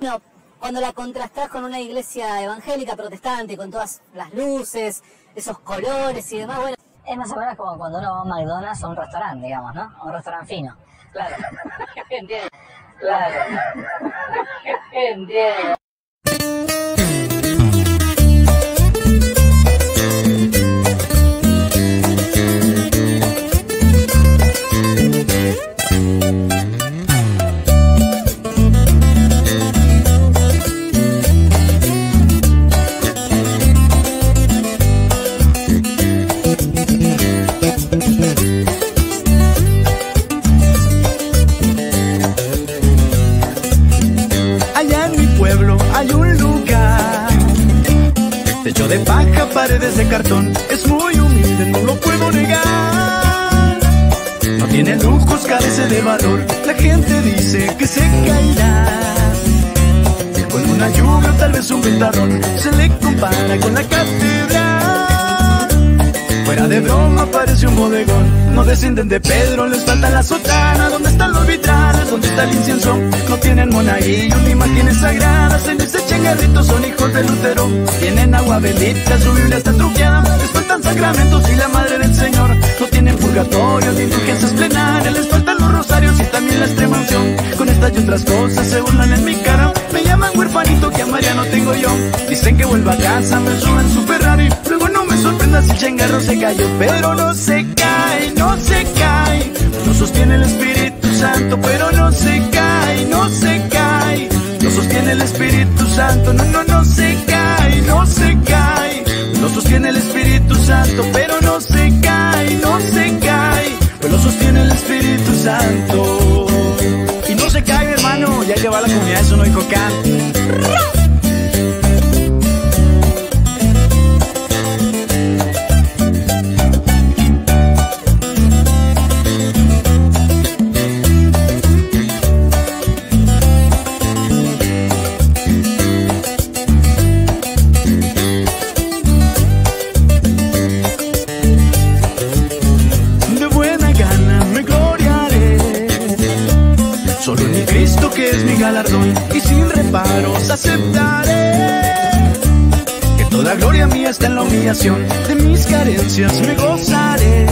No, cuando la contrastás con una iglesia evangélica protestante, con todas las luces, esos colores y demás, bueno. Es más o menos como cuando uno va a McDonald's o a un restaurante, digamos, ¿no? un restaurante fino. Claro. Entiendo. Claro. Entiendo. de paja, paredes de cartón, es muy humilde, no lo puedo negar. No tiene lujos, carece de valor, la gente dice que se caerá. con una lluvia, tal vez un ventarrón, se le compara con la catedral. Fuera de broma, parece un bodegón no descienden de Pedro, les falta la sotana. ¿Dónde están los vitrales? ¿Dónde está el incienso? No tienen monaguillos ni imágenes sagradas. En ese chingarrito son hijos de Lutero. Tienen agua bendita, su Biblia está truqueada. Les faltan sacramentos y la madre del Señor. No tienen purgatorio ni indulgencias plenarias. Les faltan los rosarios y también la extrema Con estas y otras cosas se burlan en mi cara. Me llaman huerfanito que a María no tengo yo. Dicen que vuelva a casa, me suben su Ferrari. Luego no me sorprenda si el se cayó, pero no se cayó no se cae. no sostiene el Espíritu Santo, pero no se cae, no se cae. No sostiene el Espíritu Santo, no, no, no se cae, no se cae. No sostiene el Espíritu Santo, pero no se cae, no se cae. Pero sostiene el Espíritu Santo. Y no se cae, hermano, ya lleva la comunidad no hay coca. de mis carencias me gozaré.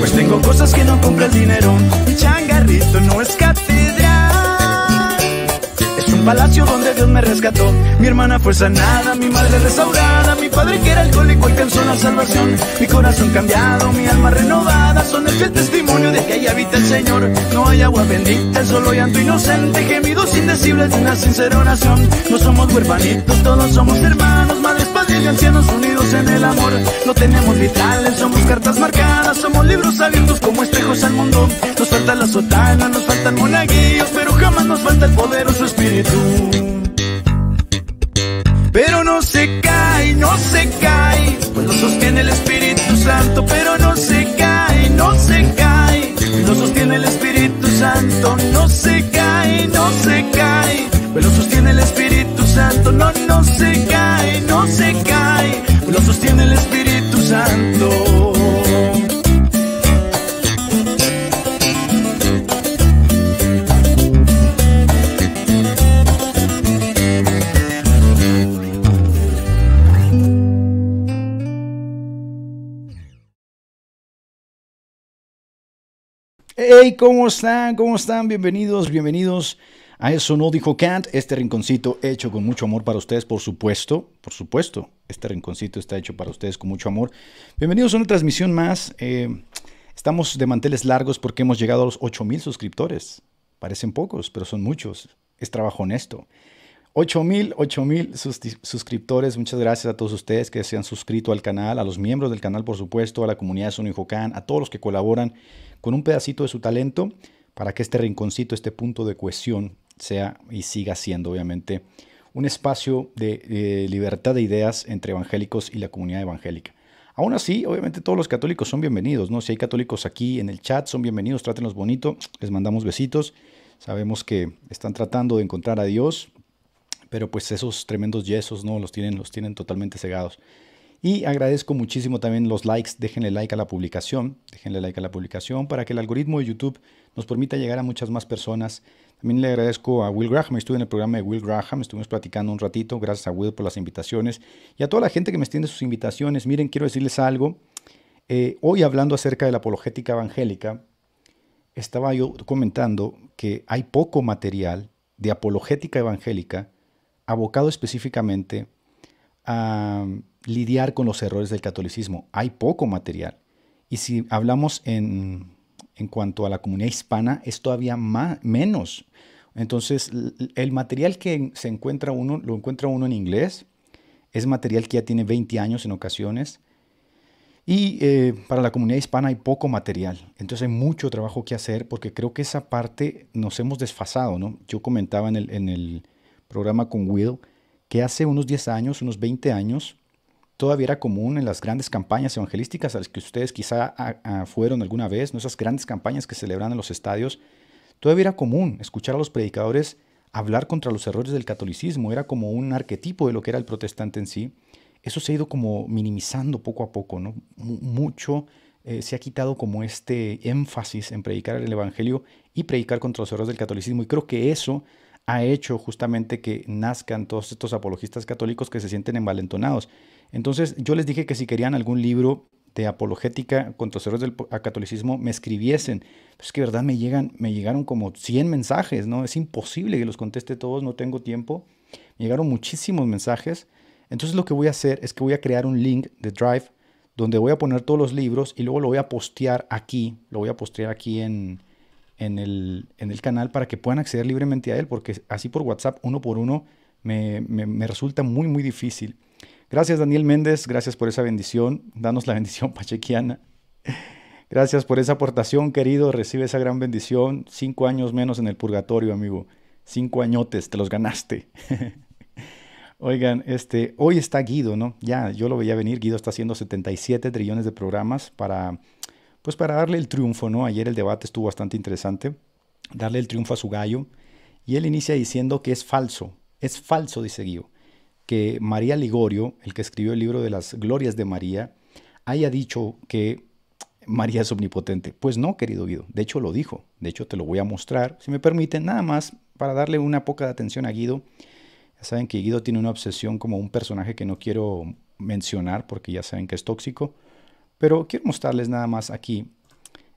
Pues tengo cosas que no compra el dinero, mi changarrito no es catedral. Es un palacio donde Dios me rescató, mi hermana fue sanada, mi madre restaurada, mi padre que era alcohólico alcanzó la salvación, mi corazón cambiado, mi alma renovada, son el testimonio de que ahí habita el Señor. No hay agua bendita, solo llanto inocente, gemidos indecibles, de una sincera oración. No somos huerfanitos, todos somos hermanos, madres de ancianos unidos en el amor. No tenemos vitales, somos cartas marcadas, somos libros abiertos como espejos al mundo. Nos falta la sotana, nos faltan monaguillos, pero jamás nos falta el poderoso espíritu. Pero no se cae, no se cae, pues lo sostiene el Espíritu Santo. Pero no se cae, no se cae, lo sostiene el Espíritu Santo. No se cae, no se cae, pues lo sostiene el Espíritu Santo. No no se cae, no se cae, lo sostiene el Espíritu Santo. Hey, ¿cómo están? ¿Cómo están? Bienvenidos, bienvenidos a eso no dijo Kant, este rinconcito hecho con mucho amor para ustedes, por supuesto, por supuesto, este rinconcito está hecho para ustedes con mucho amor. Bienvenidos a una transmisión más, eh, estamos de manteles largos porque hemos llegado a los 8.000 suscriptores, parecen pocos, pero son muchos, es trabajo honesto. 8000, 8000 suscriptores. Muchas gracias a todos ustedes que se han suscrito al canal, a los miembros del canal, por supuesto, a la comunidad de Kant, a todos los que colaboran con un pedacito de su talento para que este rinconcito, este punto de cohesión sea y siga siendo, obviamente, un espacio de, libertad de ideas entre evangélicos y la comunidad evangélica. Aún así, obviamente todos los católicos son bienvenidos, ¿no? Si hay católicos aquí en el chat, son bienvenidos, trátenlos bonito, les mandamos besitos. Sabemos que están tratando de encontrar a Dios, pero pues esos tremendos yesos, ¿no? Los tienen, los tienen totalmente cegados. Y agradezco muchísimo también los likes, déjenle like a la publicación, déjenle like a la publicación para que el algoritmo de YouTube nos permita llegar a muchas más personas también le agradezco a Will Graham, estuve en el programa de Will Graham, estuvimos platicando un ratito, gracias a Will por las invitaciones y a toda la gente que me extiende sus invitaciones. Miren, quiero decirles algo, eh, hoy hablando acerca de la apologética evangélica, estaba yo comentando que hay poco material de apologética evangélica abocado específicamente a mm, lidiar con los errores del catolicismo. Hay poco material. Y si hablamos en en cuanto a la comunidad hispana es todavía más, menos. Entonces, el material que se encuentra uno, lo encuentra uno en inglés, es material que ya tiene 20 años en ocasiones, y eh, para la comunidad hispana hay poco material, entonces mucho trabajo que hacer porque creo que esa parte nos hemos desfasado, ¿no? Yo comentaba en el, en el programa con Will que hace unos 10 años, unos 20 años, todavía era común en las grandes campañas evangelísticas a las que ustedes quizá ah, ah, fueron alguna vez, esas grandes campañas que celebran en los estadios, todavía era común escuchar a los predicadores hablar contra los errores del catolicismo, era como un arquetipo de lo que era el protestante en sí. Eso se ha ido como minimizando poco a poco, ¿no? mucho eh, se ha quitado como este énfasis en predicar el Evangelio y predicar contra los errores del catolicismo. Y creo que eso ha hecho justamente que nazcan todos estos apologistas católicos que se sienten envalentonados entonces yo les dije que si querían algún libro de apologética contra los errores del catolicismo me escribiesen. Pues es que verdad me llegan, me llegaron como 100 mensajes, ¿no? Es imposible que los conteste todos, no tengo tiempo. Me llegaron muchísimos mensajes. Entonces lo que voy a hacer es que voy a crear un link de Drive donde voy a poner todos los libros y luego lo voy a postear aquí, lo voy a postear aquí en, el, canal para que puedan acceder libremente a él, porque así por WhatsApp, uno por uno, me, me resulta muy, muy difícil. Gracias Daniel Méndez, gracias por esa bendición. Danos la bendición pachequiana. Gracias por esa aportación, querido. Recibe esa gran bendición. Cinco años menos en el purgatorio, amigo. Cinco añotes, te los ganaste. Oigan, este, hoy está Guido, ¿no? Ya, yo lo veía venir. Guido está haciendo 77 trillones de programas para, pues, para darle el triunfo, ¿no? Ayer el debate estuvo bastante interesante. Darle el triunfo a su gallo. Y él inicia diciendo que es falso. Es falso, dice Guido que María Ligorio, el que escribió el libro de las glorias de María, haya dicho que María es omnipotente. Pues no, querido Guido, de hecho lo dijo, de hecho te lo voy a mostrar, si me permiten, nada más para darle una poca de atención a Guido. Ya saben que Guido tiene una obsesión como un personaje que no quiero mencionar porque ya saben que es tóxico, pero quiero mostrarles nada más aquí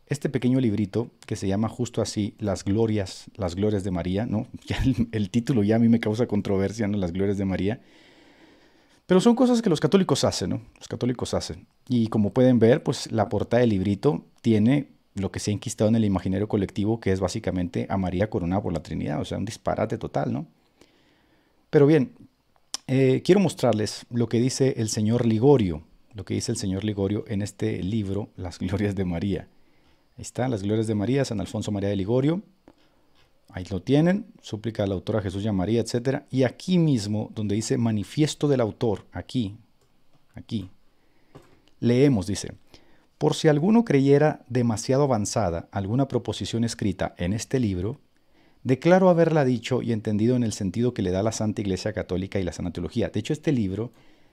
este pequeño librito que se llama justo así Las glorias, las glorias de María, ¿no? el, título ya a mí me causa controversia, ¿no? Las glorias de María. Pero son cosas que los católicos hacen, ¿no? Los católicos hacen. Y como pueden ver, pues la portada del librito tiene lo que se ha inquistado en el imaginario colectivo, que es básicamente a María coronada por la Trinidad, o sea, un disparate total, ¿no? Pero bien, eh, quiero mostrarles lo que dice el señor Ligorio, lo que dice el señor Ligorio en este libro, Las glorias de María. Ahí está, las glorias de María, San Alfonso María de Ligorio. Ahí lo tienen, súplica a autor autora Jesús y a María, etc. Y aquí mismo, donde dice manifiesto del autor, aquí, aquí, leemos, dice, por si alguno creyera demasiado avanzada alguna proposición escrita en este libro, declaro haberla dicho y entendido en el sentido que le da la Santa Iglesia Católica y la Santa Teología. De hecho, este libro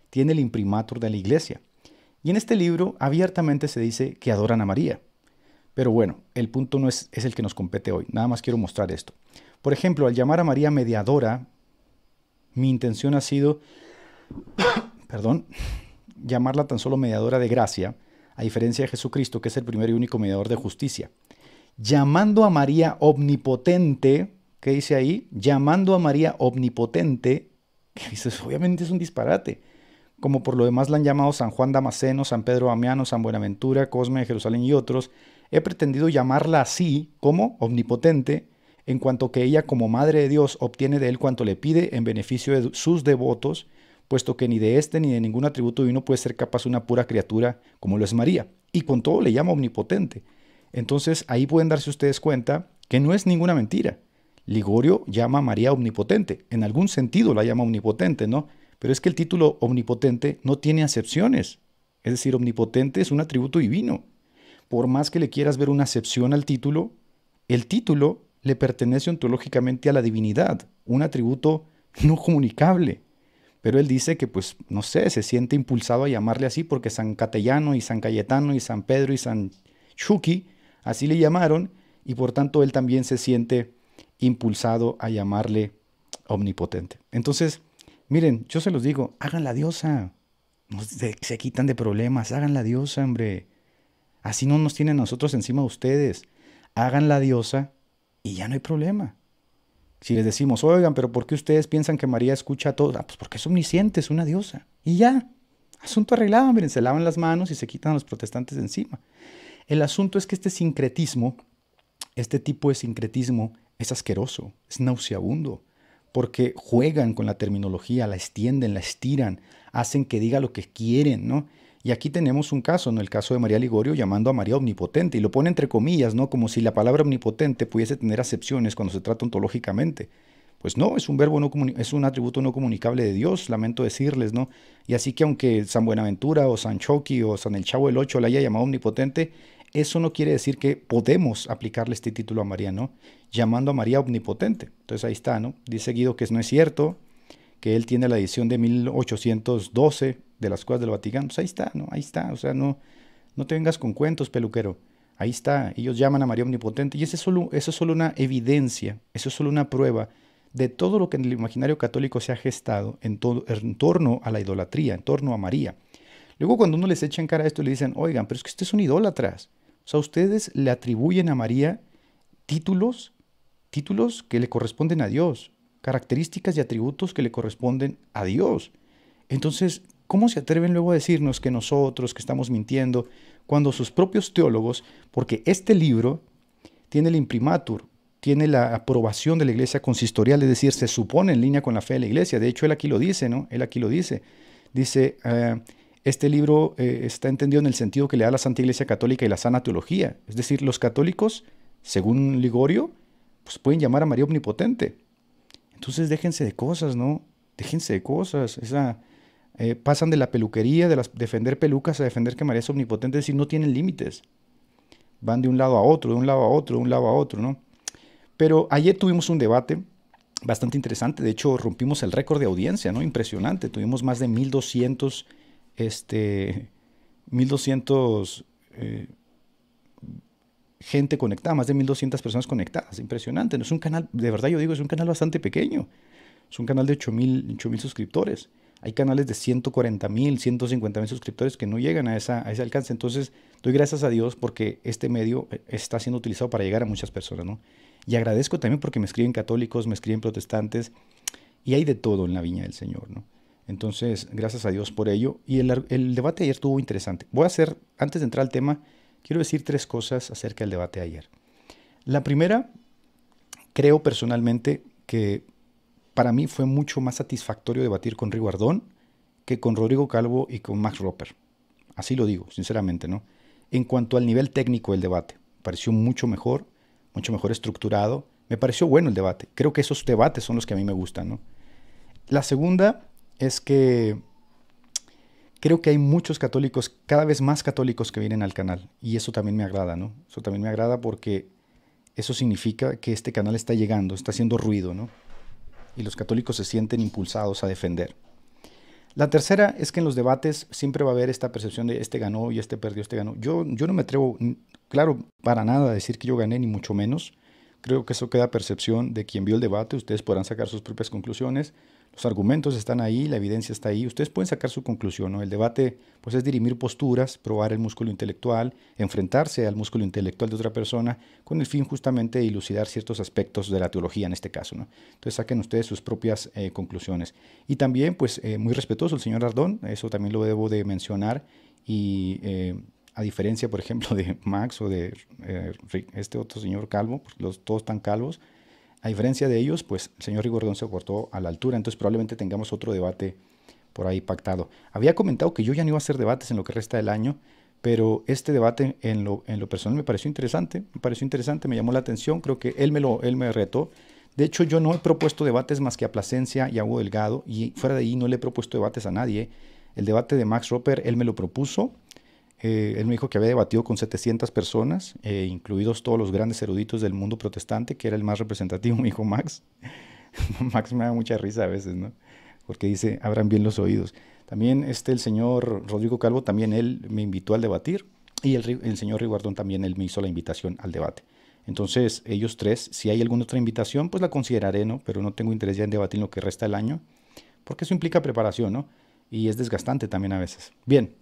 tiene el imprimatur de la Iglesia. Y en este libro abiertamente se dice que adoran a María. Pero bueno, el punto no es, el que nos compete hoy. Nada más quiero mostrar esto. Por ejemplo, al llamar a María mediadora, mi intención ha sido, perdón, llamarla tan solo mediadora de gracia, a diferencia de Jesucristo, que es el primer y único mediador de justicia. Llamando a María omnipotente, ¿qué dice ahí? Llamando a María omnipotente, que dices, obviamente es un disparate. Como por lo demás la han llamado San Juan Damasceno, San Pedro Amiano, San Buenaventura, Cosme de Jerusalén y otros, he pretendido llamarla así como omnipotente, en cuanto que ella como Madre de Dios obtiene de él cuanto le pide en beneficio de sus devotos, puesto que ni de este ni de ningún atributo divino puede ser capaz una pura criatura como lo es María, y con todo le llama omnipotente. Entonces ahí pueden darse ustedes cuenta que no es ninguna mentira. Ligorio llama a María omnipotente, en algún sentido la llama omnipotente, ¿no? Pero es que el título omnipotente no tiene acepciones, es decir, omnipotente es un atributo divino, por más que le quieras ver una excepción al título, el título le pertenece ontológicamente a la divinidad, un atributo no comunicable. Pero él dice que, pues, no sé, se siente impulsado a llamarle así porque San Catellano y San Cayetano y San Pedro y San Chucky así le llamaron y por tanto él también se siente impulsado a llamarle omnipotente. Entonces, miren, yo se los digo, hagan la diosa. se quitan de problemas, hagan la diosa, hombre. Así no nos tienen nosotros encima de ustedes. Hagan la diosa y ya no hay problema. Si les decimos, oigan, pero ¿por qué ustedes piensan que María escucha a todos? Ah, pues porque es omnisciente, es una diosa. Y ya, asunto arreglado, miren, se lavan las manos y se quitan a los protestantes de encima. El asunto es que este sincretismo, este tipo de sincretismo es asqueroso, es nauseabundo, porque juegan con la terminología, la extienden, la estiran, hacen que diga lo que quieren, ¿no? Y aquí tenemos un caso, en el caso de María Ligorio llamando a María omnipotente, y lo pone entre comillas, ¿no? Como si la palabra omnipotente pudiese tener acepciones cuando se trata ontológicamente. Pues no, es un verbo no es un atributo no comunicable de Dios, lamento decirles, ¿no? Y así que aunque San Buenaventura o San Choqui o San El Chavo el Ocho la haya llamado omnipotente, eso no quiere decir que podemos aplicarle este título a María, ¿no? Llamando a María omnipotente. Entonces ahí está, ¿no? Dice Guido que no es cierto, que él tiene la edición de 1812 de las cosas del Vaticano. Pues ahí está, ¿no? Ahí está. O sea, no, no te vengas con cuentos, peluquero. Ahí está. Ellos llaman a María Omnipotente. Y eso es solo, eso es una evidencia, eso es solo una prueba de todo lo que en el imaginario católico se ha gestado en, en torno a la idolatría, en torno a María. Luego cuando uno les echa en cara esto, le dicen, oigan, pero es que ustedes son idólatras. O sea, ustedes le atribuyen a María títulos, títulos que le corresponden a Dios, características y atributos que le corresponden a Dios. Entonces, ¿Cómo se atreven luego a decirnos que nosotros, que estamos mintiendo, cuando sus propios teólogos, porque este libro tiene el imprimatur, tiene la aprobación de la iglesia consistorial, es decir, se supone en línea con la fe de la iglesia. De hecho, él aquí lo dice, ¿no? Él aquí lo dice. Dice, ah, este libro eh, está entendido en el sentido que le da la Santa Iglesia Católica y la sana teología. Es decir, los católicos, según Ligorio, pues pueden llamar a María omnipotente. Entonces déjense de cosas, ¿no? Déjense de cosas. Esa, eh, pasan de la peluquería, de las, defender pelucas, a defender que María es omnipotente, es decir, no tienen límites. Van de un lado a otro, de un lado a otro, de un lado a otro, ¿no? Pero ayer tuvimos un debate bastante interesante, de hecho rompimos el récord de audiencia, ¿no? Impresionante, tuvimos más de 1200, este, 1200... Eh, gente conectada, más de 1.200 personas conectadas, impresionante. No es un canal, de verdad yo digo, es un canal bastante pequeño, es un canal de 8.000 suscriptores. Hay canales de 140 mil, 150 mil suscriptores que no llegan a, esa, ese alcance. Entonces, doy gracias a Dios porque este medio eh, está siendo utilizado para llegar a muchas personas, ¿no? Y agradezco también porque me escriben católicos, me escriben protestantes, y hay de todo en la viña del Señor, ¿no? Entonces, gracias a Dios por ello. Y el, el debate ayer estuvo interesante. Voy a hacer, antes de entrar al tema, quiero decir tres cosas acerca del debate ayer. La primera, creo personalmente que para mí fue mucho más satisfactorio debatir con Rigo que con Rodrigo Calvo y con Max Roper. Así lo digo, sinceramente, ¿no? En cuanto al nivel técnico del debate, pareció mucho mejor, mucho mejor estructurado. Me pareció bueno el debate. Creo que esos debates son los que a mí me gustan, ¿no? La segunda es que creo que hay muchos católicos, cada vez más católicos que vienen al canal. Y eso también me agrada, ¿no? Eso también me agrada porque eso significa que este canal está llegando, está haciendo ruido, ¿no? y los católicos se sienten impulsados a defender. La tercera es que en los debates siempre va a haber esta percepción de este ganó y este perdió, este ganó. Yo, no me atrevo, claro, para nada a decir que yo gané, ni mucho menos. Creo que eso queda percepción de quien vio el debate. Ustedes podrán sacar sus propias conclusiones. Los argumentos están ahí, la evidencia está ahí, ustedes pueden sacar su conclusión, ¿no? El debate pues es dirimir posturas, probar el músculo intelectual, enfrentarse al músculo intelectual de otra persona con el fin justamente de ilucidar ciertos aspectos de la teología en este caso, ¿no? Entonces saquen ustedes sus propias eh, conclusiones. Y también pues eh, muy respetuoso el señor Ardón, eso también lo debo de mencionar y... Eh, a diferencia, por ejemplo, de Max o de este otro señor calvo, pues, los, todos están calvos, a diferencia de ellos, pues el señor Rigordón se cortó a la altura, entonces probablemente tengamos otro debate por ahí pactado. Había comentado que yo ya no iba a hacer debates en lo que resta del año, pero este debate en lo, en lo personal me pareció interesante, me pareció interesante, me llamó la atención, creo que él me, lo, él me retó. De hecho, yo no he propuesto debates más que a Plasencia y a Hugo Delgado, y fuera de ahí no le he propuesto debates a nadie. El debate de Max Roper, él me lo propuso, eh, él me dijo que había debatido con 700 personas, eh, incluidos todos los grandes eruditos del mundo protestante, que era el más representativo, me dijo Max. Max me da mucha risa a veces, ¿no? Porque dice, abran bien los oídos. También este, el señor Rodrigo Calvo, también él me invitó al debatir, y el, señor Riguardón también él me hizo la invitación al debate. Entonces, ellos tres, si hay alguna otra invitación, pues la consideraré, ¿no? Pero no tengo interés ya en debatir lo que resta del año, porque eso implica preparación, ¿no? Y es desgastante también a veces. Bien,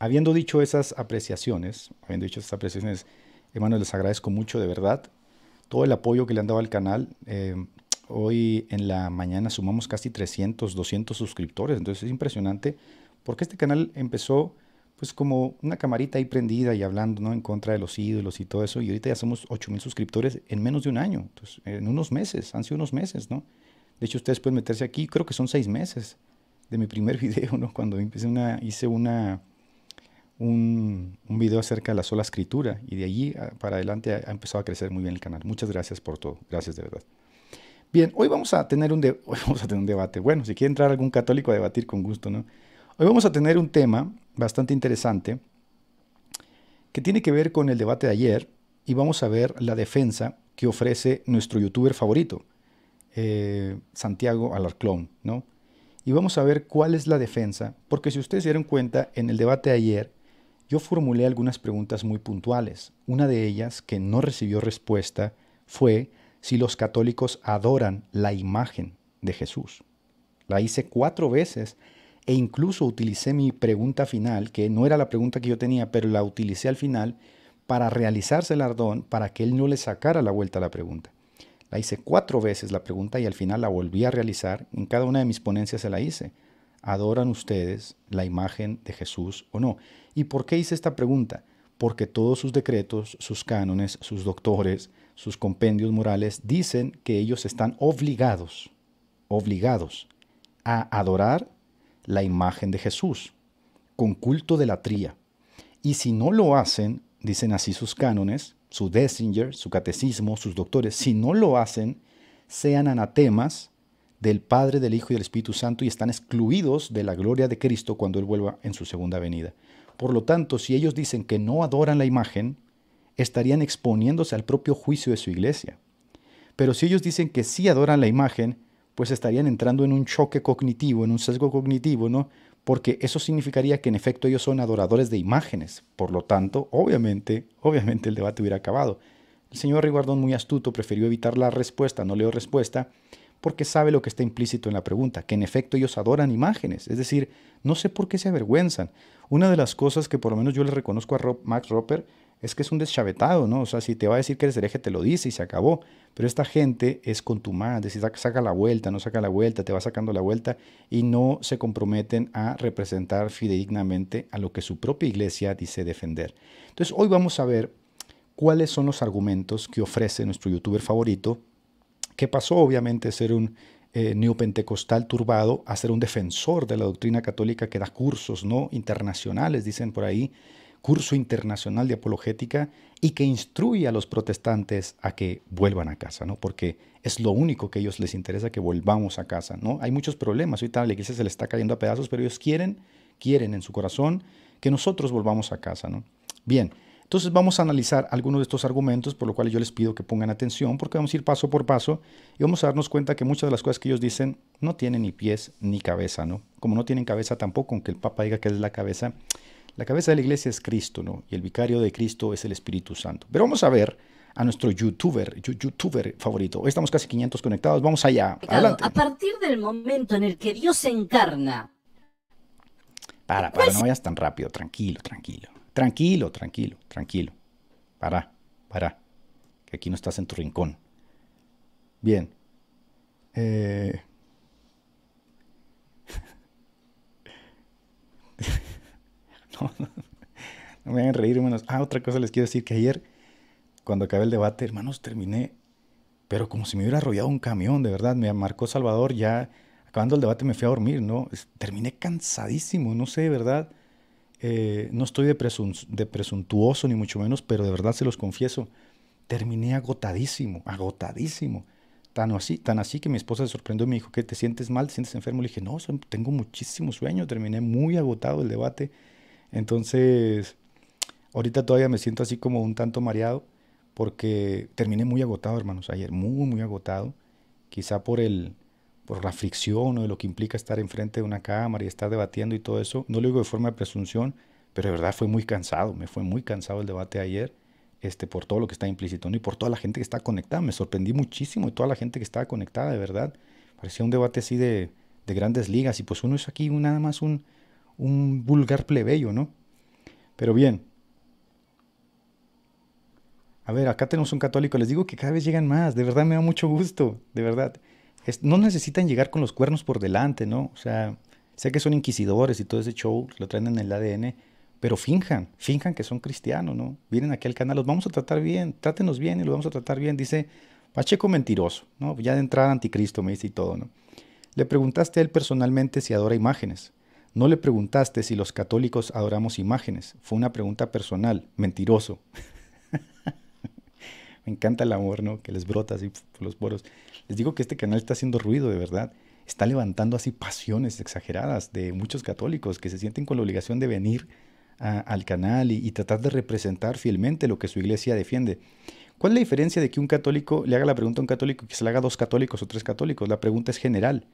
habiendo dicho esas apreciaciones, habiendo dicho esas apreciaciones, hermanos, les agradezco mucho de verdad todo el apoyo que le han dado al canal. Eh, hoy en la mañana sumamos casi 300, 200 suscriptores, entonces es impresionante porque este canal empezó pues como una camarita ahí prendida y hablando en contra de los ídolos y todo eso. Y ahorita ya somos 8.000 suscriptores en menos de un año, en unos meses, han sido unos meses, ¿no? De hecho, ustedes pueden meterse aquí, creo que son seis meses de mi primer video, ¿no? Cuando empecé una, hice una, un, video acerca de la sola escritura y de allí ah, para adelante ha, empezado a crecer muy bien el canal. Muchas gracias por todo, gracias de verdad. Bien, hoy vamos a tener un, vamos a un debate. Bueno, si quiere entrar algún católico a debatir con gusto, ¿no? Hoy vamos a tener un tema bastante interesante que tiene que ver con el debate de ayer y vamos a ver la defensa que ofrece nuestro youtuber favorito, eh, Santiago Alarclón, ¿no? Y vamos a ver cuál es la defensa, porque si ustedes dieron cuenta, en el debate de ayer yo formulé algunas preguntas muy puntuales. Una de ellas, que no recibió respuesta, fue si los católicos adoran la imagen de Jesús. La hice cuatro veces e incluso utilicé mi pregunta final, que no era la pregunta que yo tenía, pero la utilicé al final para realizarse el ardón, para que él no le sacara la vuelta a la pregunta. La hice cuatro veces la pregunta y al final la volví a realizar. En cada una de mis ponencias se la hice. ¿Adoran ustedes la imagen de Jesús o no? ¿Y por qué hice esta pregunta? Porque todos sus decretos, sus cánones, sus doctores, sus compendios morales dicen que ellos están obligados, obligados a adorar la imagen de Jesús con culto de la tría. Y si no lo hacen, dicen así sus cánones, su Dessinger, su catecismo, sus doctores, si no lo hacen, sean anatemas del Padre, del Hijo y del Espíritu Santo y están excluidos de la gloria de Cristo cuando Él vuelva en su segunda venida. Por lo tanto, si ellos dicen que no adoran la imagen, estarían exponiéndose al propio juicio de su iglesia. Pero si ellos dicen que sí adoran la imagen, pues estarían entrando en un choque cognitivo, en un sesgo cognitivo, ¿no? Porque eso significaría que en efecto ellos son adoradores de imágenes. Por lo tanto, obviamente, obviamente el debate hubiera acabado. El señor Riguardón, muy astuto, prefirió evitar la respuesta, no leo respuesta, porque sabe lo que está implícito en la pregunta, que en efecto ellos adoran imágenes, es decir, no sé por qué se avergüenzan. Una de las cosas que por lo menos yo le reconozco a Max Roper es que es un deschavetado, ¿no? O sea, si te va a decir que eres hereje, te lo dice y se acabó. Pero esta gente es contumaz, si saca la vuelta, no saca la vuelta, te va sacando la vuelta y no se comprometen a representar fidedignamente a lo que su propia iglesia dice defender. Entonces, hoy vamos a ver cuáles son los argumentos que ofrece nuestro youtuber favorito ¿Qué pasó obviamente ser un eh, neopentecostal turbado a ser un defensor de la doctrina católica que da cursos no internacionales, dicen por ahí, curso internacional de apologética y que instruye a los protestantes a que vuelvan a casa, ¿no? Porque es lo único que a ellos les interesa que volvamos a casa, ¿no? Hay muchos problemas, ahorita la iglesia se le está cayendo a pedazos, pero ellos quieren, quieren en su corazón que nosotros volvamos a casa, ¿no? Bien, entonces vamos a analizar algunos de estos argumentos, por lo cual yo les pido que pongan atención, porque vamos a ir paso por paso y vamos a darnos cuenta que muchas de las cosas que ellos dicen no tienen ni pies ni cabeza, ¿no? Como no tienen cabeza tampoco, aunque el Papa diga que es la cabeza, la cabeza de la iglesia es Cristo, ¿no? Y el vicario de Cristo es el Espíritu Santo. Pero vamos a ver a nuestro youtuber, youtuber favorito. Hoy estamos casi 500 conectados, vamos allá. A partir del momento en el que Dios se encarna. Para, para, pues no vayas tan rápido, tranquilo, tranquilo. Tranquilo, tranquilo, tranquilo. Para, para. Que aquí no estás en tu rincón. Bien. Eh. no, me hagan reír, hermanos. Ah, otra cosa les quiero decir que ayer, cuando acabé el debate, hermanos, terminé, pero como si me hubiera arrollado un camión, de verdad. Me marcó Salvador, ya acabando el debate me fui a dormir, ¿no? Terminé cansadísimo, no sé, de verdad. Eh, no estoy de, de presuntuoso ni mucho menos, pero de verdad se los confieso, terminé agotadísimo, agotadísimo. Tan así, tan así que mi esposa se sorprendió y me dijo que te sientes mal, te sientes enfermo. Le dije, no, tengo muchísimo sueño, terminé muy agotado el debate. Entonces, ahorita todavía me siento así como un tanto mareado porque terminé muy agotado, hermanos, ayer, muy, muy agotado. Quizá por el, por la fricción o de lo que implica estar enfrente de una cámara y estar debatiendo y todo eso. No lo digo de forma de presunción, pero de verdad fue muy cansado, me fue muy cansado el debate ayer. Este, por todo lo que está implícito ¿no? y por toda la gente que está conectada. Me sorprendí muchísimo y toda la gente que estaba conectada, de verdad. Parecía un debate así de, grandes ligas y pues uno es aquí nada más un, un vulgar plebeyo, ¿no? Pero bien. A ver, acá tenemos un católico. Les digo que cada vez llegan más. De verdad me da mucho gusto. De verdad no necesitan llegar con los cuernos por delante, ¿no? O sea, sé que son inquisidores y todo ese show, lo traen en el ADN, pero finjan, finjan que son cristianos, ¿no? Vienen aquí al canal, los vamos a tratar bien, trátenos bien y los vamos a tratar bien, dice Pacheco mentiroso, ¿no? Ya de entrada anticristo me dice y todo, ¿no? Le preguntaste a él personalmente si adora imágenes. No le preguntaste si los católicos adoramos imágenes. Fue una pregunta personal, mentiroso. encanta el amor, ¿no? Que les brota así por los poros. Les digo que este canal está haciendo ruido, de verdad. Está levantando así pasiones exageradas de muchos católicos que se sienten con la obligación de venir al canal y, tratar de representar fielmente lo que su iglesia defiende. ¿Cuál es la diferencia de que un católico le haga la pregunta a un católico y que se la haga a dos católicos o tres católicos? La pregunta es general.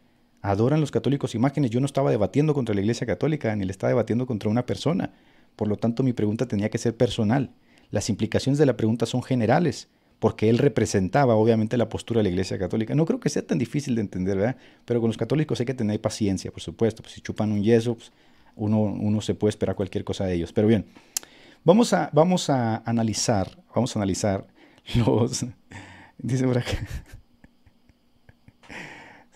¿Adoran los católicos imágenes? Yo no estaba debatiendo contra la iglesia católica, ni le estaba debatiendo contra una persona. Por lo tanto, mi pregunta tenía que ser personal. Las implicaciones de la pregunta son generales porque él representaba obviamente la postura de la Iglesia Católica. No creo que sea tan difícil de entender, ¿verdad? Pero con los católicos hay que tener paciencia, por supuesto. Pues, si chupan un yeso, pues, uno, se puede esperar cualquier cosa de ellos. Pero bien, vamos a, vamos a analizar, vamos a analizar los... Dice por acá.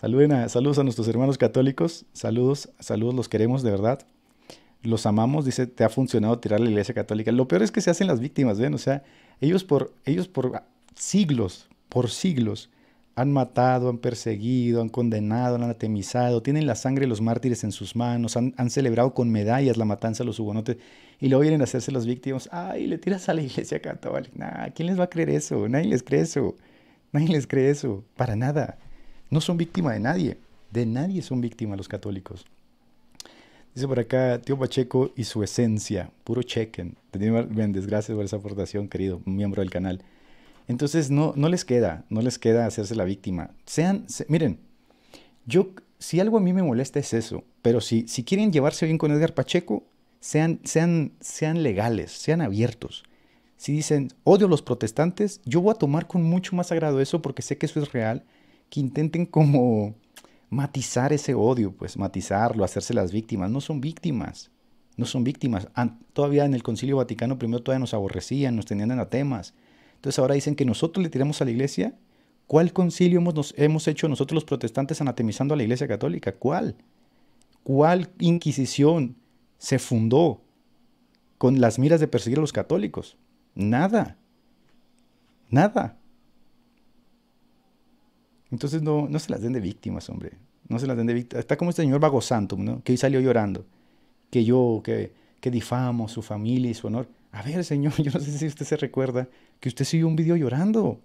saludos a nuestros hermanos católicos, saludos, saludos, los queremos de verdad los amamos, dice, te ha funcionado tirar a la iglesia católica. Lo peor es que se hacen las víctimas, ¿ven? O sea, ellos por, ellos por siglos, por siglos, han matado, han perseguido, han condenado, han atemizado, tienen la sangre de los mártires en sus manos, han, celebrado con medallas la matanza de los hugonotes y luego vienen a hacerse las víctimas. ¡Ay, le tiras a la iglesia católica! Nah, ¿Quién les va a creer eso? Nadie les cree eso. Nadie les cree eso. Para nada. No son víctimas de nadie. De nadie son víctimas los católicos. Dice por acá, tío Pacheco y su esencia, puro chequen. bien gracias por esa aportación, querido miembro del canal. Entonces, no, no les queda, no les queda hacerse la víctima. Sean, miren, yo, si algo a mí me molesta es eso, pero si, si quieren llevarse bien con Edgar Pacheco, sean, sean, sean legales, sean abiertos. Si dicen, odio a los protestantes, yo voy a tomar con mucho más agrado eso porque sé que eso es real, que intenten como matizar ese odio, pues matizarlo, hacerse las víctimas. No son víctimas, no son víctimas. Todavía en el Concilio Vaticano primero todavía nos aborrecían, nos tenían anatemas. Entonces ahora dicen que nosotros le tiramos a la iglesia. ¿Cuál concilio hemos, nos, hemos hecho nosotros los protestantes anatemizando a la iglesia católica? ¿Cuál? ¿Cuál inquisición se fundó con las miras de perseguir a los católicos? Nada. Nada. Entonces no, no se las den de víctimas, hombre. No se las den de víctimas. Está como este señor Vago Santo, que hoy salió llorando. Que yo, que, que difamo su familia y su honor. A ver, señor, yo no sé si usted se recuerda que usted siguió un video llorando.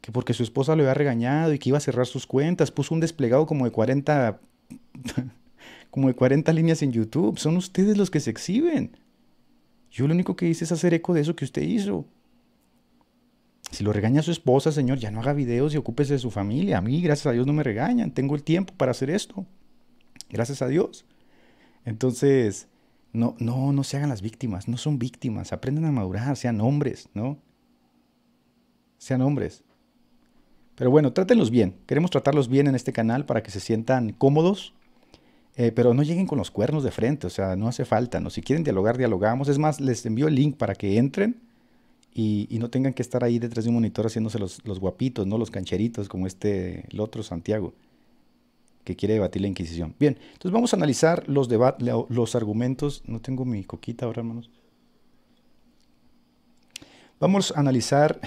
Que porque su esposa lo había regañado y que iba a cerrar sus cuentas. Puso un desplegado como de 40... como de 40 líneas en YouTube. Son ustedes los que se exhiben. Yo lo único que hice es hacer eco de eso que usted hizo. Si lo regaña su esposa, Señor, ya no haga videos y ocúpese de su familia. A mí, gracias a Dios, no me regañan. Tengo el tiempo para hacer esto. Gracias a Dios. Entonces, no, no, no se hagan las víctimas. No son víctimas. Aprendan a madurar. Sean hombres, ¿no? Sean hombres. Pero bueno, trátenlos bien. Queremos tratarlos bien en este canal para que se sientan cómodos. Eh, pero no lleguen con los cuernos de frente. O sea, no hace falta. ¿no? Si quieren dialogar, dialogamos. Es más, les envío el link para que entren y, no tengan que estar ahí detrás de un monitor haciéndose los, guapitos, ¿no? Los cancheritos, como este, el otro Santiago, que quiere debatir la Inquisición. Bien, entonces vamos a analizar los, los argumentos. No tengo mi coquita ahora, hermanos. Vamos a analizar.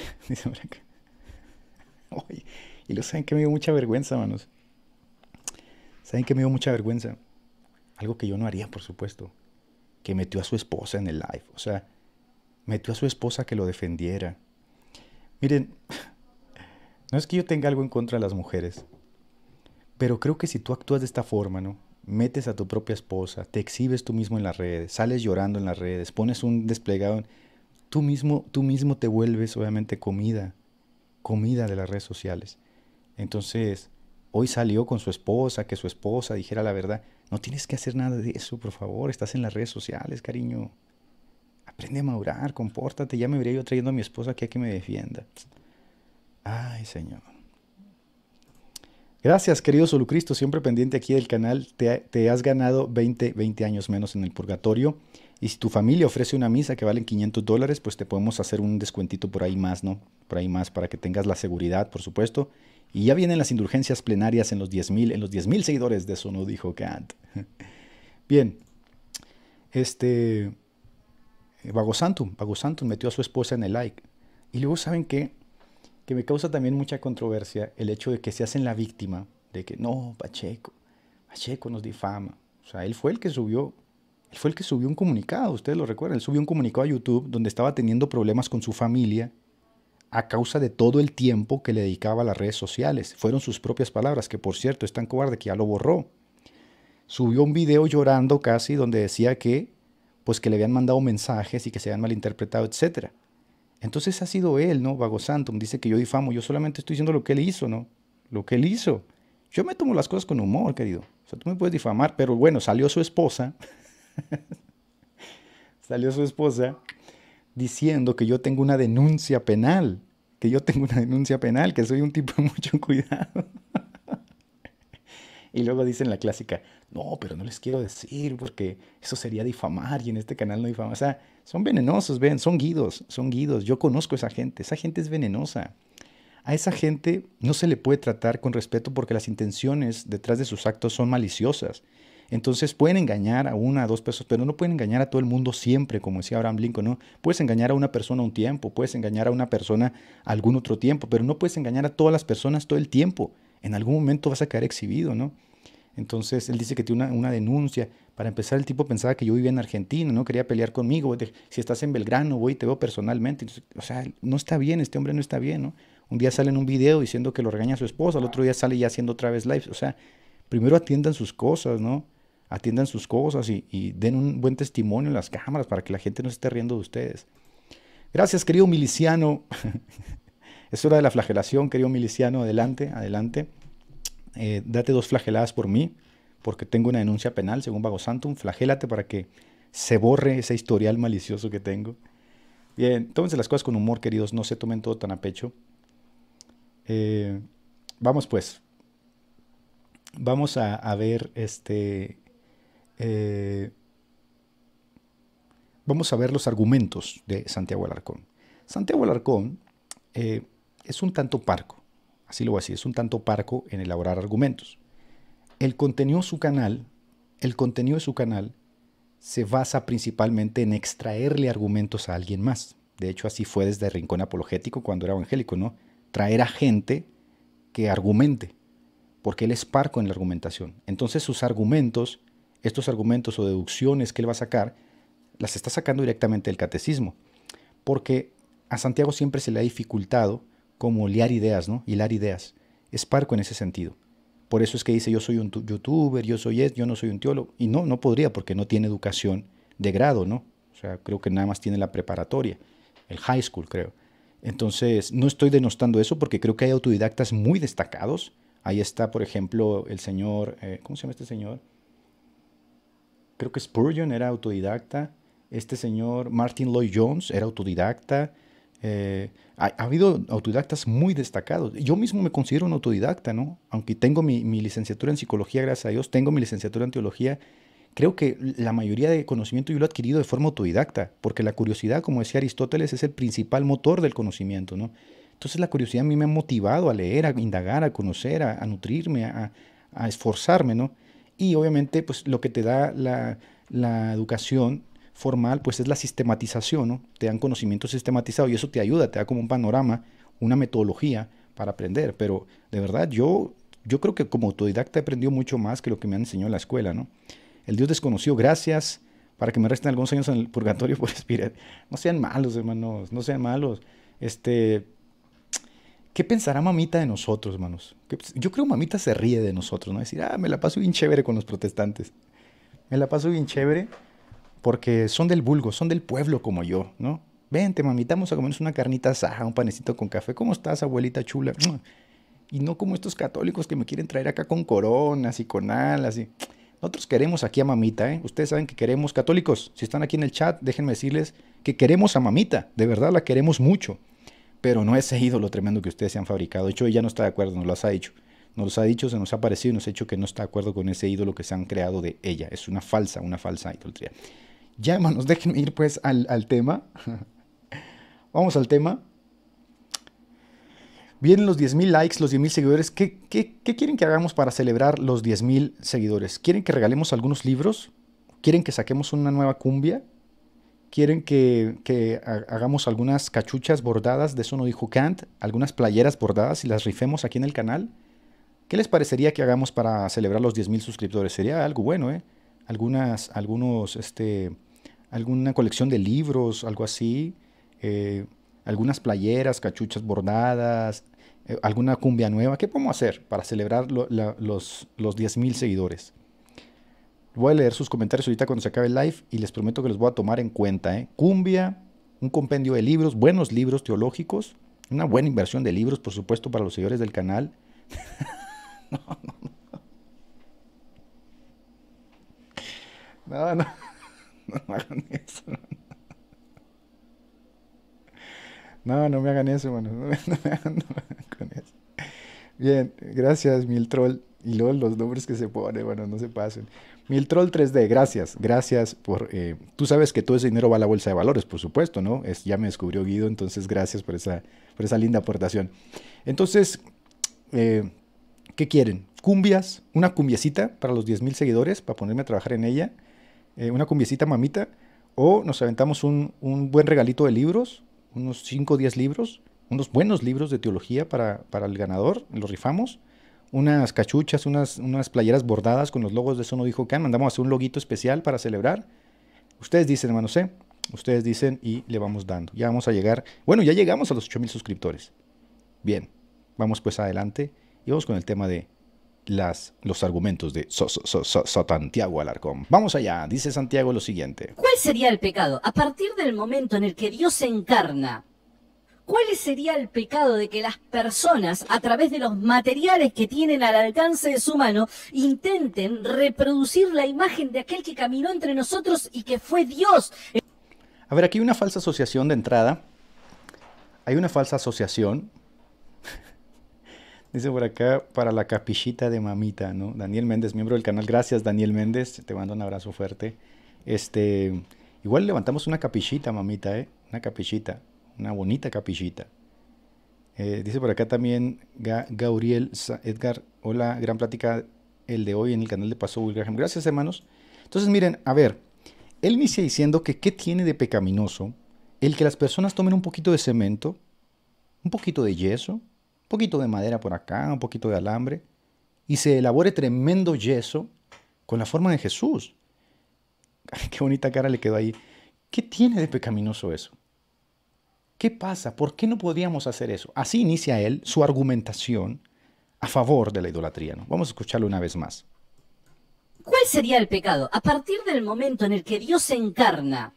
y lo saben que me dio mucha vergüenza, manos. Saben que me dio mucha vergüenza. Algo que yo no haría, por supuesto. Que metió a su esposa en el live. O sea, metió a su esposa que lo defendiera. Miren, no es que yo tenga algo en contra de las mujeres, pero creo que si tú actúas de esta forma, ¿no? Metes a tu propia esposa, te exhibes tú mismo en las redes, sales llorando en las redes, pones un desplegado, tú mismo, tú mismo te vuelves obviamente comida, comida de las redes sociales. Entonces, hoy salió con su esposa, que su esposa dijera la verdad. No tienes que hacer nada de eso, por favor. Estás en las redes sociales, cariño aprende a madurar, compórtate, ya me vería yo trayendo a mi esposa aquí a que me defienda. Ay, Señor. Gracias, querido Solucristo, siempre pendiente aquí del canal. Te, has ganado 20, 20 años menos en el purgatorio. Y si tu familia ofrece una misa que valen 500 dólares, pues te podemos hacer un descuentito por ahí más, ¿no? Por ahí más, para que tengas la seguridad, por supuesto. Y ya vienen las indulgencias plenarias en los 10.000, en los 10.000 seguidores de eso, no dijo Kant. Bien, este, eh, Vago Santum, Vago Santum metió a su esposa en el like. Y luego, ¿saben qué? Que me causa también mucha controversia el hecho de que se hacen la víctima, de que no, Pacheco, Pacheco nos difama. O sea, él fue el que subió, él fue el que subió un comunicado, ustedes lo recuerdan, él subió un comunicado a YouTube donde estaba teniendo problemas con su familia a causa de todo el tiempo que le dedicaba a las redes sociales. Fueron sus propias palabras, que por cierto es tan cobarde que ya lo borró. Subió un video llorando casi donde decía que pues que le habían mandado mensajes y que se habían malinterpretado, etc. Entonces ha sido él, ¿no? Vago Santum dice que yo difamo, yo solamente estoy diciendo lo que él hizo, ¿no? Lo que él hizo. Yo me tomo las cosas con humor, querido. O sea, tú me puedes difamar, pero bueno, salió su esposa. salió su esposa diciendo que yo tengo una denuncia penal, que yo tengo una denuncia penal, que soy un tipo de mucho cuidado. y luego dicen la clásica, no, pero no les quiero decir porque eso sería difamar y en este canal no difamar. O sea, son venenosos, ven, son guidos, son guidos. Yo conozco a esa gente, esa gente es venenosa. A esa gente no se le puede tratar con respeto porque las intenciones detrás de sus actos son maliciosas. Entonces pueden engañar a una, a dos personas, pero no pueden engañar a todo el mundo siempre, como decía Abraham Lincoln, ¿no? Puedes engañar a una persona un tiempo, puedes engañar a una persona algún otro tiempo, pero no puedes engañar a todas las personas todo el tiempo. En algún momento vas a quedar exhibido, ¿no? Entonces él dice que tiene una, denuncia. Para empezar, el tipo pensaba que yo vivía en Argentina, no quería pelear conmigo. Si estás en Belgrano, voy y te veo personalmente. o sea, no está bien, este hombre no está bien, ¿no? Un día sale en un video diciendo que lo regaña su esposa, al otro día sale ya haciendo otra vez live O sea, primero atiendan sus cosas, ¿no? Atiendan sus cosas y, y den un buen testimonio en las cámaras para que la gente no se esté riendo de ustedes. Gracias, querido miliciano. es hora de la flagelación, querido miliciano. Adelante, adelante. Eh, date dos flageladas por mí, porque tengo una denuncia penal, según Vago Santum, flagélate para que se borre ese historial malicioso que tengo. Bien, tómense las cosas con humor, queridos, no se tomen todo tan a pecho. Eh, vamos pues, vamos a, ver este... Eh, vamos a ver los argumentos de Santiago Alarcón. Santiago Alarcón es un tanto parco así lo voy a es un tanto parco en elaborar argumentos. El contenido de su canal, el contenido de su canal se basa principalmente en extraerle argumentos a alguien más. De hecho, así fue desde Rincón Apologético cuando era evangélico, ¿no? Traer a gente que argumente, porque él es parco en la argumentación. Entonces sus argumentos, estos argumentos o deducciones que él va a sacar, las está sacando directamente del catecismo, porque a Santiago siempre se le ha dificultado como liar ideas, ¿no? Hilar ideas. Es parco en ese sentido. Por eso es que dice, yo soy un youtuber, yo soy es, yo no soy un teólogo. Y no, no podría porque no tiene educación de grado, ¿no? O sea, creo que nada más tiene la preparatoria, el high school, creo. Entonces, no estoy denostando eso porque creo que hay autodidactas muy destacados. Ahí está, por ejemplo, el señor, eh, ¿cómo se llama este señor? Creo que Spurgeon era autodidacta. Este señor, Martin Lloyd Jones, era autodidacta. Eh, ha, habido autodidactas muy destacados. Yo mismo me considero un autodidacta, ¿no? Aunque tengo mi, licenciatura en psicología, gracias a Dios, tengo mi licenciatura en teología. Creo que la mayoría de conocimiento yo lo he adquirido de forma autodidacta, porque la curiosidad, como decía Aristóteles, es el principal motor del conocimiento, ¿no? Entonces la curiosidad a mí me ha motivado a leer, a indagar, a conocer, a, nutrirme, a, esforzarme, ¿no? Y obviamente, pues lo que te da la, la educación formal, pues es la sistematización, ¿no? Te dan conocimiento sistematizado y eso te ayuda, te da como un panorama, una metodología para aprender. Pero de verdad, yo, yo creo que como autodidacta he aprendido mucho más que lo que me han enseñado en la escuela, ¿no? El Dios desconoció, gracias para que me resten algunos años en el purgatorio por respirar. No sean malos, hermanos, no sean malos. Este, ¿qué pensará mamita de nosotros, hermanos? Yo creo mamita se ríe de nosotros, ¿no? Decir, ah, me la paso bien chévere con los protestantes. Me la paso bien chévere porque son del vulgo, son del pueblo como yo, ¿no? Vente, mamita, vamos a comernos una carnita asada, un panecito con café. ¿Cómo estás, abuelita chula? Y no como estos católicos que me quieren traer acá con coronas y con alas y... Nosotros queremos aquí a mamita, ¿eh? Ustedes saben que queremos, católicos, si están aquí en el chat, déjenme decirles que queremos a mamita, de verdad la queremos mucho, pero no ese ídolo tremendo que ustedes se han fabricado. De hecho, ella no está de acuerdo, nos lo ha dicho. Nos lo ha dicho, se nos ha parecido y nos ha hecho que no está de acuerdo con ese ídolo que se han creado de ella. Es una falsa, una falsa idolatría ya manos déjenme ir pues al, tema. Vamos al tema. Vienen los 10.000 likes, los 10.000 seguidores. ¿Qué, quieren que hagamos para celebrar los 10.000 seguidores? ¿Quieren que regalemos algunos libros? ¿Quieren que saquemos una nueva cumbia? ¿Quieren que, hagamos algunas cachuchas bordadas? De eso no dijo Kant. Algunas playeras bordadas y las rifemos aquí en el canal. ¿Qué les parecería que hagamos para celebrar los 10.000 suscriptores? Sería algo bueno, ¿eh? Algunas, algunos, este, alguna colección de libros, algo así, eh, algunas playeras, cachuchas bordadas, eh, alguna cumbia nueva. ¿Qué podemos hacer para celebrar los, los 10.000 seguidores? Voy a leer sus comentarios ahorita cuando se acabe el live y les prometo que los voy a tomar en cuenta. ¿eh? Cumbia, un compendio de libros, buenos libros teológicos, una buena inversión de libros, por supuesto, para los seguidores del canal. no, no, no. No, no. No hagan eso. No, no me hagan eso, bueno No, me hagan, con eso. Bien, gracias, mil troll Y luego los nombres que se ponen, bueno, no se pasen. mil troll 3D, gracias, gracias por... Eh, tú sabes que todo ese dinero va a la bolsa de valores, por supuesto, ¿no? Es, ya me descubrió Guido, entonces gracias por esa, por esa linda aportación. Entonces, eh, ¿qué quieren? ¿Cumbias? ¿Una cumbiecita para los 10.000 seguidores, para ponerme a trabajar en ella? Eh, una cumbiecita mamita, o nos aventamos un, buen regalito de libros, unos 5 o 10 libros, unos buenos libros de teología para, el ganador, los rifamos, unas cachuchas, unas, playeras bordadas con los logos de Eso no dijo Can, mandamos a hacer un loguito especial para celebrar. Ustedes dicen, hermano sé, Ustedes dicen y le vamos dando. Ya vamos a llegar, bueno, ya llegamos a los mil suscriptores. Bien, vamos pues adelante y vamos con el tema de los argumentos de so, Santiago Alarcón. Vamos allá, dice Santiago lo siguiente. ¿Cuál sería el pecado? A partir del momento en el que Dios se encarna, ¿cuál sería el pecado de que las personas, a través de los materiales que tienen al alcance de su mano, intenten reproducir la imagen de aquel que caminó entre nosotros y que fue Dios? A ver, aquí hay una falsa asociación de entrada. Hay una falsa asociación Dice por acá, para la capillita de mamita, ¿no? Daniel Méndez, miembro del canal. Gracias, Daniel Méndez. Te mando un abrazo fuerte. Este, igual levantamos una capillita, mamita, ¿eh? Una capillita, una bonita capillita. Eh, dice por acá también Gabriel Edgar. Hola, gran plática el de hoy en el canal de Paso Wilgraham. Gracias, hermanos. Entonces, miren, a ver, él inicia diciendo que qué tiene de pecaminoso el que las personas tomen un poquito de cemento, un poquito de yeso, poquito de madera por acá, un poquito de alambre, y se elabore tremendo yeso con la forma de Jesús. Qué bonita cara le quedó ahí. ¿Qué tiene de pecaminoso eso? ¿Qué pasa? ¿Por qué no podíamos hacer eso? Así inicia él su argumentación a favor de la idolatría. ¿no? Vamos a escucharlo una vez más. ¿Cuál sería el pecado? A partir del momento en el que Dios se encarna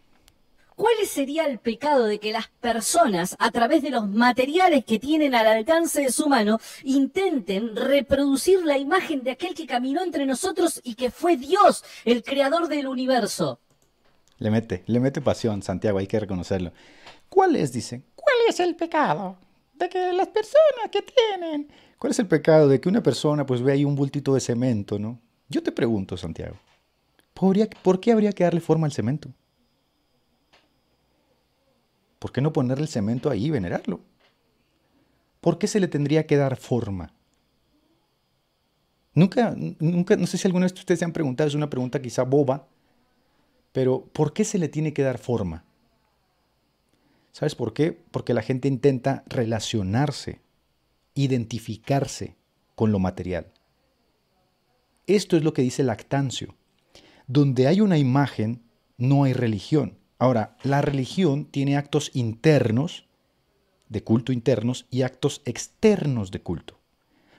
¿Cuál sería el pecado de que las personas, a través de los materiales que tienen al alcance de su mano, intenten reproducir la imagen de aquel que caminó entre nosotros y que fue Dios, el creador del universo? Le mete, le mete pasión, Santiago, hay que reconocerlo. ¿Cuál es, dice? ¿Cuál es el pecado? De que las personas que tienen... ¿Cuál es el pecado de que una persona pues ve ahí un bultito de cemento, no? Yo te pregunto, Santiago, ¿por qué habría que darle forma al cemento? ¿Por qué no ponerle el cemento ahí y venerarlo? ¿Por qué se le tendría que dar forma? Nunca, nunca, no sé si alguna vez ustedes se han preguntado, es una pregunta quizá boba, pero ¿por qué se le tiene que dar forma? ¿Sabes por qué? Porque la gente intenta relacionarse, identificarse con lo material. Esto es lo que dice Lactancio. Donde hay una imagen, no hay religión. Ahora, la religión tiene actos internos de culto internos y actos externos de culto.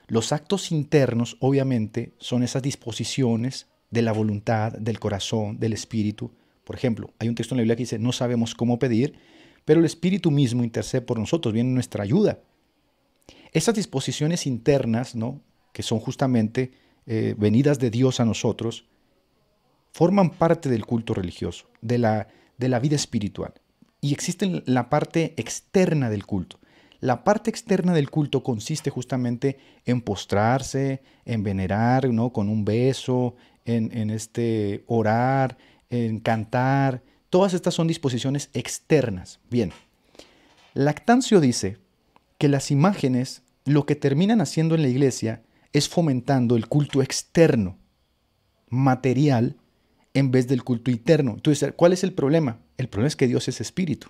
Los actos internos, obviamente, son esas disposiciones de la voluntad, del corazón, del espíritu. Por ejemplo, hay un texto en la Biblia que dice, no sabemos cómo pedir, pero el espíritu mismo intercede por nosotros, viene nuestra ayuda. Esas disposiciones internas, ¿no? que son justamente eh, venidas de Dios a nosotros, forman parte del culto religioso, de la de la vida espiritual. Y existe la parte externa del culto. La parte externa del culto consiste justamente en postrarse, en venerar, ¿no? Con un beso, en, en este orar, en cantar. Todas estas son disposiciones externas. Bien. Lactancio dice que las imágenes lo que terminan haciendo en la iglesia es fomentando el culto externo, material, en vez del culto interno. Entonces, ¿cuál es el problema? El problema es que Dios es espíritu.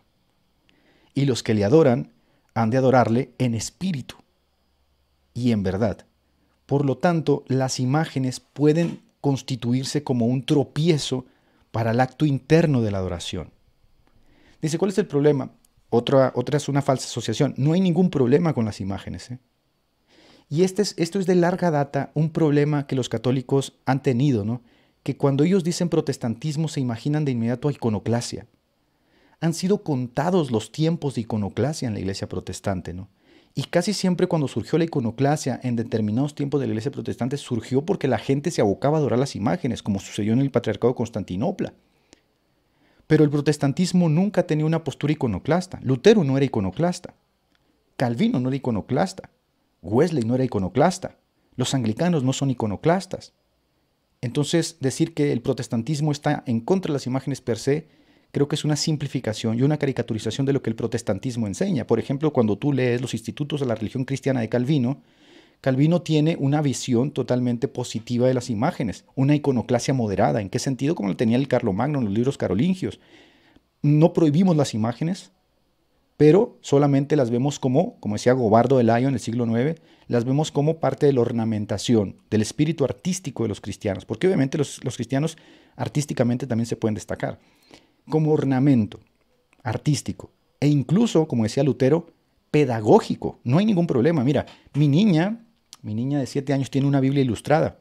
Y los que le adoran han de adorarle en espíritu y en verdad. Por lo tanto, las imágenes pueden constituirse como un tropiezo para el acto interno de la adoración. Dice, ¿cuál es el problema? Otra, otra es una falsa asociación. No hay ningún problema con las imágenes. ¿eh? Y este es, esto es de larga data un problema que los católicos han tenido, ¿no? que cuando ellos dicen protestantismo se imaginan de inmediato a iconoclasia. Han sido contados los tiempos de iconoclasia en la iglesia protestante, ¿no? Y casi siempre cuando surgió la iconoclasia en determinados tiempos de la iglesia protestante surgió porque la gente se abocaba a adorar las imágenes, como sucedió en el patriarcado de Constantinopla. Pero el protestantismo nunca tenía una postura iconoclasta. Lutero no era iconoclasta. Calvino no era iconoclasta. Wesley no era iconoclasta. Los anglicanos no son iconoclastas. Entonces, decir que el protestantismo está en contra de las imágenes per se, creo que es una simplificación y una caricaturización de lo que el protestantismo enseña. Por ejemplo, cuando tú lees los institutos de la religión cristiana de Calvino, Calvino tiene una visión totalmente positiva de las imágenes, una iconoclasia moderada. ¿En qué sentido? Como lo tenía el Carlomagno en los libros carolingios. No prohibimos las imágenes, pero solamente las vemos como, como decía Gobardo de Layo en el siglo IX, las vemos como parte de la ornamentación, del espíritu artístico de los cristianos, porque obviamente los, cristianos artísticamente también se pueden destacar, como ornamento artístico e incluso, como decía Lutero, pedagógico. No hay ningún problema. Mira, mi niña, mi niña de 7 años tiene una Biblia ilustrada.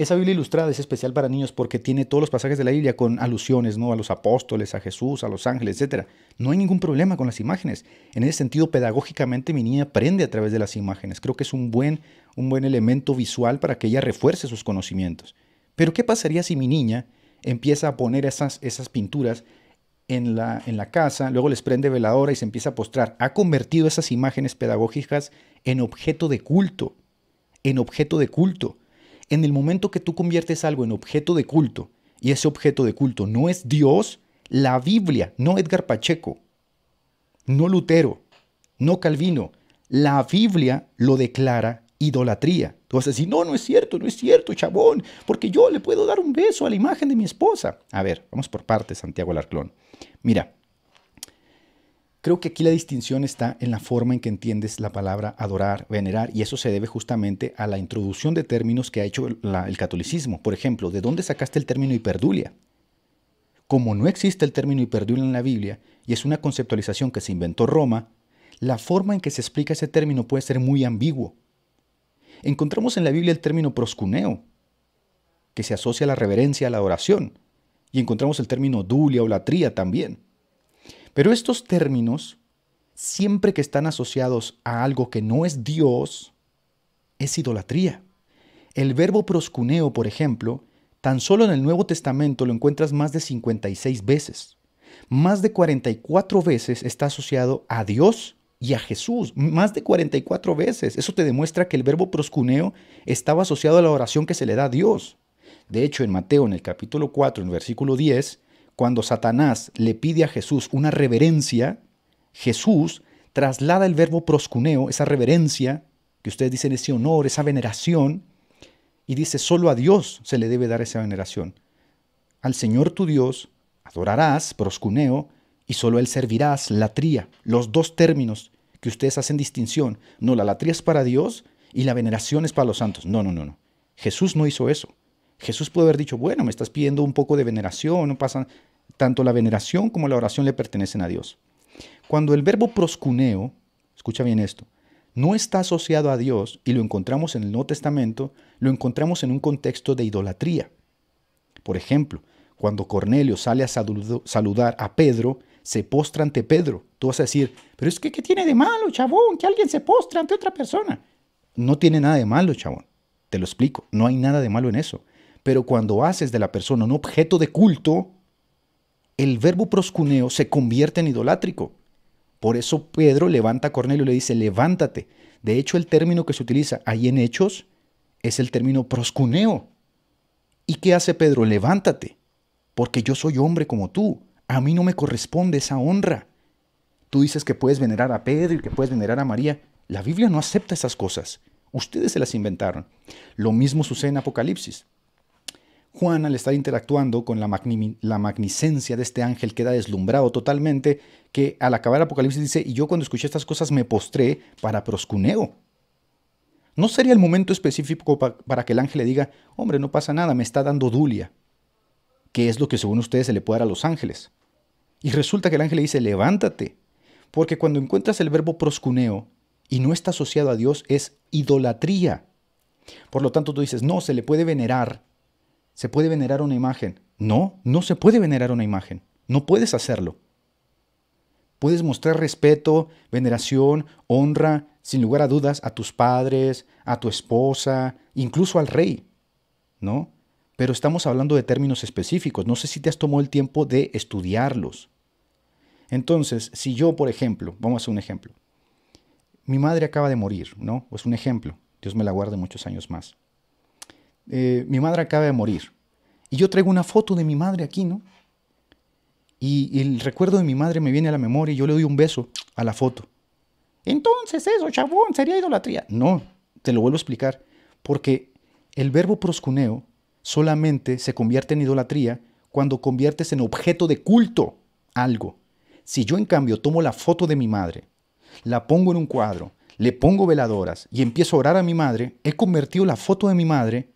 Esa Biblia ilustrada es especial para niños porque tiene todos los pasajes de la Biblia con alusiones, ¿no? A los apóstoles, a Jesús, a los ángeles, etc. No hay ningún problema con las imágenes. En ese sentido, pedagógicamente mi niña aprende a través de las imágenes. Creo que es un buen, un buen elemento visual para que ella refuerce sus conocimientos. Pero ¿qué pasaría si mi niña empieza a poner esas, esas pinturas en la, en la casa, luego les prende veladora y se empieza a postrar? Ha convertido esas imágenes pedagógicas en objeto de culto. En objeto de culto en el momento que tú conviertes algo en objeto de culto, y ese objeto de culto no es Dios, la Biblia, no Edgar Pacheco, no Lutero, no Calvino, la Biblia lo declara idolatría. Tú vas a decir, no, no es cierto, no es cierto, chabón, porque yo le puedo dar un beso a la imagen de mi esposa. A ver, vamos por partes, Santiago Alarclón. Mira, Creo que aquí la distinción está en la forma en que entiendes la palabra adorar, venerar, y eso se debe justamente a la introducción de términos que ha hecho el catolicismo. Por ejemplo, ¿de dónde sacaste el término hiperdulia? Como no existe el término hiperdulia en la Biblia, y es una conceptualización que se inventó Roma, la forma en que se explica ese término puede ser muy ambiguo. Encontramos en la Biblia el término proscuneo, que se asocia a la reverencia, a la oración, y encontramos el término dulia o latría también. Pero estos términos, siempre que están asociados a algo que no es Dios, es idolatría. El verbo proscuneo, por ejemplo, tan solo en el Nuevo Testamento lo encuentras más de 56 veces. Más de 44 veces está asociado a Dios y a Jesús, más de 44 veces. Eso te demuestra que el verbo proscuneo estaba asociado a la oración que se le da a Dios. De hecho, en Mateo, en el capítulo 4, en el versículo 10, cuando Satanás le pide a Jesús una reverencia, Jesús traslada el verbo proscuneo, esa reverencia, que ustedes dicen ese honor, esa veneración, y dice, solo a Dios se le debe dar esa veneración. Al Señor tu Dios adorarás, proscuneo, y solo a Él servirás, latría, los dos términos que ustedes hacen distinción. No, la latría es para Dios y la veneración es para los santos. No, no, no, no. Jesús no hizo eso. Jesús puede haber dicho, bueno, me estás pidiendo un poco de veneración, no pasa. Tanto la veneración como la oración le pertenecen a Dios. Cuando el verbo proscuneo, escucha bien esto, no está asociado a Dios y lo encontramos en el Nuevo Testamento, lo encontramos en un contexto de idolatría. Por ejemplo, cuando Cornelio sale a saludar a Pedro, se postra ante Pedro. Tú vas a decir, pero es que ¿qué tiene de malo, chabón? Que alguien se postra ante otra persona. No tiene nada de malo, chabón. Te lo explico, no hay nada de malo en eso. Pero cuando haces de la persona un objeto de culto, el verbo proscuneo se convierte en idolátrico. Por eso Pedro levanta a Cornelio y le dice, levántate. De hecho, el término que se utiliza ahí en Hechos es el término proscuneo. ¿Y qué hace Pedro? Levántate, porque yo soy hombre como tú. A mí no me corresponde esa honra. Tú dices que puedes venerar a Pedro y que puedes venerar a María. La Biblia no acepta esas cosas. Ustedes se las inventaron. Lo mismo sucede en Apocalipsis. Juan, al estar interactuando con la, magnificencia de este ángel, queda deslumbrado totalmente, que al acabar el Apocalipsis dice, y yo cuando escuché estas cosas me postré para proscuneo. ¿No sería el momento específico para que el ángel le diga, hombre, no pasa nada, me está dando dulia? que es lo que según ustedes se le puede dar a los ángeles? Y resulta que el ángel le dice, levántate, porque cuando encuentras el verbo proscuneo y no está asociado a Dios, es idolatría. Por lo tanto, tú dices, no, se le puede venerar, ¿Se puede venerar una imagen? No, no se puede venerar una imagen. No puedes hacerlo. Puedes mostrar respeto, veneración, honra, sin lugar a dudas, a tus padres, a tu esposa, incluso al rey, ¿no? Pero estamos hablando de términos específicos. No sé si te has tomado el tiempo de estudiarlos. Entonces, si yo, por ejemplo, vamos a hacer un ejemplo. Mi madre acaba de morir, ¿no? Es un ejemplo. Dios me la guarde muchos años más. Eh, mi madre acaba de morir. Y yo traigo una foto de mi madre aquí, ¿no? Y, el recuerdo de mi madre me viene a la memoria y yo le doy un beso a la foto. Entonces eso, chabón, sería idolatría. No, te lo vuelvo a explicar. Porque el verbo proscuneo solamente se convierte en idolatría cuando conviertes en objeto de culto algo. Si yo en cambio tomo la foto de mi madre, la pongo en un cuadro, le pongo veladoras y empiezo a orar a mi madre, he convertido la foto de mi madre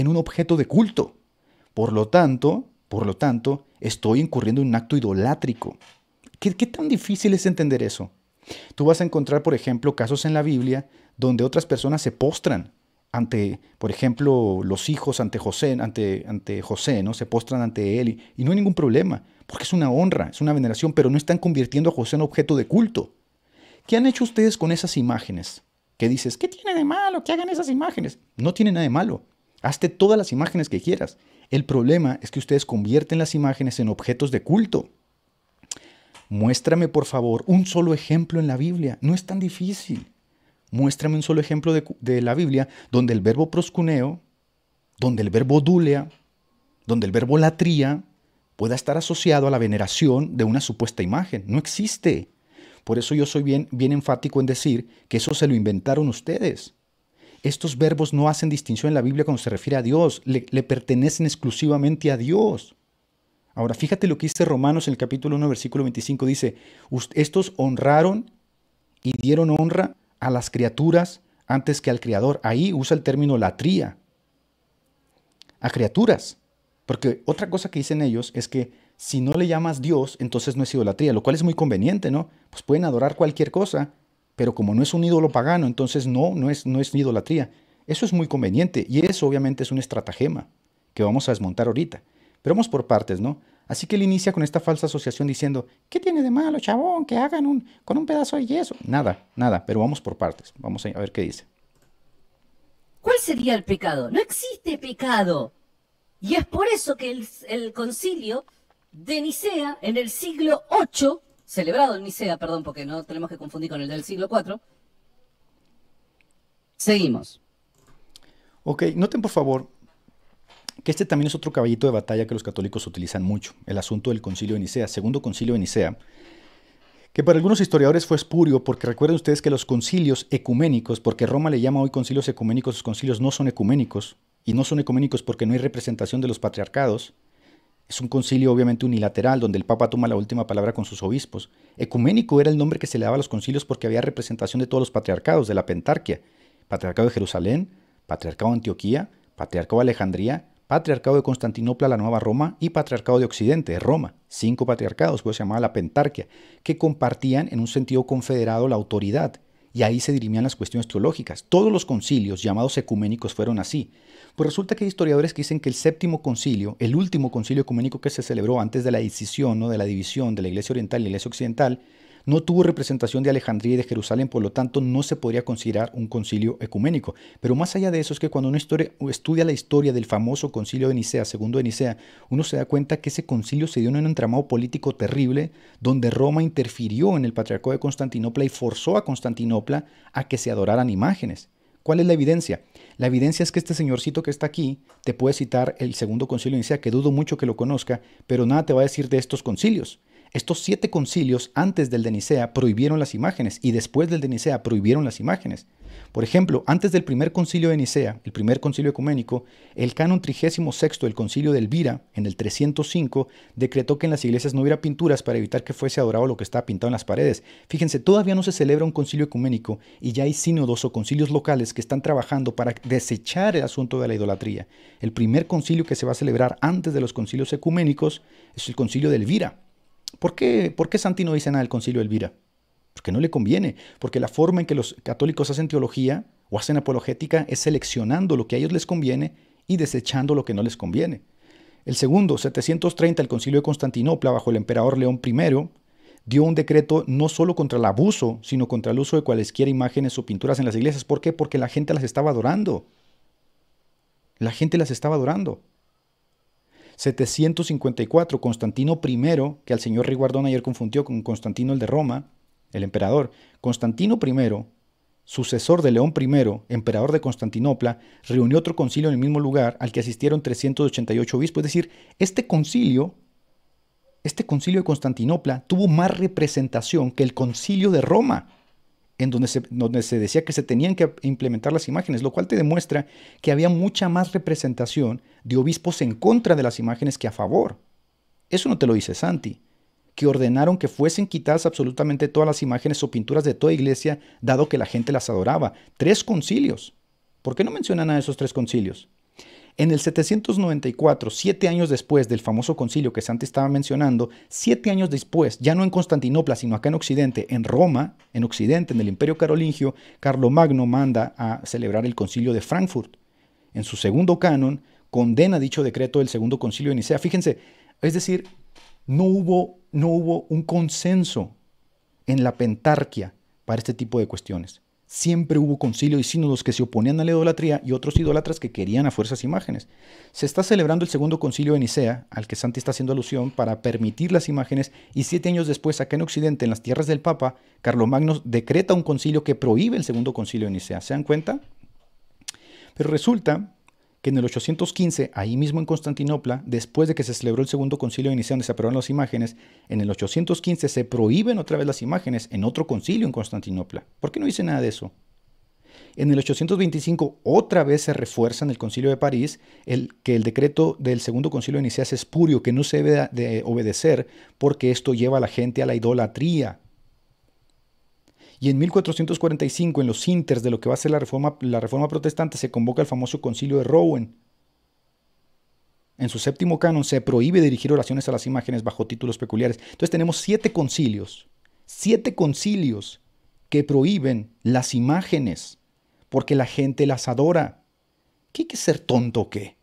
en un objeto de culto. Por lo tanto, por lo tanto, estoy incurriendo en un acto idolátrico. ¿Qué, tan difícil es entender eso? Tú vas a encontrar, por ejemplo, casos en la Biblia donde otras personas se postran ante, por ejemplo, los hijos ante José, ante, José, ¿no? Se postran ante él y, no hay ningún problema, porque es una honra, es una veneración, pero no están convirtiendo a José en objeto de culto. ¿Qué han hecho ustedes con esas imágenes? ¿Qué dices, ¿qué tiene de malo que hagan esas imágenes? No tiene nada de malo. Hazte todas las imágenes que quieras. El problema es que ustedes convierten las imágenes en objetos de culto. Muéstrame, por favor, un solo ejemplo en la Biblia. No es tan difícil. Muéstrame un solo ejemplo de, la Biblia donde el verbo proscuneo, donde el verbo dulia donde el verbo latría pueda estar asociado a la veneración de una supuesta imagen. No existe. Por eso yo soy bien, bien enfático en decir que eso se lo inventaron ustedes. Estos verbos no hacen distinción en la Biblia cuando se refiere a Dios, le, pertenecen exclusivamente a Dios. Ahora, fíjate lo que dice Romanos en el capítulo 1, versículo 25, dice, estos honraron y dieron honra a las criaturas antes que al Creador. Ahí usa el término latría, a criaturas. Porque otra cosa que dicen ellos es que si no le llamas Dios, entonces no es idolatría, lo cual es muy conveniente, ¿no? Pues pueden adorar cualquier cosa pero como no es un ídolo pagano, entonces no, no es, no es idolatría. Eso es muy conveniente y eso obviamente es un estratagema que vamos a desmontar ahorita. Pero vamos por partes, ¿no? Así que él inicia con esta falsa asociación diciendo, ¿qué tiene de malo, chabón, que hagan un, con un pedazo de yeso? Nada, nada, pero vamos por partes. Vamos a ver qué dice. ¿Cuál sería el pecado? No existe pecado. Y es por eso que el, el concilio de Nicea en el siglo VIII celebrado en Nicea, perdón, porque no tenemos que confundir con el del siglo IV. Seguimos. Ok, noten por favor que este también es otro caballito de batalla que los católicos utilizan mucho, el asunto del concilio de Nicea, segundo concilio de Nicea, que para algunos historiadores fue espurio porque recuerden ustedes que los concilios ecuménicos, porque Roma le llama hoy concilios ecuménicos, sus concilios no son ecuménicos, y no son ecuménicos porque no hay representación de los patriarcados, es un concilio obviamente unilateral, donde el Papa toma la última palabra con sus obispos. Ecuménico era el nombre que se le daba a los concilios porque había representación de todos los patriarcados de la Pentarquía. Patriarcado de Jerusalén, Patriarcado de Antioquía, Patriarcado de Alejandría, Patriarcado de Constantinopla, la Nueva Roma, y Patriarcado de Occidente, Roma. Cinco patriarcados, pues se llamaba la Pentarquía, que compartían en un sentido confederado la autoridad y ahí se dirimían las cuestiones teológicas. Todos los concilios llamados ecuménicos fueron así. Pues resulta que hay historiadores que dicen que el séptimo concilio, el último concilio ecuménico que se celebró antes de la decisión o de la división de la Iglesia Oriental y la Iglesia Occidental, no tuvo representación de Alejandría y de Jerusalén, por lo tanto no se podría considerar un concilio ecuménico. Pero más allá de eso es que cuando uno estudia la historia del famoso concilio de Nicea, segundo de Nicea, uno se da cuenta que ese concilio se dio en un entramado político terrible donde Roma interfirió en el patriarcado de Constantinopla y forzó a Constantinopla a que se adoraran imágenes. ¿Cuál es la evidencia? La evidencia es que este señorcito que está aquí te puede citar el segundo concilio de Nicea, que dudo mucho que lo conozca, pero nada te va a decir de estos concilios. Estos siete concilios antes del de Nicea prohibieron las imágenes y después del de Nicea prohibieron las imágenes. Por ejemplo, antes del primer concilio de Nicea, el primer concilio ecuménico, el canon 36 del concilio de Elvira, en el 305, decretó que en las iglesias no hubiera pinturas para evitar que fuese adorado lo que estaba pintado en las paredes. Fíjense, todavía no se celebra un concilio ecuménico y ya hay sínodos o concilios locales que están trabajando para desechar el asunto de la idolatría. El primer concilio que se va a celebrar antes de los concilios ecuménicos es el concilio de Elvira, ¿Por qué, ¿Por Santi no dice nada del concilio de Elvira? Porque no le conviene, porque la forma en que los católicos hacen teología o hacen apologética es seleccionando lo que a ellos les conviene y desechando lo que no les conviene. El segundo, 730, el concilio de Constantinopla bajo el emperador León I, dio un decreto no solo contra el abuso, sino contra el uso de cualesquiera imágenes o pinturas en las iglesias. ¿Por qué? Porque la gente las estaba adorando. La gente las estaba adorando. 754, Constantino I, que al señor Riguardón ayer confundió con Constantino el de Roma, el emperador. Constantino I, sucesor de León I, emperador de Constantinopla, reunió otro concilio en el mismo lugar al que asistieron 388 obispos. Es decir, este concilio, este concilio de Constantinopla tuvo más representación que el concilio de Roma en donde se, donde se decía que se tenían que implementar las imágenes, lo cual te demuestra que había mucha más representación de obispos en contra de las imágenes que a favor. Eso no te lo dice Santi, que ordenaron que fuesen quitadas absolutamente todas las imágenes o pinturas de toda iglesia, dado que la gente las adoraba. Tres concilios. ¿Por qué no mencionan a esos tres concilios? En el 794, siete años después del famoso concilio que Santi estaba mencionando, siete años después, ya no en Constantinopla, sino acá en Occidente, en Roma, en Occidente, en el Imperio Carolingio, Carlomagno manda a celebrar el concilio de Frankfurt. En su segundo canon, condena dicho decreto del segundo concilio de Nicea. Fíjense, es decir, no hubo, no hubo un consenso en la pentarquía para este tipo de cuestiones. Siempre hubo concilio y sínodos que se oponían a la idolatría y otros idólatras que querían a fuerzas imágenes. Se está celebrando el segundo concilio de Nicea, al que Santi está haciendo alusión, para permitir las imágenes y siete años después, acá en Occidente, en las tierras del Papa, Carlomagno decreta un concilio que prohíbe el segundo concilio de Nicea. ¿Se dan cuenta? Pero resulta que en el 815, ahí mismo en Constantinopla, después de que se celebró el segundo concilio inicial donde se aprobaron las imágenes, en el 815 se prohíben otra vez las imágenes en otro concilio en Constantinopla. ¿Por qué no dice nada de eso? En el 825 otra vez se refuerza en el concilio de París el, que el decreto del segundo concilio de Nicea es espurio, que no se debe de obedecer porque esto lleva a la gente a la idolatría. Y en 1445, en los inters de lo que va a ser la reforma, la reforma protestante, se convoca el famoso concilio de Rowen. En su séptimo canon se prohíbe dirigir oraciones a las imágenes bajo títulos peculiares. Entonces tenemos siete concilios, siete concilios que prohíben las imágenes, porque la gente las adora. ¿Qué hay que ser tonto o qué?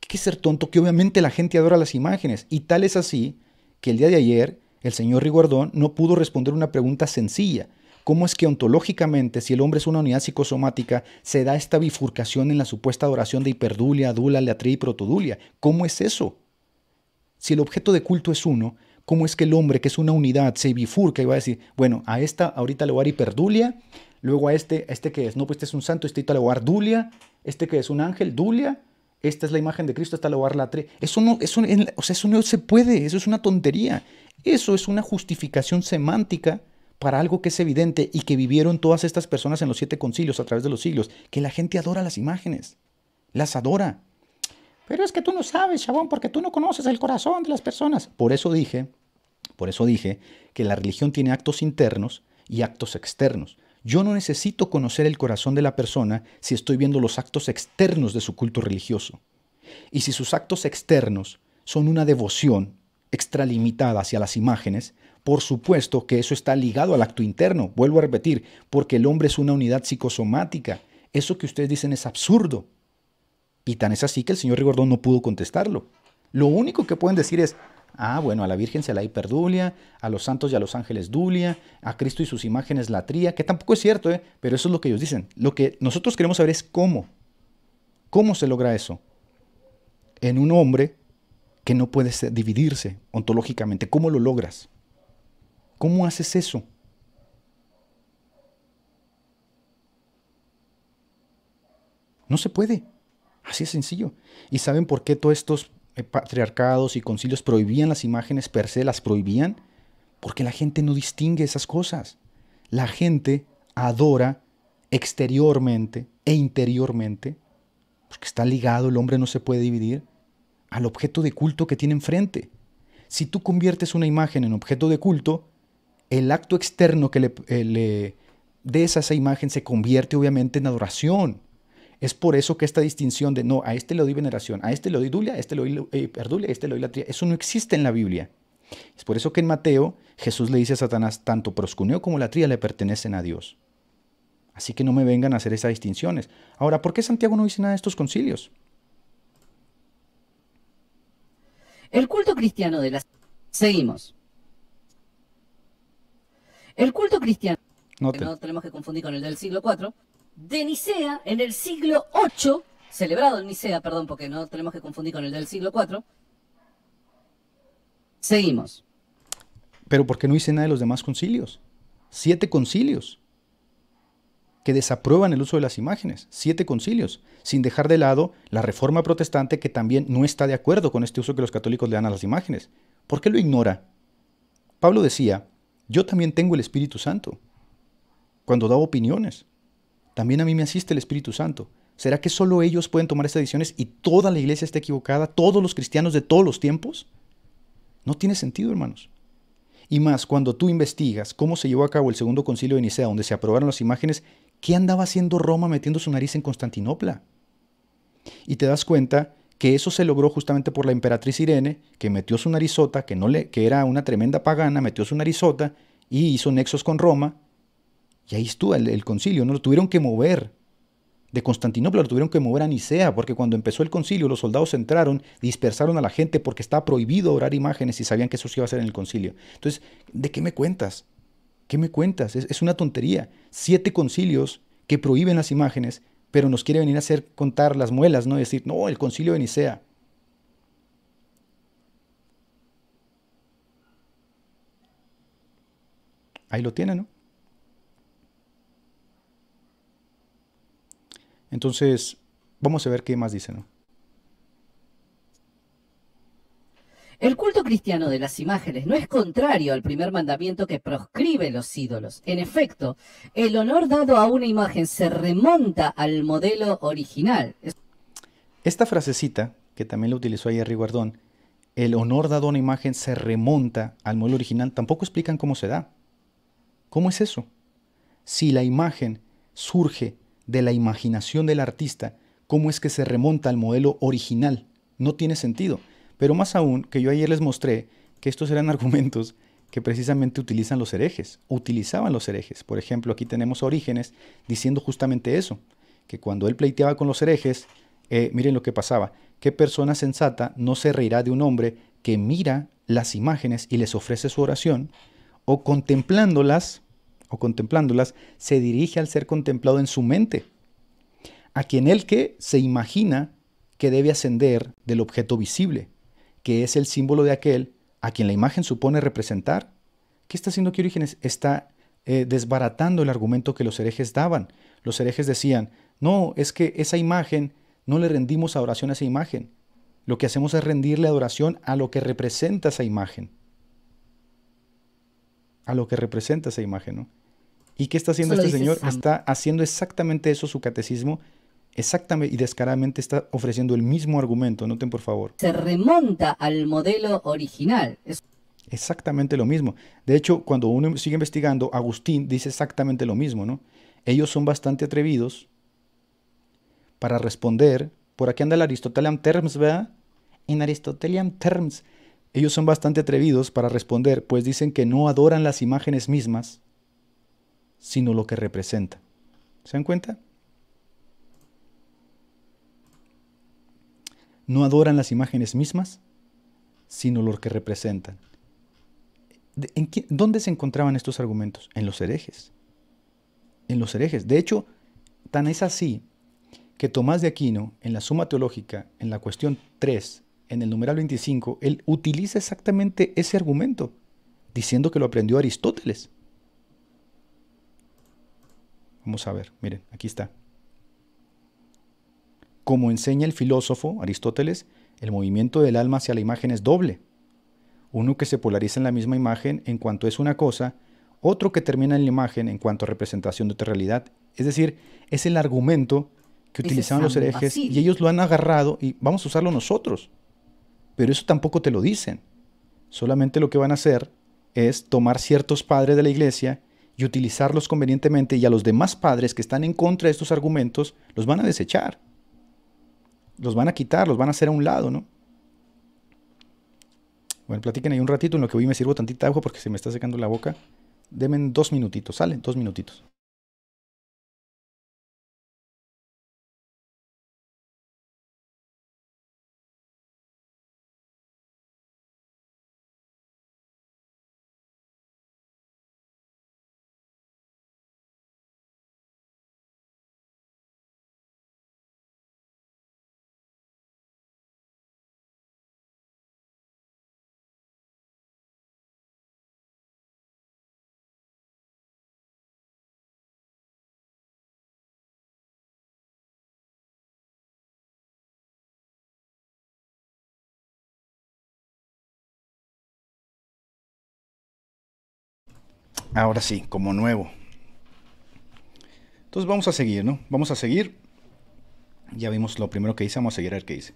¿Qué hay que ser tonto que obviamente la gente adora las imágenes? Y tal es así que el día de ayer el señor Riguardón no pudo responder una pregunta sencilla. ¿Cómo es que ontológicamente, si el hombre es una unidad psicosomática, se da esta bifurcación en la supuesta adoración de hiperdulia, dulia, leatría y protodulia? ¿Cómo es eso? Si el objeto de culto es uno, ¿cómo es que el hombre, que es una unidad, se bifurca y va a decir, bueno, a esta ahorita le voy a dar hiperdulia, luego a este, ¿a este que es? No, pues este es un santo, este le voy a dar dulia, este que es un ángel, dulia, esta es la imagen de Cristo, esta la la Eso no, eso, no se puede, eso es una tontería. Eso es una justificación semántica para algo que es evidente y que vivieron todas estas personas en los siete concilios a través de los siglos, que la gente adora las imágenes, las adora. Pero es que tú no sabes, chabón, porque tú no conoces el corazón de las personas. Por eso dije, por eso dije que la religión tiene actos internos y actos externos. Yo no necesito conocer el corazón de la persona si estoy viendo los actos externos de su culto religioso. Y si sus actos externos son una devoción extralimitada hacia las imágenes, por supuesto que eso está ligado al acto interno, vuelvo a repetir, porque el hombre es una unidad psicosomática. Eso que ustedes dicen es absurdo. Y tan es así que el señor Rigordón no pudo contestarlo. Lo único que pueden decir es, Ah, bueno, a la Virgen se la hiperdulia, a los santos y a los ángeles dulia, a Cristo y sus imágenes la tría, que tampoco es cierto, ¿eh? pero eso es lo que ellos dicen. Lo que nosotros queremos saber es cómo. ¿Cómo se logra eso? En un hombre que no puede dividirse ontológicamente. ¿Cómo lo logras? ¿Cómo haces eso? No se puede. Así es sencillo. ¿Y saben por qué todos estos eh, patriarcados y concilios prohibían las imágenes per se, las prohibían, porque la gente no distingue esas cosas. La gente adora exteriormente e interiormente, porque está ligado, el hombre no se puede dividir, al objeto de culto que tiene enfrente. Si tú conviertes una imagen en objeto de culto, el acto externo que le, eh, des a esa imagen se convierte obviamente en adoración. Es por eso que esta distinción de no, a este le doy veneración, a este le doy dulia, a este le doy eh, perdulia, a este le doy latría, eso no existe en la Biblia. Es por eso que en Mateo Jesús le dice a Satanás, tanto proscuneo como la latría le pertenecen a Dios. Así que no me vengan a hacer esas distinciones. Ahora, ¿por qué Santiago no dice nada de estos concilios? El culto cristiano de las... Seguimos. El culto cristiano... no tenemos que confundir con el del siglo IV, de Nicea en el siglo VIII, celebrado en Nicea, perdón, porque no tenemos que confundir con el del siglo IV. Seguimos. Pero ¿por qué no hice nada de los demás concilios? Siete concilios que desaprueban el uso de las imágenes, siete concilios, sin dejar de lado la reforma protestante que también no está de acuerdo con este uso que los católicos le dan a las imágenes. ¿Por qué lo ignora? Pablo decía, yo también tengo el Espíritu Santo, cuando da opiniones. También a mí me asiste el Espíritu Santo. ¿Será que solo ellos pueden tomar estas decisiones y toda la iglesia está equivocada? ¿Todos los cristianos de todos los tiempos? No tiene sentido, hermanos. Y más, cuando tú investigas cómo se llevó a cabo el segundo concilio de Nicea, donde se aprobaron las imágenes, ¿qué andaba haciendo Roma metiendo su nariz en Constantinopla? Y te das cuenta que eso se logró justamente por la emperatriz Irene, que metió su narizota, que, no le, que era una tremenda pagana, metió su narizota y hizo nexos con Roma, y ahí estuvo el, concilio, ¿no? Lo tuvieron que mover de Constantinopla lo tuvieron que mover a Nicea, porque cuando empezó el concilio los soldados entraron, dispersaron a la gente porque estaba prohibido orar imágenes y sabían que eso se iba a hacer en el concilio. Entonces, ¿de qué me cuentas? ¿Qué me cuentas? Es, es una tontería. Siete concilios que prohíben las imágenes, pero nos quiere venir a hacer contar las muelas, ¿no? Y decir, no, el concilio de Nicea. Ahí lo tiene, ¿no? Entonces, vamos a ver qué más dicen. El culto cristiano de las imágenes no es contrario al primer mandamiento que proscribe los ídolos. En efecto, el honor dado a una imagen se remonta al modelo original. Esta frasecita, que también la utilizó Ayer Riguardón, el honor dado a una imagen se remonta al modelo original, tampoco explican cómo se da. ¿Cómo es eso? Si la imagen surge de la imaginación del artista, cómo es que se remonta al modelo original. No tiene sentido. Pero más aún, que yo ayer les mostré que estos eran argumentos que precisamente utilizan los herejes, utilizaban los herejes. Por ejemplo, aquí tenemos Orígenes diciendo justamente eso, que cuando él pleiteaba con los herejes, eh, miren lo que pasaba, ¿qué persona sensata no se reirá de un hombre que mira las imágenes y les ofrece su oración, o contemplándolas o contemplándolas, se dirige al ser contemplado en su mente, a quien el que se imagina que debe ascender del objeto visible, que es el símbolo de aquel a quien la imagen supone representar. ¿Qué está haciendo Quirígenes? Orígenes? Está eh, desbaratando el argumento que los herejes daban. Los herejes decían, no, es que esa imagen, no le rendimos adoración a esa imagen. Lo que hacemos es rendirle adoración a lo que representa esa imagen a lo que representa esa imagen, ¿no? ¿Y qué está haciendo este señor? Está haciendo exactamente eso su catecismo, exactamente y descaradamente está ofreciendo el mismo argumento, noten por favor. Se remonta al modelo original. Exactamente lo mismo. De hecho, cuando uno sigue investigando, Agustín dice exactamente lo mismo, ¿no? Ellos son bastante atrevidos para responder. Por aquí anda el Aristotelian Terms, ¿verdad? En Aristotelian Terms ellos son bastante atrevidos para responder, pues dicen que no adoran las imágenes mismas, sino lo que representa. ¿Se dan cuenta? No adoran las imágenes mismas, sino lo que representan. ¿En ¿Dónde se encontraban estos argumentos? En los herejes. En los herejes. De hecho, tan es así que Tomás de Aquino, en la Suma Teológica, en la cuestión 3, en el numeral 25, él utiliza exactamente ese argumento, diciendo que lo aprendió Aristóteles. Vamos a ver, miren, aquí está. Como enseña el filósofo Aristóteles, el movimiento del alma hacia la imagen es doble. Uno que se polariza en la misma imagen en cuanto es una cosa, otro que termina en la imagen en cuanto a representación de otra realidad. Es decir, es el argumento que utilizaban los herejes y ellos lo han agarrado y vamos a usarlo nosotros. Pero eso tampoco te lo dicen. Solamente lo que van a hacer es tomar ciertos padres de la iglesia y utilizarlos convenientemente y a los demás padres que están en contra de estos argumentos los van a desechar. Los van a quitar, los van a hacer a un lado, ¿no? Bueno, platiquen ahí un ratito en lo que hoy me sirvo tantita agua porque se me está secando la boca. Denme dos minutitos, salen, Dos minutitos. Ahora sí, como nuevo. Entonces vamos a seguir, ¿no? Vamos a seguir. Ya vimos lo primero que hice, vamos a seguir a ver qué dice.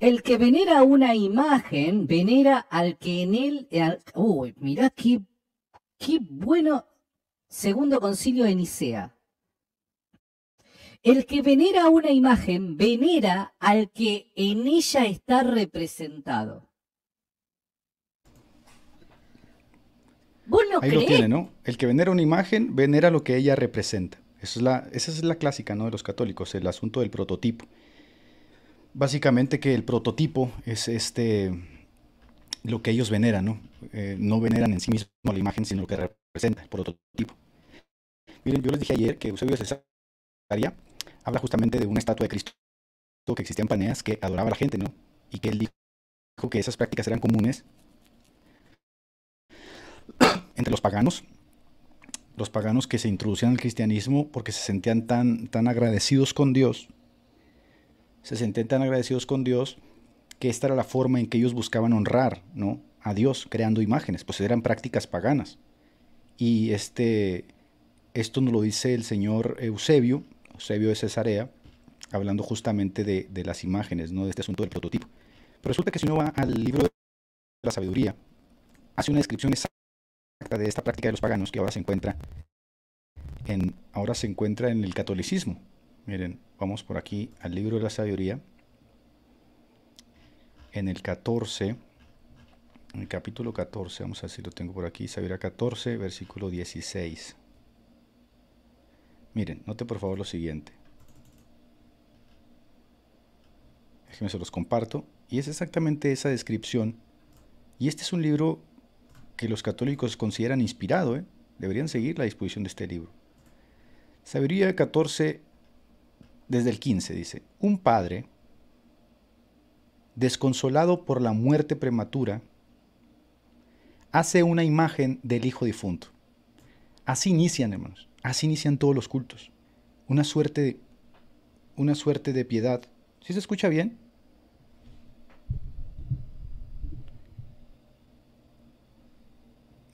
El que venera una imagen, venera al que en él... uy, mirá qué, qué bueno segundo concilio de Nicea. El que venera una imagen, venera al que en ella está representado. Ahí lo tiene, ¿no? El que venera una imagen, venera lo que ella representa. Esa es la, esa es la clásica, ¿no? De los católicos, el asunto del prototipo. Básicamente que el prototipo es este lo que ellos veneran, ¿no? Eh, no veneran en sí mismo la imagen, sino lo que representa, el prototipo. Miren, yo les dije ayer que Eusebio de Cesaria habla justamente de una estatua de Cristo que existía en paneas que adoraba a la gente, ¿no? Y que él dijo que esas prácticas eran comunes los paganos, los paganos que se introducían al cristianismo porque se sentían tan, tan agradecidos con Dios, se sentían tan agradecidos con Dios que esta era la forma en que ellos buscaban honrar ¿no? a Dios, creando imágenes, pues eran prácticas paganas. Y este, esto nos lo dice el señor Eusebio, Eusebio de Cesarea, hablando justamente de, las imágenes, ¿no? de este asunto del prototipo. Pero resulta que si uno va al libro de la sabiduría, hace una descripción exacta de esta práctica de los paganos que ahora se encuentra en, ahora se encuentra en el catolicismo. Miren, vamos por aquí al libro de la sabiduría, en el 14, en el capítulo 14, vamos a ver si lo tengo por aquí, sabiduría 14, versículo 16. Miren, note por favor lo siguiente. Déjenme se los comparto. Y es exactamente esa descripción. Y este es un libro que los católicos consideran inspirado, ¿eh? deberían seguir la disposición de este libro. Sabiduría 14, desde el 15, dice, un padre, desconsolado por la muerte prematura, hace una imagen del hijo difunto. Así inician, hermanos, así inician todos los cultos. Una suerte de, una suerte de piedad. si se escucha bien?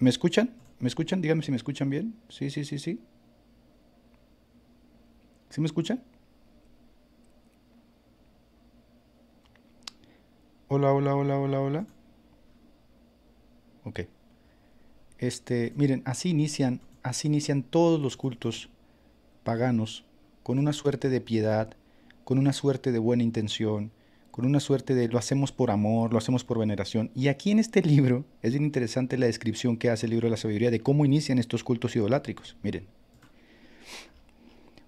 ¿Me escuchan? ¿Me escuchan? Díganme si me escuchan bien. Sí, sí, sí, sí. ¿Sí me escuchan? Hola, hola, hola, hola, hola. Ok. Este, miren, así inician, así inician todos los cultos paganos, con una suerte de piedad, con una suerte de buena intención, por una suerte de lo hacemos por amor, lo hacemos por veneración. Y aquí en este libro es bien interesante la descripción que hace el libro de la sabiduría de cómo inician estos cultos idolátricos. Miren,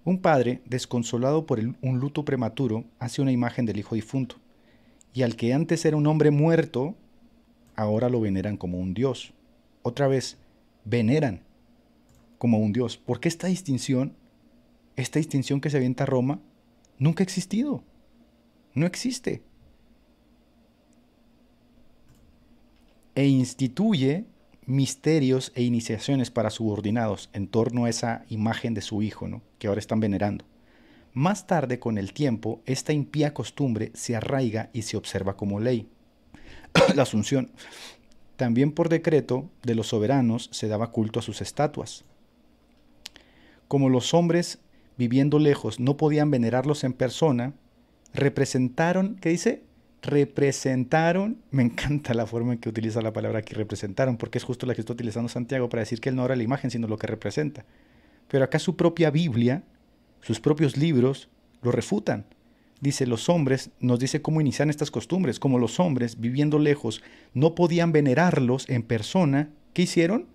un padre, desconsolado por un luto prematuro, hace una imagen del hijo difunto, y al que antes era un hombre muerto, ahora lo veneran como un dios. Otra vez, veneran como un dios. ¿Por qué esta distinción, esta distinción que se avienta a Roma, nunca ha existido? no existe. E instituye misterios e iniciaciones para subordinados en torno a esa imagen de su hijo, que ahora están venerando. Más tarde, con el tiempo, esta impía costumbre se arraiga y se observa como ley. la Asunción. También por decreto de los soberanos se daba culto a sus estatuas. Como los hombres, viviendo lejos, no podían venerarlos en persona, representaron, ¿qué dice? Representaron, me encanta la forma en que utiliza la palabra que representaron, porque es justo la que está utilizando Santiago para decir que él no era la imagen, sino lo que representa. Pero acá su propia Biblia, sus propios libros, lo refutan. Dice, los hombres, nos dice cómo inician estas costumbres, como los hombres, viviendo lejos, no podían venerarlos en persona, ¿qué hicieron?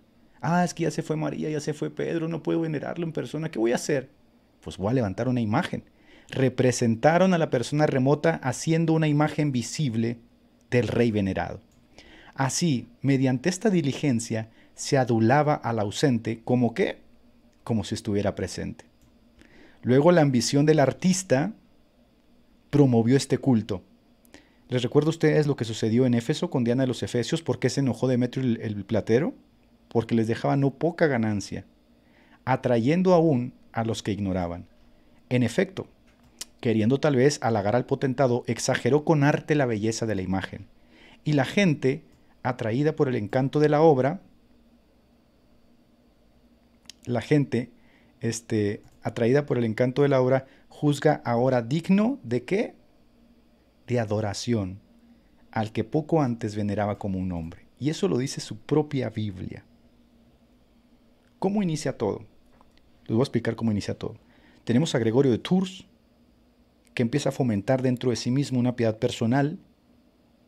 Ah, es que ya se fue María, ya se fue Pedro, no puedo venerarlo en persona, ¿qué voy a hacer? Pues voy a levantar una imagen representaron a la persona remota haciendo una imagen visible del rey venerado. Así, mediante esta diligencia, se adulaba al ausente como que, como si estuviera presente. Luego la ambición del artista promovió este culto. ¿Les recuerdo a ustedes lo que sucedió en Éfeso con Diana de los Efesios? ¿Por qué se enojó Demetrio el, el platero? Porque les dejaba no poca ganancia, atrayendo aún a los que ignoraban. En efecto, queriendo tal vez halagar al potentado, exageró con arte la belleza de la imagen. Y la gente, atraída por el encanto de la obra, la gente, este, atraída por el encanto de la obra, juzga ahora digno de qué? De adoración, al que poco antes veneraba como un hombre. Y eso lo dice su propia Biblia. ¿Cómo inicia todo? Les voy a explicar cómo inicia todo. Tenemos a Gregorio de Tours, que empieza a fomentar dentro de sí mismo una piedad personal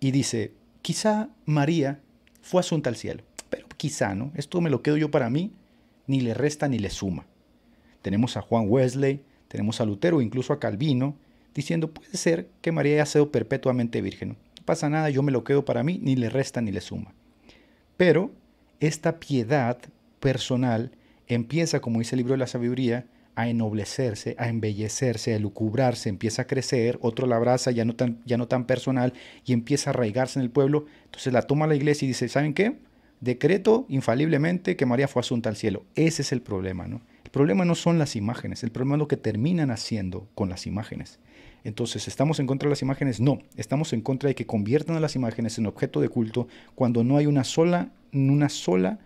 y dice, quizá María fue asunta al cielo, pero quizá, ¿no? Esto me lo quedo yo para mí, ni le resta ni le suma. Tenemos a Juan Wesley, tenemos a Lutero, incluso a Calvino, diciendo, puede ser que María haya sido perpetuamente virgen, no pasa nada, yo me lo quedo para mí, ni le resta ni le suma. Pero esta piedad personal empieza, como dice el libro de la sabiduría, a ennoblecerse, a embellecerse, a lucubrarse, empieza a crecer, otro la abraza ya no tan, ya no tan personal y empieza a arraigarse en el pueblo. Entonces la toma la iglesia y dice, ¿saben qué? Decreto infaliblemente que María fue asunta al cielo. Ese es el problema, ¿no? El problema no son las imágenes, el problema es lo que terminan haciendo con las imágenes. Entonces, ¿estamos en contra de las imágenes? No, estamos en contra de que conviertan a las imágenes en objeto de culto cuando no hay una sola, una sola,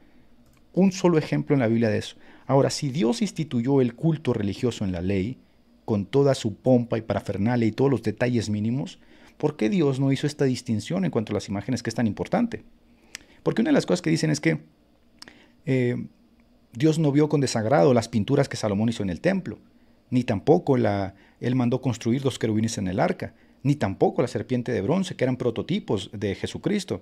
un solo ejemplo en la Biblia de eso. Ahora, si Dios instituyó el culto religioso en la ley, con toda su pompa y parafernalia y todos los detalles mínimos, ¿por qué Dios no hizo esta distinción en cuanto a las imágenes que es tan importante? Porque una de las cosas que dicen es que eh, Dios no vio con desagrado las pinturas que Salomón hizo en el templo, ni tampoco la, él mandó construir los querubines en el arca, ni tampoco la serpiente de bronce, que eran prototipos de Jesucristo.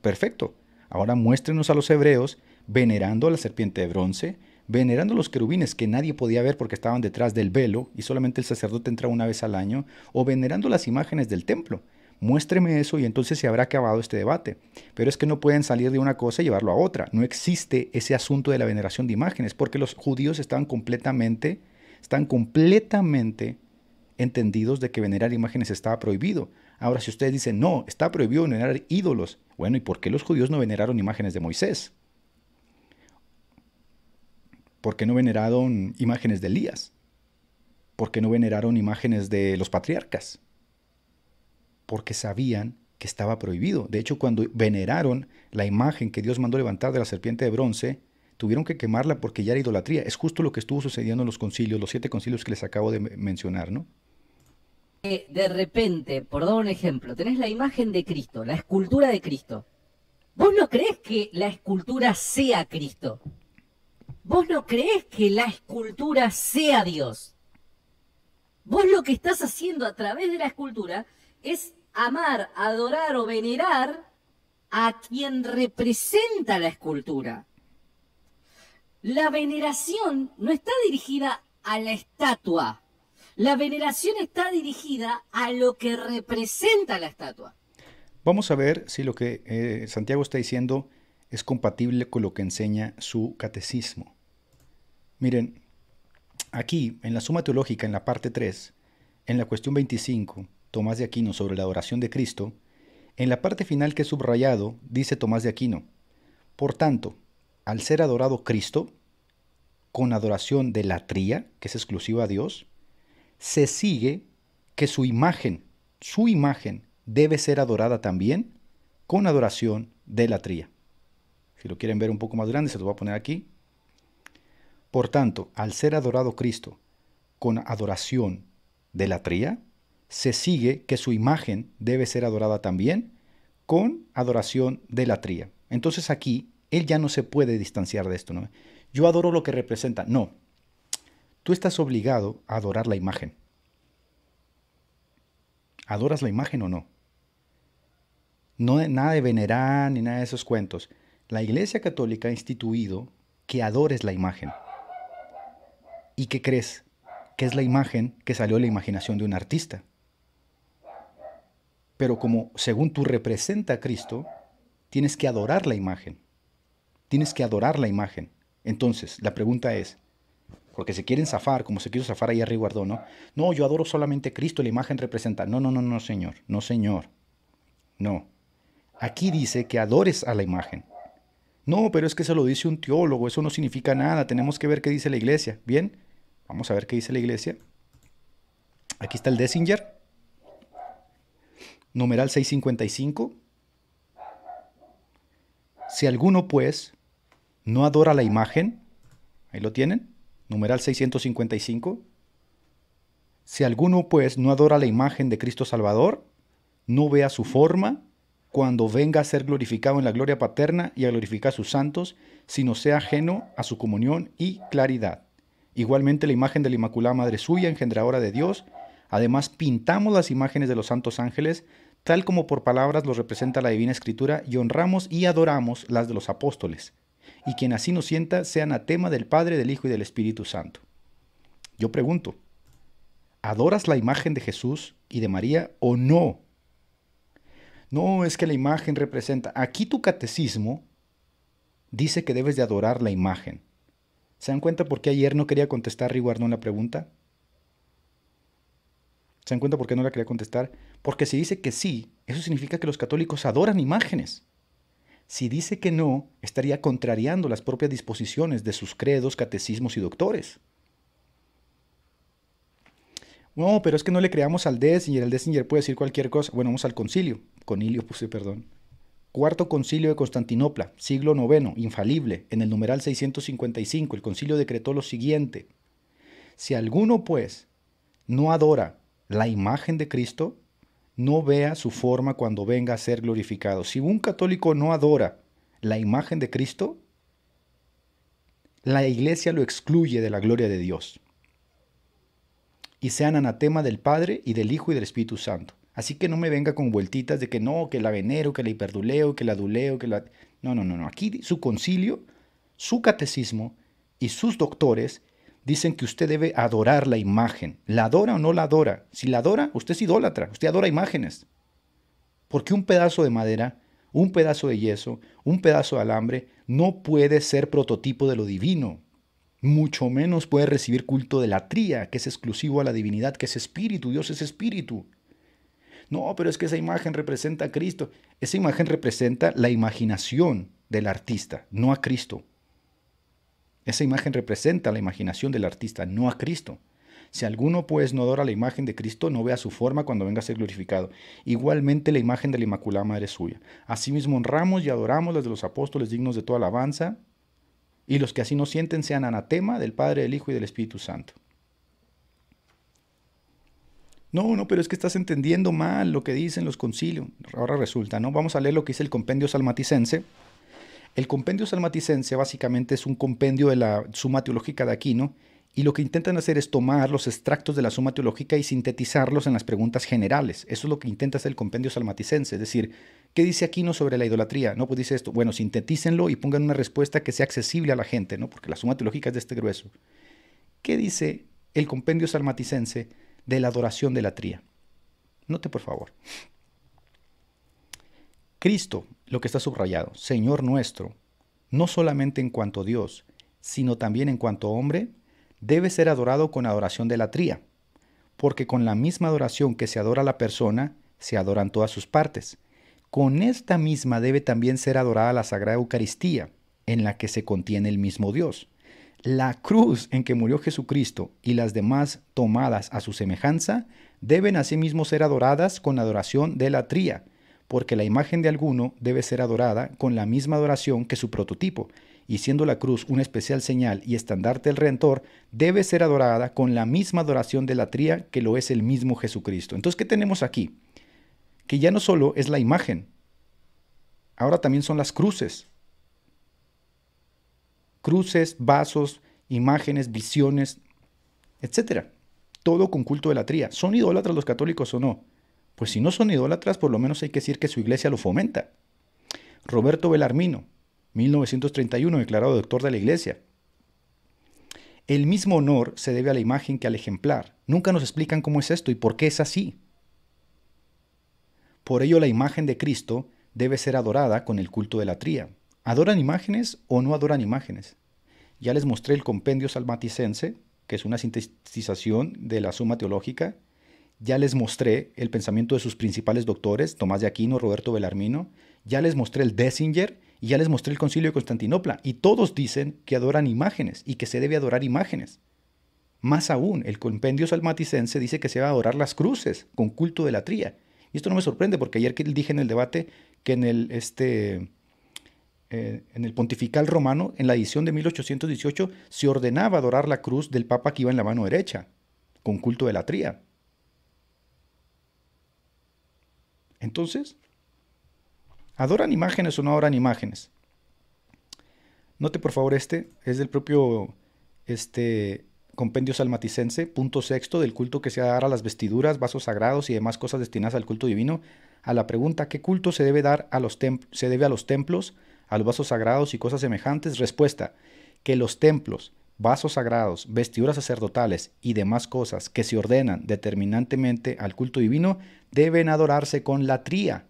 Perfecto. Ahora muéstrenos a los hebreos venerando a la serpiente de bronce, venerando los querubines que nadie podía ver porque estaban detrás del velo y solamente el sacerdote entraba una vez al año, o venerando las imágenes del templo. Muéstreme eso y entonces se habrá acabado este debate. Pero es que no pueden salir de una cosa y llevarlo a otra. No existe ese asunto de la veneración de imágenes porque los judíos completamente, están completamente entendidos de que venerar imágenes estaba prohibido. Ahora, si ustedes dicen, no, está prohibido venerar ídolos, bueno, ¿y por qué los judíos no veneraron imágenes de Moisés? ¿Por qué no veneraron imágenes de Elías? ¿Por qué no veneraron imágenes de los patriarcas? Porque sabían que estaba prohibido. De hecho, cuando veneraron la imagen que Dios mandó levantar de la serpiente de bronce, tuvieron que quemarla porque ya era idolatría. Es justo lo que estuvo sucediendo en los concilios, los siete concilios que les acabo de mencionar, ¿no? de repente, por dar un ejemplo, tenés la imagen de Cristo, la escultura de Cristo. ¿Vos no crees que la escultura sea Cristo? Vos no crees que la escultura sea Dios. Vos lo que estás haciendo a través de la escultura es amar, adorar o venerar a quien representa la escultura. La veneración no está dirigida a la estatua. La veneración está dirigida a lo que representa la estatua. Vamos a ver si lo que eh, Santiago está diciendo es compatible con lo que enseña su catecismo. Miren, aquí en la Suma Teológica, en la parte 3, en la cuestión 25, Tomás de Aquino sobre la adoración de Cristo, en la parte final que he subrayado, dice Tomás de Aquino, por tanto, al ser adorado Cristo, con adoración de la tría, que es exclusiva a Dios, se sigue que su imagen, su imagen, debe ser adorada también con adoración de la tría. Si lo quieren ver un poco más grande, se lo voy a poner aquí. Por tanto, al ser adorado Cristo con adoración de la tría, se sigue que su imagen debe ser adorada también con adoración de la tría. Entonces aquí él ya no se puede distanciar de esto. ¿no? Yo adoro lo que representa. No, tú estás obligado a adorar la imagen. ¿Adoras la imagen o no? No nada de venerar ni nada de esos cuentos. La Iglesia Católica ha instituido que adores la imagen. ¿Y qué crees? Que es la imagen que salió de la imaginación de un artista. Pero como según tú representa a Cristo, tienes que adorar la imagen. Tienes que adorar la imagen. Entonces, la pregunta es, porque se quieren zafar, como se quiso zafar ahí arriba ¿no? No, yo adoro solamente a Cristo, la imagen representa. No, no, no, no, señor, no, señor. No. Aquí dice que adores a la imagen. No, pero es que se lo dice un teólogo, eso no significa nada, tenemos que ver qué dice la iglesia. Bien, vamos a ver qué dice la iglesia. Aquí está el Dessinger, numeral 655. Si alguno, pues, no adora la imagen, ahí lo tienen, numeral 655. Si alguno, pues, no adora la imagen de Cristo Salvador, no vea su forma, cuando venga a ser glorificado en la gloria paterna y a glorificar a sus santos, sino sea ajeno a su comunión y claridad. Igualmente la imagen de la Inmaculada Madre suya, engendradora de Dios, además pintamos las imágenes de los santos ángeles, tal como por palabras los representa la Divina Escritura, y honramos y adoramos las de los apóstoles. Y quien así nos sienta, sea anatema del Padre, del Hijo y del Espíritu Santo. Yo pregunto, ¿adoras la imagen de Jesús y de María o no no, es que la imagen representa. Aquí tu catecismo dice que debes de adorar la imagen. ¿Se dan cuenta por qué ayer no quería contestar en la pregunta? ¿Se dan cuenta por qué no la quería contestar? Porque si dice que sí, eso significa que los católicos adoran imágenes. Si dice que no, estaría contrariando las propias disposiciones de sus credos, catecismos y doctores. No, pero es que no le creamos al Dessinger, el Dessinger puede decir cualquier cosa. Bueno, vamos al concilio, conilio puse, perdón. Cuarto concilio de Constantinopla, siglo IX, infalible, en el numeral 655, el concilio decretó lo siguiente. Si alguno, pues, no adora la imagen de Cristo, no vea su forma cuando venga a ser glorificado. Si un católico no adora la imagen de Cristo, la iglesia lo excluye de la gloria de Dios y sean anatema del Padre y del Hijo y del Espíritu Santo. Así que no me venga con vueltitas de que no, que la venero, que la hiperduleo, que la aduleo, que la... No, no, no, no. Aquí su concilio, su catecismo y sus doctores dicen que usted debe adorar la imagen. ¿La adora o no la adora? Si la adora, usted es idólatra, usted adora imágenes. Porque un pedazo de madera, un pedazo de yeso, un pedazo de alambre no puede ser prototipo de lo divino. Mucho menos puede recibir culto de la tría, que es exclusivo a la divinidad, que es espíritu, Dios es espíritu. No, pero es que esa imagen representa a Cristo. Esa imagen representa la imaginación del artista, no a Cristo. Esa imagen representa la imaginación del artista, no a Cristo. Si alguno pues no adora la imagen de Cristo, no vea su forma cuando venga a ser glorificado. Igualmente la imagen de la Inmaculada Madre es suya. Asimismo honramos y adoramos las de los apóstoles dignos de toda alabanza, y los que así no sienten sean anatema del Padre, del Hijo y del Espíritu Santo. No, no, pero es que estás entendiendo mal lo que dicen los concilios. Ahora resulta, ¿no? Vamos a leer lo que dice el compendio salmaticense. El compendio salmaticense básicamente es un compendio de la suma teológica de Aquino y lo que intentan hacer es tomar los extractos de la suma teológica y sintetizarlos en las preguntas generales. Eso es lo que intenta hacer el compendio salmaticense, es decir, ¿Qué dice Aquino sobre la idolatría? No, pues dice esto. Bueno, sintetícenlo y pongan una respuesta que sea accesible a la gente, ¿no? Porque la suma teológica es de este grueso. ¿Qué dice el compendio salmaticense de la adoración de la tría? Note, por favor. Cristo, lo que está subrayado, Señor nuestro, no solamente en cuanto Dios, sino también en cuanto hombre, debe ser adorado con adoración de la tría, porque con la misma adoración que se adora la persona, se adoran todas sus partes con esta misma debe también ser adorada la Sagrada Eucaristía, en la que se contiene el mismo Dios. La cruz en que murió Jesucristo y las demás tomadas a su semejanza deben asimismo ser adoradas con adoración de la tría, porque la imagen de alguno debe ser adorada con la misma adoración que su prototipo, y siendo la cruz una especial señal y estandarte del Redentor, debe ser adorada con la misma adoración de la tría que lo es el mismo Jesucristo. Entonces, ¿qué tenemos aquí? que ya no solo es la imagen, ahora también son las cruces. Cruces, vasos, imágenes, visiones, etc. Todo con culto de la tría. ¿Son idólatras los católicos o no? Pues si no son idólatras, por lo menos hay que decir que su iglesia lo fomenta. Roberto Belarmino, 1931, declarado doctor de la iglesia. El mismo honor se debe a la imagen que al ejemplar. Nunca nos explican cómo es esto y por qué es así. Por ello la imagen de Cristo debe ser adorada con el culto de la tría. ¿Adoran imágenes o no adoran imágenes? Ya les mostré el compendio salmaticense, que es una sintetización de la suma teológica. Ya les mostré el pensamiento de sus principales doctores, Tomás de Aquino, Roberto Belarmino. Ya les mostré el Dessinger y ya les mostré el concilio de Constantinopla. Y todos dicen que adoran imágenes y que se debe adorar imágenes. Más aún, el compendio salmaticense dice que se va a adorar las cruces con culto de la tría. Y esto no me sorprende porque ayer dije en el debate que en el, este, eh, en el pontifical romano, en la edición de 1818, se ordenaba adorar la cruz del papa que iba en la mano derecha, con culto de la tría. Entonces, ¿adoran imágenes o no adoran imágenes? Note por favor este, es del propio este, Compendio Salmaticense, punto sexto del culto que se ha dar a las vestiduras, vasos sagrados y demás cosas destinadas al culto divino, a la pregunta ¿qué culto se debe dar a los se debe a los templos, a los vasos sagrados y cosas semejantes? Respuesta: que los templos, vasos sagrados, vestiduras sacerdotales y demás cosas que se ordenan determinantemente al culto divino deben adorarse con la tría.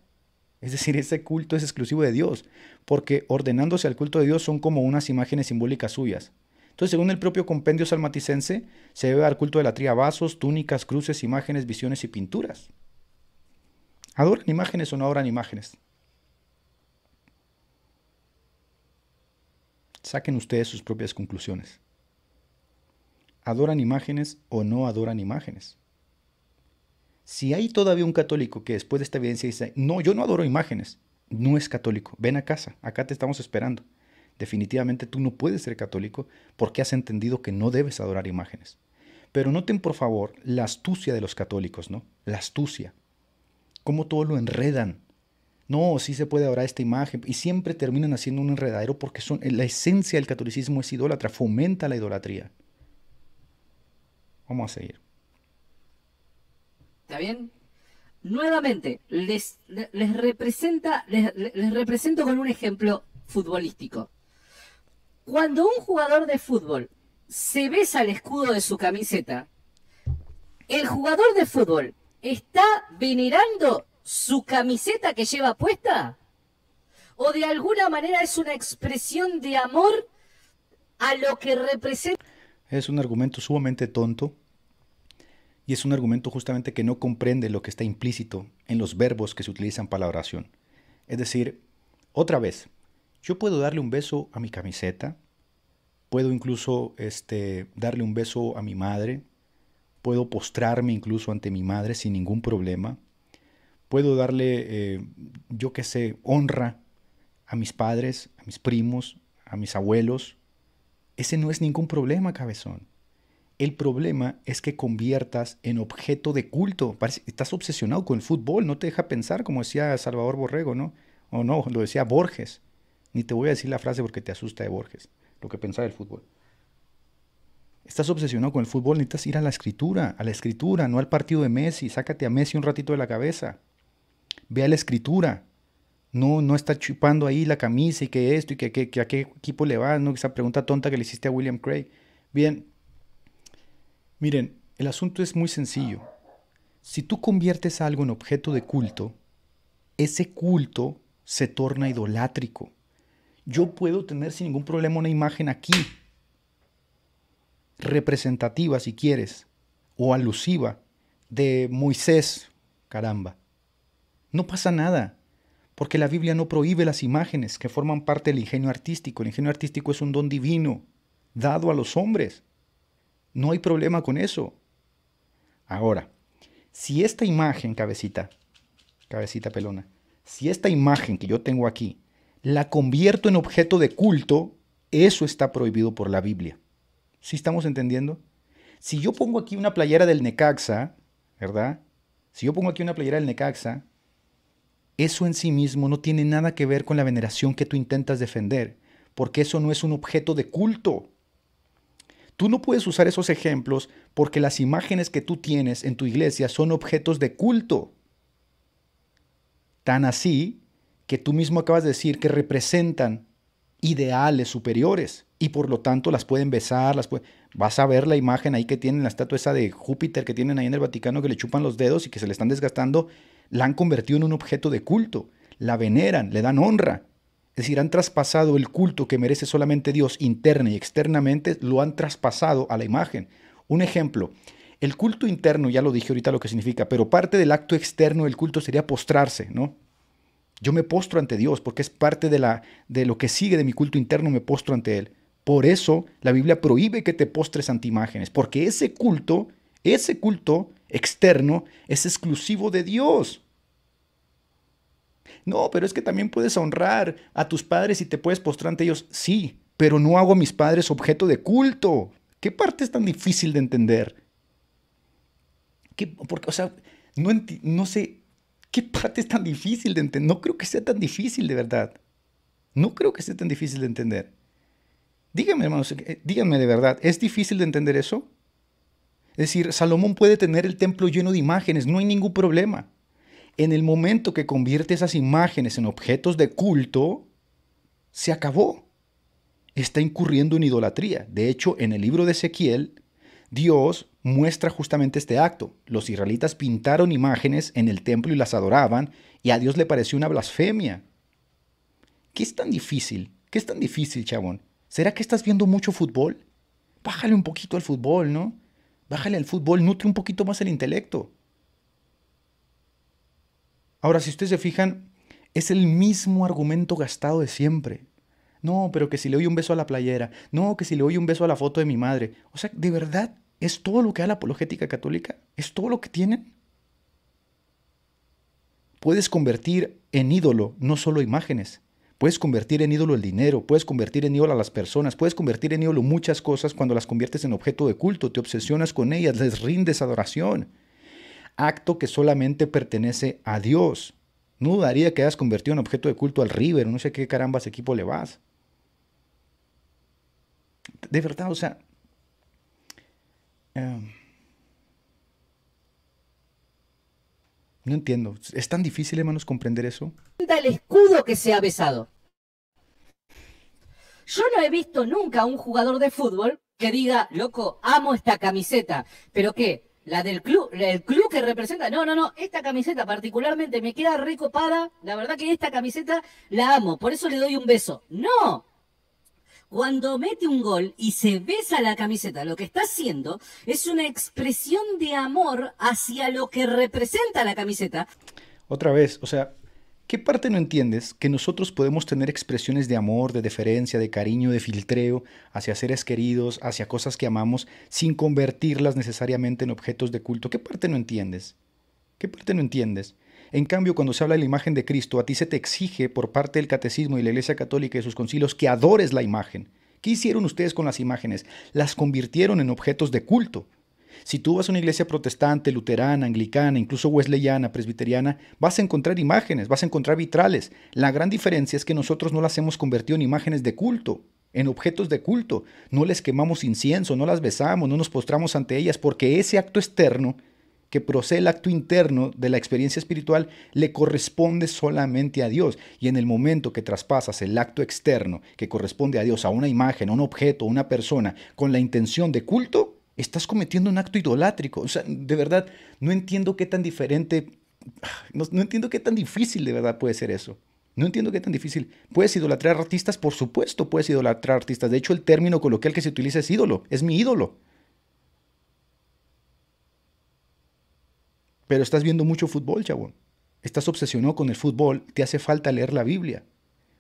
Es decir, ese culto es exclusivo de Dios, porque ordenándose al culto de Dios son como unas imágenes simbólicas suyas. Entonces, según el propio compendio salmaticense, se debe dar culto de la tría vasos, túnicas, cruces, imágenes, visiones y pinturas. ¿Adoran imágenes o no adoran imágenes? Saquen ustedes sus propias conclusiones. ¿Adoran imágenes o no adoran imágenes? Si hay todavía un católico que después de esta evidencia dice, no, yo no adoro imágenes, no es católico, ven a casa, acá te estamos esperando. Definitivamente tú no puedes ser católico porque has entendido que no debes adorar imágenes. Pero noten por favor la astucia de los católicos, ¿no? La astucia. Cómo todo lo enredan. No, sí se puede adorar esta imagen. Y siempre terminan haciendo un enredadero porque son, eh, la esencia del catolicismo es idólatra, fomenta la idolatría. Vamos a seguir. ¿Está bien? Nuevamente, les, les, representa, les represento con un ejemplo futbolístico. Cuando un jugador de fútbol se besa el escudo de su camiseta, el jugador de fútbol está venerando su camiseta que lleva puesta? ¿O de alguna manera es una expresión de amor a lo que representa? Es un argumento sumamente tonto y es un argumento justamente que no comprende lo que está implícito en los verbos que se utilizan para la oración. Es decir, otra vez, yo puedo darle un beso a mi camiseta, puedo incluso este, darle un beso a mi madre, puedo postrarme incluso ante mi madre sin ningún problema, puedo darle, eh, yo qué sé, honra a mis padres, a mis primos, a mis abuelos. Ese no es ningún problema, cabezón. El problema es que conviertas en objeto de culto. estás obsesionado con el fútbol, no te deja pensar, como decía Salvador Borrego, ¿no? O no, lo decía Borges. Ni te voy a decir la frase porque te asusta de eh, Borges, lo que pensaba del fútbol. Estás obsesionado con el fútbol, necesitas ir a la escritura, a la escritura, no al partido de Messi. Sácate a Messi un ratito de la cabeza. Ve a la escritura. No, no está chupando ahí la camisa y que esto y que, a qué equipo le vas, ¿no? Esa pregunta tonta que le hiciste a William Craig. Bien, miren, el asunto es muy sencillo. Si tú conviertes algo en objeto de culto, ese culto se torna idolátrico yo puedo tener sin ningún problema una imagen aquí, representativa si quieres, o alusiva, de Moisés, caramba. No pasa nada, porque la Biblia no prohíbe las imágenes que forman parte del ingenio artístico. El ingenio artístico es un don divino, dado a los hombres. No hay problema con eso. Ahora, si esta imagen, cabecita, cabecita pelona, si esta imagen que yo tengo aquí la convierto en objeto de culto, eso está prohibido por la Biblia. ¿Sí estamos entendiendo? Si yo pongo aquí una playera del Necaxa, ¿verdad? Si yo pongo aquí una playera del Necaxa, eso en sí mismo no tiene nada que ver con la veneración que tú intentas defender, porque eso no es un objeto de culto. Tú no puedes usar esos ejemplos porque las imágenes que tú tienes en tu iglesia son objetos de culto. Tan así que tú mismo acabas de decir que representan ideales superiores y por lo tanto las pueden besar, las vas a ver la imagen ahí que tienen, la estatua esa de Júpiter que tienen ahí en el Vaticano que le chupan los dedos y que se le están desgastando, la han convertido en un objeto de culto, la veneran, le dan honra. Es decir, han traspasado el culto que merece solamente Dios interna y externamente, lo han traspasado a la imagen. Un ejemplo, el culto interno, ya lo dije ahorita lo que significa, pero parte del acto externo del culto sería postrarse, ¿no? Yo me postro ante Dios porque es parte de, la, de lo que sigue de mi culto interno, me postro ante Él. Por eso la Biblia prohíbe que te postres ante imágenes, porque ese culto, ese culto externo es exclusivo de Dios. No, pero es que también puedes honrar a tus padres y te puedes postrar ante ellos. Sí, pero no hago a mis padres objeto de culto. ¿Qué parte es tan difícil de entender? ¿Qué, porque, o sea, no, no sé, ¿Qué parte es tan difícil de entender? No creo que sea tan difícil de verdad. No creo que sea tan difícil de entender. Díganme, hermanos, eh, díganme de verdad, ¿es difícil de entender eso? Es decir, Salomón puede tener el templo lleno de imágenes, no hay ningún problema. En el momento que convierte esas imágenes en objetos de culto, se acabó. Está incurriendo en idolatría. De hecho, en el libro de Ezequiel, Dios muestra justamente este acto. Los israelitas pintaron imágenes en el templo y las adoraban, y a Dios le pareció una blasfemia. ¿Qué es tan difícil? ¿Qué es tan difícil, chabón? ¿Será que estás viendo mucho fútbol? Bájale un poquito al fútbol, ¿no? Bájale al fútbol, nutre un poquito más el intelecto. Ahora, si ustedes se fijan, es el mismo argumento gastado de siempre. No, pero que si le doy un beso a la playera. No, que si le doy un beso a la foto de mi madre. O sea, de verdad, ¿Es todo lo que da la apologética católica? ¿Es todo lo que tienen? Puedes convertir en ídolo no solo imágenes, puedes convertir en ídolo el dinero, puedes convertir en ídolo a las personas, puedes convertir en ídolo muchas cosas cuando las conviertes en objeto de culto, te obsesionas con ellas, les rindes adoración. Acto que solamente pertenece a Dios. No dudaría que hayas convertido en objeto de culto al River, no sé qué carambas equipo le vas. De verdad, o sea, Em, no entiendo. ¿Es tan difícil, hermanos, comprender eso? El escudo que se ha besado. Yo no he visto nunca a un jugador de fútbol que diga, loco, amo esta camiseta, pero que la del club, el club que representa, no, no, no, esta camiseta particularmente me queda recopada, la verdad que esta camiseta la amo, por eso le doy un beso. No, cuando mete un gol y se besa la camiseta, lo que está haciendo es una expresión de amor hacia lo que representa la camiseta. Otra vez, o sea, ¿qué parte no entiendes que nosotros podemos tener expresiones de amor, de deferencia, de cariño, de filtreo hacia seres queridos, hacia cosas que amamos, sin convertirlas necesariamente en objetos de culto? ¿Qué parte no entiendes? ¿Qué parte no entiendes? En cambio, cuando se habla de la imagen de Cristo, a ti se te exige por parte del catecismo y la Iglesia Católica y sus concilios que adores la imagen. ¿Qué hicieron ustedes con las imágenes? Las convirtieron en objetos de culto. Si tú vas a una iglesia protestante, luterana, anglicana, incluso wesleyana, presbiteriana, vas a encontrar imágenes, vas a encontrar vitrales. La gran diferencia es que nosotros no las hemos convertido en imágenes de culto, en objetos de culto. No les quemamos incienso, no las besamos, no nos postramos ante ellas, porque ese acto externo que procede el acto interno de la experiencia espiritual le corresponde solamente a Dios. Y en el momento que traspasas el acto externo que corresponde a Dios, a una imagen, a un objeto, a una persona, con la intención de culto, estás cometiendo un acto idolátrico. O sea, de verdad, no entiendo qué tan diferente, no, no entiendo qué tan difícil de verdad puede ser eso. No entiendo qué tan difícil. ¿Puedes idolatrar artistas? Por supuesto, puedes idolatrar artistas. De hecho, el término coloquial que se utiliza es ídolo. Es mi ídolo. Pero estás viendo mucho fútbol, chabón. Estás obsesionado con el fútbol, te hace falta leer la Biblia.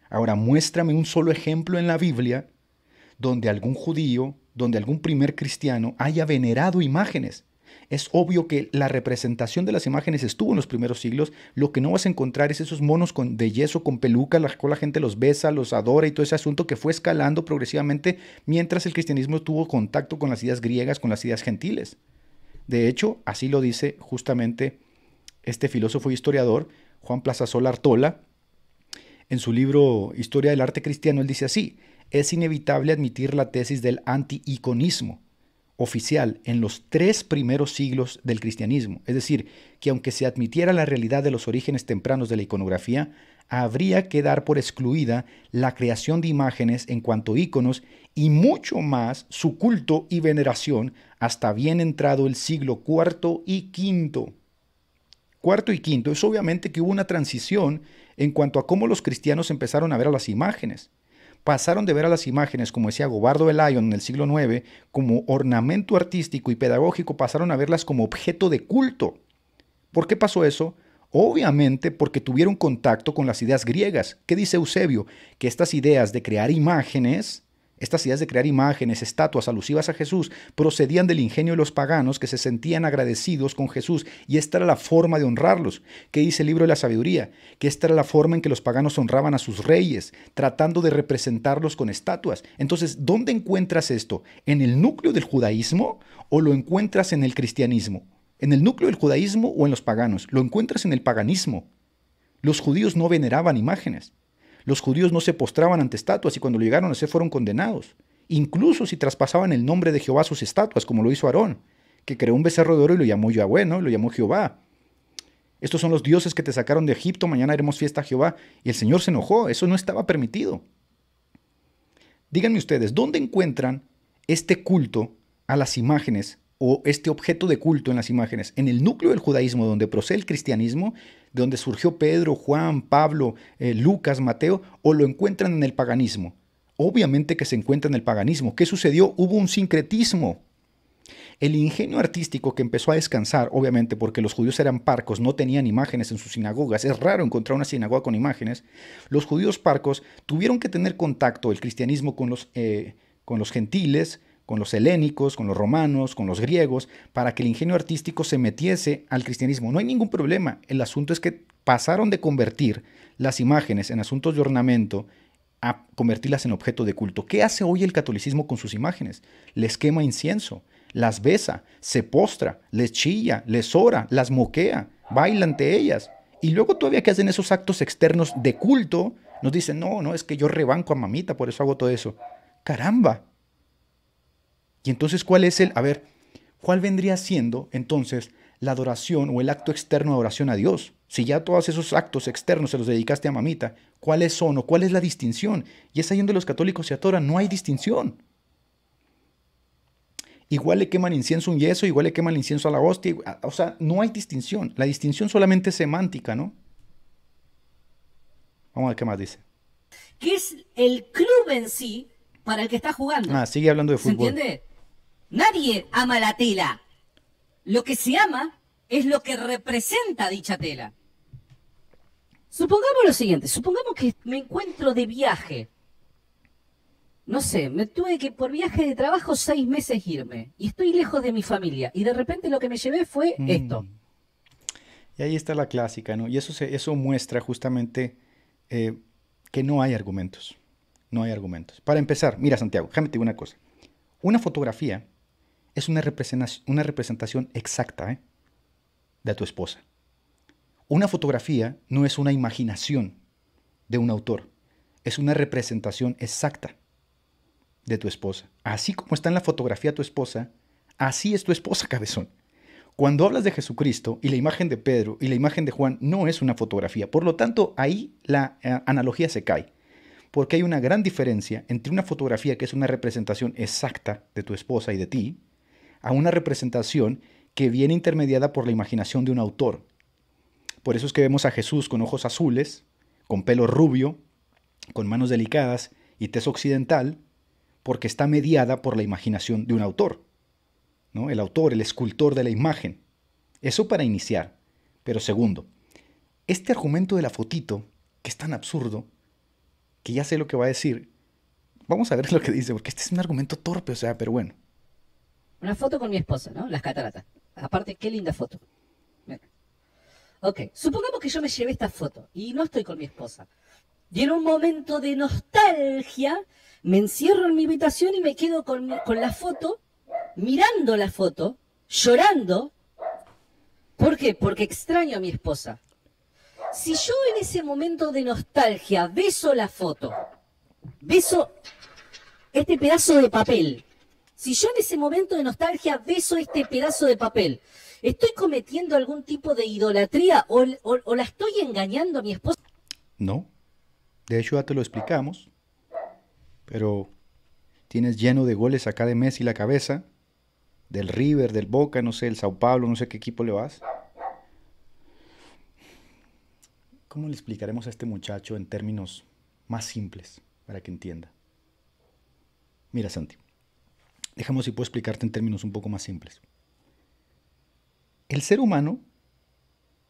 Ahora, muéstrame un solo ejemplo en la Biblia donde algún judío, donde algún primer cristiano haya venerado imágenes. Es obvio que la representación de las imágenes estuvo en los primeros siglos. Lo que no vas a encontrar es esos monos con, de yeso con peluca, la cual la gente los besa, los adora y todo ese asunto que fue escalando progresivamente mientras el cristianismo tuvo contacto con las ideas griegas, con las ideas gentiles. De hecho, así lo dice justamente este filósofo y e historiador, Juan Plazasol Artola, en su libro Historia del Arte Cristiano, él dice así, es inevitable admitir la tesis del anti-iconismo, oficial en los tres primeros siglos del cristianismo, es decir, que aunque se admitiera la realidad de los orígenes tempranos de la iconografía, habría que dar por excluida la creación de imágenes en cuanto íconos y mucho más su culto y veneración hasta bien entrado el siglo IV y V. Cuarto y quinto es obviamente que hubo una transición en cuanto a cómo los cristianos empezaron a ver a las imágenes pasaron de ver a las imágenes, como decía Gobardo de Lyon en el siglo IX, como ornamento artístico y pedagógico, pasaron a verlas como objeto de culto. ¿Por qué pasó eso? Obviamente porque tuvieron contacto con las ideas griegas. ¿Qué dice Eusebio? Que estas ideas de crear imágenes estas ideas de crear imágenes, estatuas alusivas a Jesús procedían del ingenio de los paganos que se sentían agradecidos con Jesús y esta era la forma de honrarlos. ¿Qué dice el libro de la sabiduría? Que esta era la forma en que los paganos honraban a sus reyes, tratando de representarlos con estatuas. Entonces, ¿dónde encuentras esto? ¿En el núcleo del judaísmo o lo encuentras en el cristianismo? ¿En el núcleo del judaísmo o en los paganos? Lo encuentras en el paganismo. Los judíos no veneraban imágenes. Los judíos no se postraban ante estatuas y cuando llegaron a ser fueron condenados, incluso si traspasaban el nombre de Jehová a sus estatuas, como lo hizo Aarón, que creó un becerro de oro y lo llamó Yahweh, ¿no? lo llamó Jehová. Estos son los dioses que te sacaron de Egipto, mañana haremos fiesta a Jehová. Y el Señor se enojó, eso no estaba permitido. Díganme ustedes, ¿dónde encuentran este culto a las imágenes o este objeto de culto en las imágenes. En el núcleo del judaísmo, donde procede el cristianismo, de donde surgió Pedro, Juan, Pablo, eh, Lucas, Mateo, o lo encuentran en el paganismo. Obviamente que se encuentra en el paganismo. ¿Qué sucedió? Hubo un sincretismo. El ingenio artístico que empezó a descansar, obviamente porque los judíos eran parcos, no tenían imágenes en sus sinagogas, es raro encontrar una sinagoga con imágenes, los judíos parcos tuvieron que tener contacto el cristianismo con los, eh, con los gentiles, con los helénicos, con los romanos, con los griegos, para que el ingenio artístico se metiese al cristianismo. No hay ningún problema. El asunto es que pasaron de convertir las imágenes en asuntos de ornamento a convertirlas en objeto de culto. ¿Qué hace hoy el catolicismo con sus imágenes? Les quema incienso, las besa, se postra, les chilla, les ora, las moquea, baila ante ellas. Y luego todavía que hacen esos actos externos de culto, nos dicen, no, no, es que yo rebanco a mamita, por eso hago todo eso. Caramba, y entonces, ¿cuál es el, a ver, cuál vendría siendo entonces la adoración o el acto externo de adoración a Dios? Si ya todos esos actos externos se los dedicaste a mamita, ¿cuáles son o cuál es la distinción? Y es ahí donde los católicos se atoran, no hay distinción. Igual le queman incienso un yeso, igual le queman incienso a la hostia, o sea, no hay distinción. La distinción solamente es semántica, ¿no? Vamos a ver qué más dice. ¿Qué es el club en sí para el que está jugando? Ah, sigue hablando de fútbol. ¿Se entiende? Nadie ama la tela. Lo que se ama es lo que representa dicha tela. Supongamos lo siguiente, supongamos que me encuentro de viaje. No sé, me tuve que por viaje de trabajo seis meses irme y estoy lejos de mi familia y de repente lo que me llevé fue mm. esto. Y ahí está la clásica, ¿no? Y eso, eso muestra justamente eh, que no hay argumentos. No hay argumentos. Para empezar, mira Santiago, déjame te una cosa. Una fotografía es una representación, una representación exacta ¿eh? de tu esposa. Una fotografía no es una imaginación de un autor, es una representación exacta de tu esposa. Así como está en la fotografía tu esposa, así es tu esposa, cabezón. Cuando hablas de Jesucristo y la imagen de Pedro y la imagen de Juan no es una fotografía, por lo tanto ahí la eh, analogía se cae, porque hay una gran diferencia entre una fotografía que es una representación exacta de tu esposa y de ti, a una representación que viene intermediada por la imaginación de un autor. Por eso es que vemos a Jesús con ojos azules, con pelo rubio, con manos delicadas y tez occidental, porque está mediada por la imaginación de un autor. ¿no? El autor, el escultor de la imagen. Eso para iniciar. Pero segundo, este argumento de la fotito, que es tan absurdo, que ya sé lo que va a decir, vamos a ver lo que dice, porque este es un argumento torpe, o sea, pero bueno. Una foto con mi esposa, ¿no? Las cataratas. Aparte, qué linda foto. Ok, supongamos que yo me llevé esta foto y no estoy con mi esposa. Y en un momento de nostalgia, me encierro en mi habitación y me quedo con, con la foto, mirando la foto, llorando. ¿Por qué? Porque extraño a mi esposa. Si yo en ese momento de nostalgia beso la foto, beso este pedazo de papel, si yo en ese momento de nostalgia beso este pedazo de papel, ¿estoy cometiendo algún tipo de idolatría o, la estoy engañando a mi esposa? No, de hecho ya te lo explicamos, pero tienes lleno de goles acá de Messi la cabeza, del River, del Boca, no sé, el Sao Paulo, no sé qué equipo le vas. ¿Cómo le explicaremos a este muchacho en términos más simples para que entienda? Mira, Santi, Dejemos si puedo explicarte en términos un poco más simples. El ser humano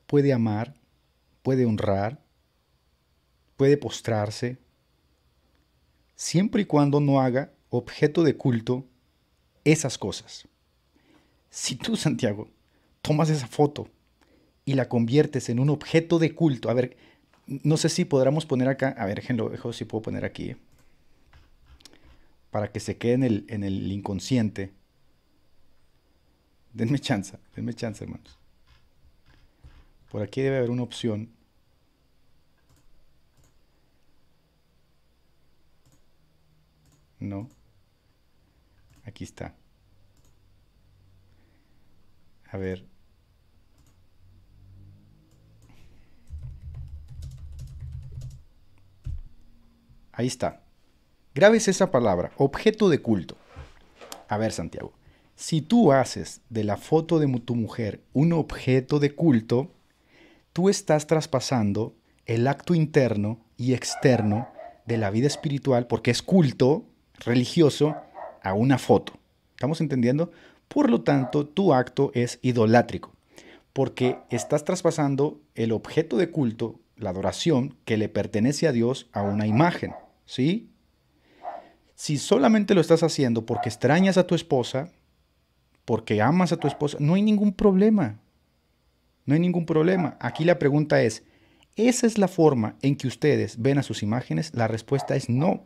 puede amar, puede honrar, puede postrarse, siempre y cuando no haga objeto de culto esas cosas. Si tú, Santiago, tomas esa foto y la conviertes en un objeto de culto, a ver, no sé si podremos poner acá, a ver, déjenlo, si puedo poner aquí. Eh para que se quede en el, inconsciente. Denme chance, denme chance, hermanos. Por aquí debe haber una opción. No. Aquí está. A ver. Ahí está. Grabes esa palabra, objeto de culto. A ver, Santiago, si tú haces de la foto de tu mujer un objeto de culto, tú estás traspasando el acto interno y externo de la vida espiritual, porque es culto religioso, a una foto. ¿Estamos entendiendo? Por lo tanto, tu acto es idolátrico, porque estás traspasando el objeto de culto, la adoración que le pertenece a Dios, a una imagen. ¿Sí? Si solamente lo estás haciendo porque extrañas a tu esposa, porque amas a tu esposa, no hay ningún problema. No hay ningún problema. Aquí la pregunta es, ¿esa es la forma en que ustedes ven a sus imágenes? La respuesta es no.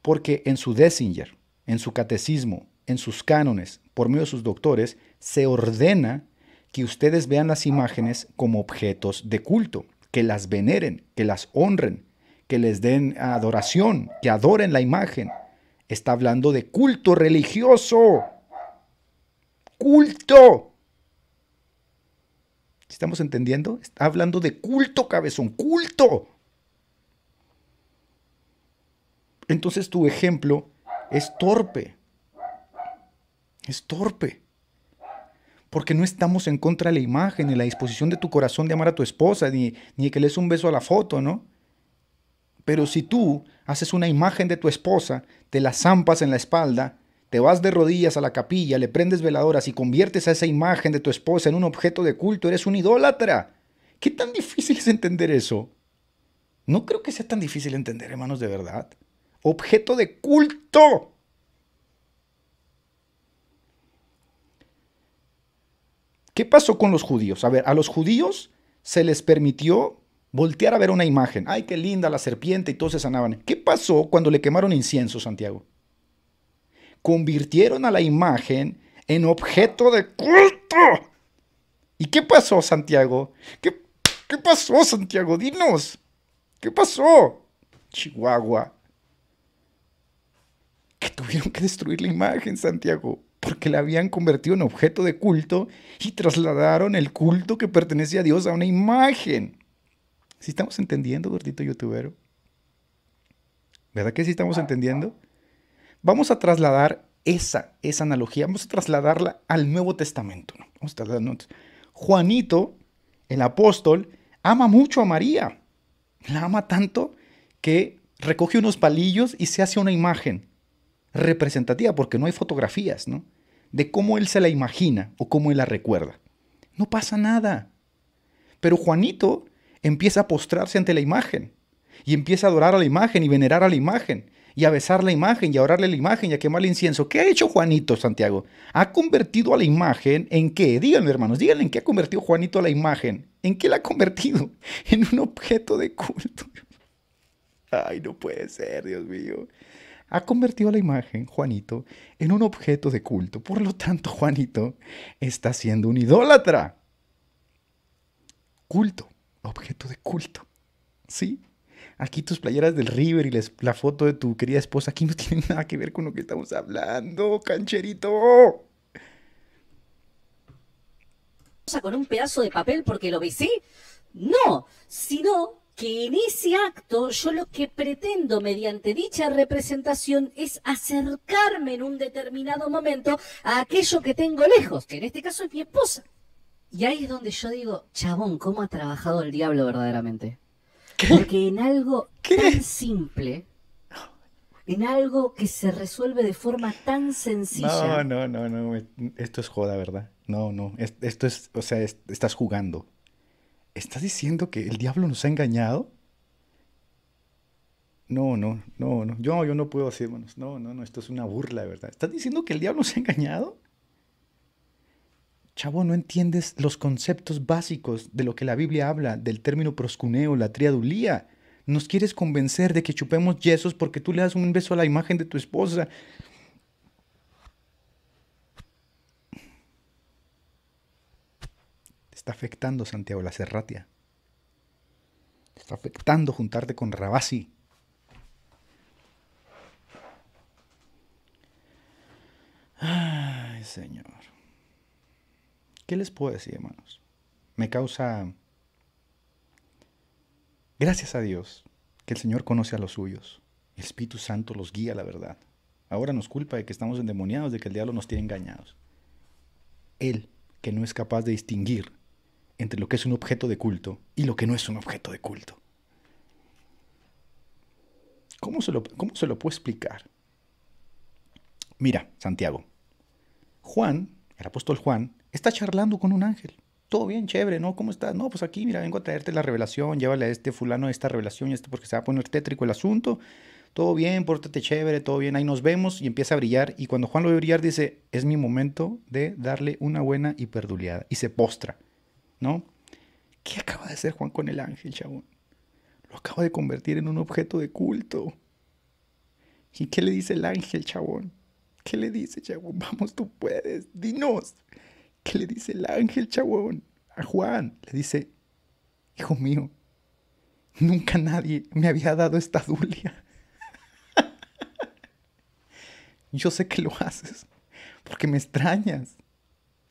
Porque en su Dessinger, en su catecismo, en sus cánones, por medio de sus doctores, se ordena que ustedes vean las imágenes como objetos de culto, que las veneren, que las honren, que les den adoración, que adoren la imagen. Está hablando de culto religioso. Culto. ¿Estamos entendiendo? Está hablando de culto, cabezón, culto. Entonces tu ejemplo es torpe. Es torpe. Porque no estamos en contra de la imagen, ni la disposición de tu corazón de amar a tu esposa, ni, ni que le des un beso a la foto, ¿no? Pero si tú haces una imagen de tu esposa, te la zampas en la espalda, te vas de rodillas a la capilla, le prendes veladoras y conviertes a esa imagen de tu esposa en un objeto de culto, eres un idólatra. ¿Qué tan difícil es entender eso? No creo que sea tan difícil entender, hermanos, de verdad. Objeto de culto. ¿Qué pasó con los judíos? A ver, a los judíos se les permitió voltear a ver una imagen. Ay, qué linda la serpiente y todos se sanaban. ¿Qué pasó cuando le quemaron incienso, Santiago? Convirtieron a la imagen en objeto de culto. ¿Y qué pasó, Santiago? ¿Qué, pasó, Santiago? Dinos. ¿Qué pasó? Chihuahua. Que tuvieron que destruir la imagen, Santiago porque la habían convertido en objeto de culto y trasladaron el culto que pertenecía a Dios a una imagen. Si estamos entendiendo, gordito youtubero. ¿Verdad que sí estamos entendiendo? Vamos a trasladar esa, esa analogía, vamos a trasladarla al Nuevo Testamento. Vamos a Juanito, el apóstol, ama mucho a María. La ama tanto que recoge unos palillos y se hace una imagen representativa, porque no hay fotografías, ¿no? De cómo él se la imagina o cómo él la recuerda. No pasa nada. Pero Juanito empieza a postrarse ante la imagen y empieza a adorar a la imagen y venerar a la imagen y a besar la imagen y a orarle la imagen y a quemar incienso. ¿Qué ha hecho Juanito Santiago? Ha convertido a la imagen en qué? Díganme hermanos, díganme en qué ha convertido Juanito a la imagen. ¿En qué la ha convertido? En un objeto de culto. Ay, no puede ser, Dios mío. Ha convertido a la imagen, Juanito, en un objeto de culto. Por lo tanto, Juanito está siendo un idólatra. Culto objeto de culto. ¿Sí? Aquí tus playeras del River y la foto de tu querida esposa aquí no tienen nada que ver con lo que estamos hablando, cancherito. Con un pedazo de papel porque lo besé. No, sino que en ese acto yo lo que pretendo mediante dicha representación es acercarme en un determinado momento a aquello que tengo lejos, que en este caso es mi esposa. Y ahí es donde yo digo, chabón, ¿cómo ha trabajado el diablo verdaderamente? Porque en algo tan simple, en algo que se resuelve de forma tan sencilla. No, no, no, no, esto es joda, ¿verdad? No, no, esto es, o sea, estás jugando. ¿Estás diciendo que el diablo nos ha engañado? No, no, no, no. Yo, yo no puedo decir, manos. No, no, no, esto es una burla, ¿verdad? ¿Estás diciendo que el diablo nos ha engañado? Chavo, no entiendes los conceptos básicos de lo que la Biblia habla, del término proscuneo, la triadulía. Nos quieres convencer de que chupemos yesos porque tú le das un beso a la imagen de tu esposa. Te está afectando, Santiago, la serratia. Te está afectando juntarte con Rabasi. Ay, Señor. ¿Qué les puedo decir, hermanos? Me causa... Gracias a Dios que el Señor conoce a los suyos. El Espíritu Santo los guía a la verdad. Ahora nos culpa de que estamos endemoniados, de que el diablo nos tiene engañados. Él, que no es capaz de distinguir entre lo que es un objeto de culto y lo que no es un objeto de culto. ¿Cómo se lo, se lo puedo explicar? Mira, Santiago. Juan, el apóstol Juan, está charlando con un ángel. Todo bien, chévere, ¿no? ¿Cómo estás? No, pues aquí, mira, vengo a traerte la revelación, llévale a este fulano esta revelación y este porque se va a poner tétrico el asunto. Todo bien, pórtate chévere, todo bien, ahí nos vemos y empieza a brillar. Y cuando Juan lo ve brillar, dice, es mi momento de darle una buena hiperduleada. Y se postra, ¿no? ¿Qué acaba de hacer Juan con el ángel, chabón? Lo acaba de convertir en un objeto de culto. ¿Y qué le dice el ángel, chabón? ¿Qué le dice, chabón? Vamos, tú puedes, dinos. ¿Qué le dice el ángel chabón a Juan. Le dice, hijo mío, nunca nadie me había dado esta dulia. Yo sé que lo haces porque me extrañas.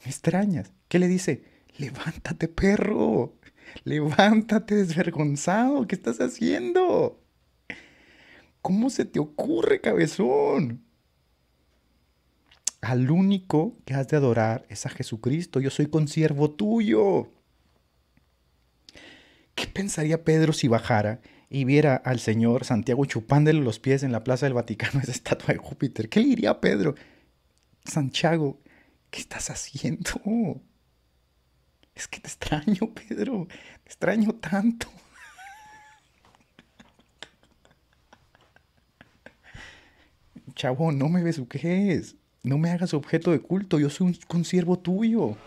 Me extrañas. ¿Qué le dice? Levántate, perro. Levántate, desvergonzado. ¿Qué estás haciendo? ¿Cómo se te ocurre, cabezón? Al único que has de adorar es a Jesucristo. Yo soy consiervo tuyo. ¿Qué pensaría Pedro si bajara y viera al Señor Santiago chupándole los pies en la Plaza del Vaticano, esa estatua de Júpiter? ¿Qué le diría Pedro? Santiago, ¿qué estás haciendo? Es que te extraño, Pedro. Te extraño tanto. Chavo, no me besuques no me hagas objeto de culto, yo soy un consiervo tuyo.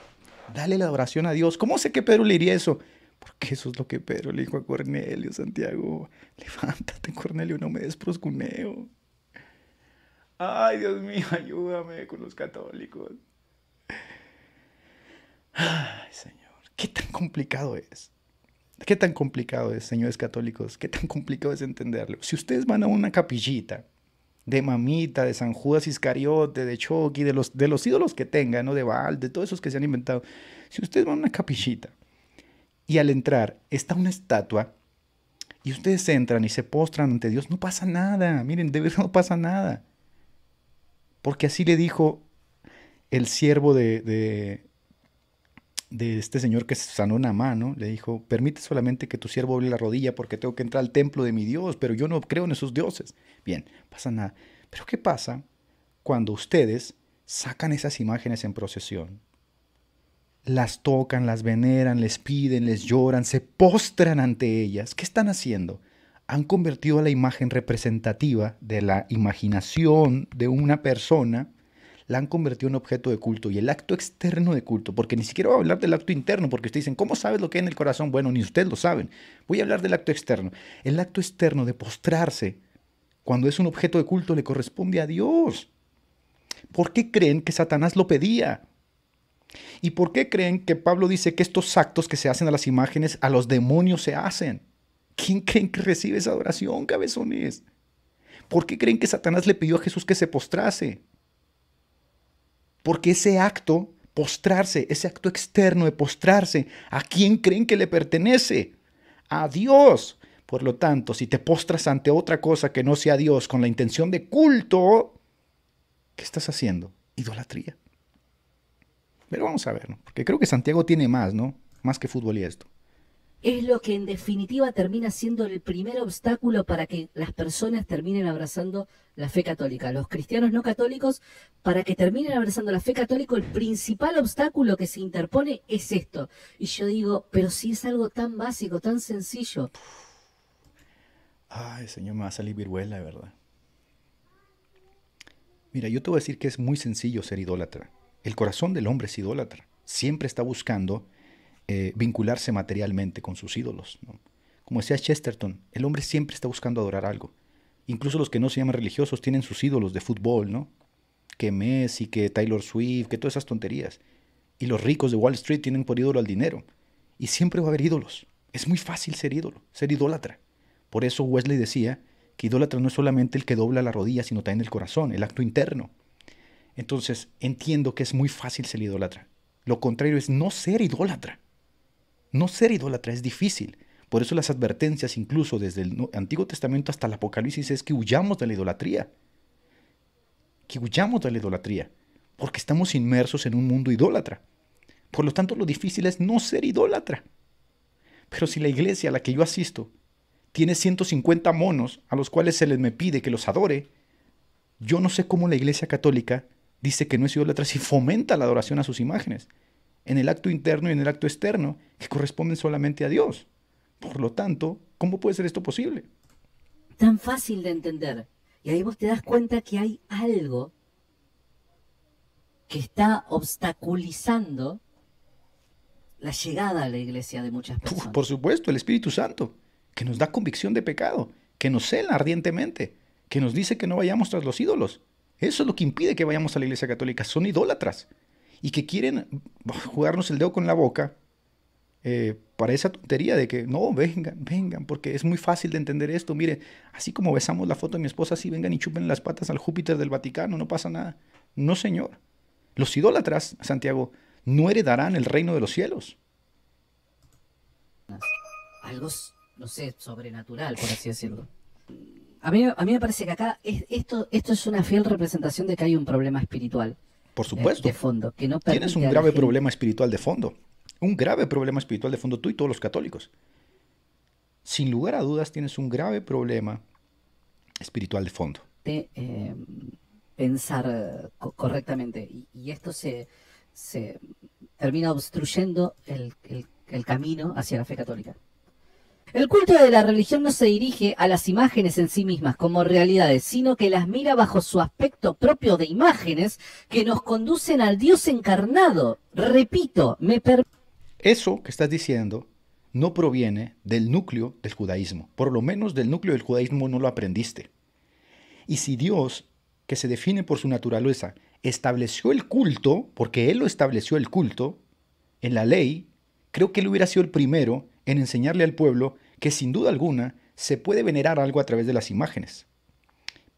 Dale la adoración a Dios. ¿Cómo sé que Pedro le diría eso? Porque eso es lo que Pedro le dijo a Cornelio, Santiago. Levántate, Cornelio, no me desproscuneo. Ay, Dios mío, ayúdame con los católicos. Ay, Señor, qué tan complicado es. ¿Qué tan complicado es, señores católicos? ¿Qué tan complicado es entenderlo? Si ustedes van a una capillita de Mamita, de San Judas Iscariote, de Chucky, de los, de los ídolos que tenga, ¿no? de Baal, de todos esos que se han inventado. Si ustedes van a una capillita y al entrar está una estatua y ustedes entran y se postran ante Dios, no pasa nada, miren, de verdad no pasa nada. Porque así le dijo el siervo de, de este señor que sanó una mano, Le dijo, permite solamente que tu siervo doble la rodilla porque tengo que entrar al templo de mi Dios, pero yo no creo en esos dioses. Bien, pasa nada. Pero ¿qué pasa cuando ustedes sacan esas imágenes en procesión? Las tocan, las veneran, les piden, les lloran, se postran ante ellas. ¿Qué están haciendo? Han convertido a la imagen representativa de la imaginación de una persona la han convertido en objeto de culto y el acto externo de culto, porque ni siquiera voy a hablar del acto interno, porque ustedes dicen, ¿cómo sabes lo que hay en el corazón? Bueno, ni ustedes lo saben. Voy a hablar del acto externo. El acto externo de postrarse, cuando es un objeto de culto, le corresponde a Dios. ¿Por qué creen que Satanás lo pedía? ¿Y por qué creen que Pablo dice que estos actos que se hacen a las imágenes, a los demonios se hacen? ¿Quién creen que recibe esa adoración, cabezones? ¿Por qué creen que Satanás le pidió a Jesús que se postrase? Porque ese acto, postrarse, ese acto externo de postrarse, ¿a quién creen que le pertenece? A Dios. Por lo tanto, si te postras ante otra cosa que no sea Dios con la intención de culto, ¿qué estás haciendo? Idolatría. Pero vamos a ver, ¿no? porque creo que Santiago tiene más, ¿no? Más que fútbol y esto es lo que en definitiva termina siendo el primer obstáculo para que las personas terminen abrazando la fe católica. Los cristianos no católicos, para que terminen abrazando la fe católica, el principal obstáculo que se interpone es esto. Y yo digo, pero si es algo tan básico, tan sencillo. Ay, Señor, me va a salir viruela, de verdad. Mira, yo te voy a decir que es muy sencillo ser idólatra. El corazón del hombre es idólatra. Siempre está buscando eh, vincularse materialmente con sus ídolos. Como decía Chesterton, el hombre siempre está buscando adorar algo. Incluso los que no se llaman religiosos tienen sus ídolos de fútbol, ¿no? Que Messi, que Taylor Swift, que todas esas tonterías. Y los ricos de Wall Street tienen por ídolo al dinero. Y siempre va a haber ídolos. Es muy fácil ser ídolo, ser idólatra. Por eso Wesley decía que idólatra no es solamente el que dobla la rodilla, sino también el corazón, el acto interno. Entonces, entiendo que es muy fácil ser idólatra. Lo contrario es no ser idólatra. No ser idólatra es difícil. Por eso las advertencias, incluso desde el Antiguo Testamento hasta el Apocalipsis, es que huyamos de la idolatría. Que huyamos de la idolatría. Porque estamos inmersos en un mundo idólatra. Por lo tanto, lo difícil es no ser idólatra. Pero si la iglesia a la que yo asisto tiene 150 monos a los cuales se les me pide que los adore, yo no sé cómo la iglesia católica dice que no es idólatra si fomenta la adoración a sus imágenes en el acto interno y en el acto externo que corresponden solamente a Dios. Por lo tanto, ¿cómo puede ser esto posible? Tan fácil de entender. Y ahí vos te das cuenta que hay algo que está obstaculizando la llegada a la iglesia de muchas personas. por supuesto, el Espíritu Santo, que nos da convicción de pecado, que nos cela ardientemente, que nos dice que no vayamos tras los ídolos. Eso es lo que impide que vayamos a la iglesia católica. Son idólatras y que quieren jugarnos el dedo con la boca eh, para esa tontería de que no, vengan, vengan, porque es muy fácil de entender esto. Mire, así como besamos la foto de mi esposa, así vengan y chupen las patas al Júpiter del Vaticano, no pasa nada. No, señor. Los idólatras, Santiago, no heredarán el reino de los cielos. Algo, no sé, sobrenatural, por así decirlo. A mí, a mí me parece que acá esto, esto es una fiel representación de que hay un problema espiritual. Por eh, supuesto. Tienes un grave problema espiritual de fondo. Un grave problema espiritual de fondo tú y todos los católicos. Sin lugar a dudas tienes un grave problema espiritual de fondo. De em, pensar eh, correctamente. Y, esto se, se, termina obstruyendo el, el camino hacia la fe católica. El culto de la religión no se dirige a las imágenes en sí mismas como realidades, sino que las mira bajo su aspecto propio de imágenes que nos conducen al Dios encarnado. Repito, me per... Eso que estás diciendo no proviene del núcleo del judaísmo, por lo menos del núcleo del judaísmo no lo aprendiste. Y si Dios, que se define por su naturaleza, estableció el culto, porque Él lo estableció el culto, en la ley, creo que Él hubiera sido el primero en enseñarle al pueblo que sin duda alguna se puede venerar algo a través de las imágenes.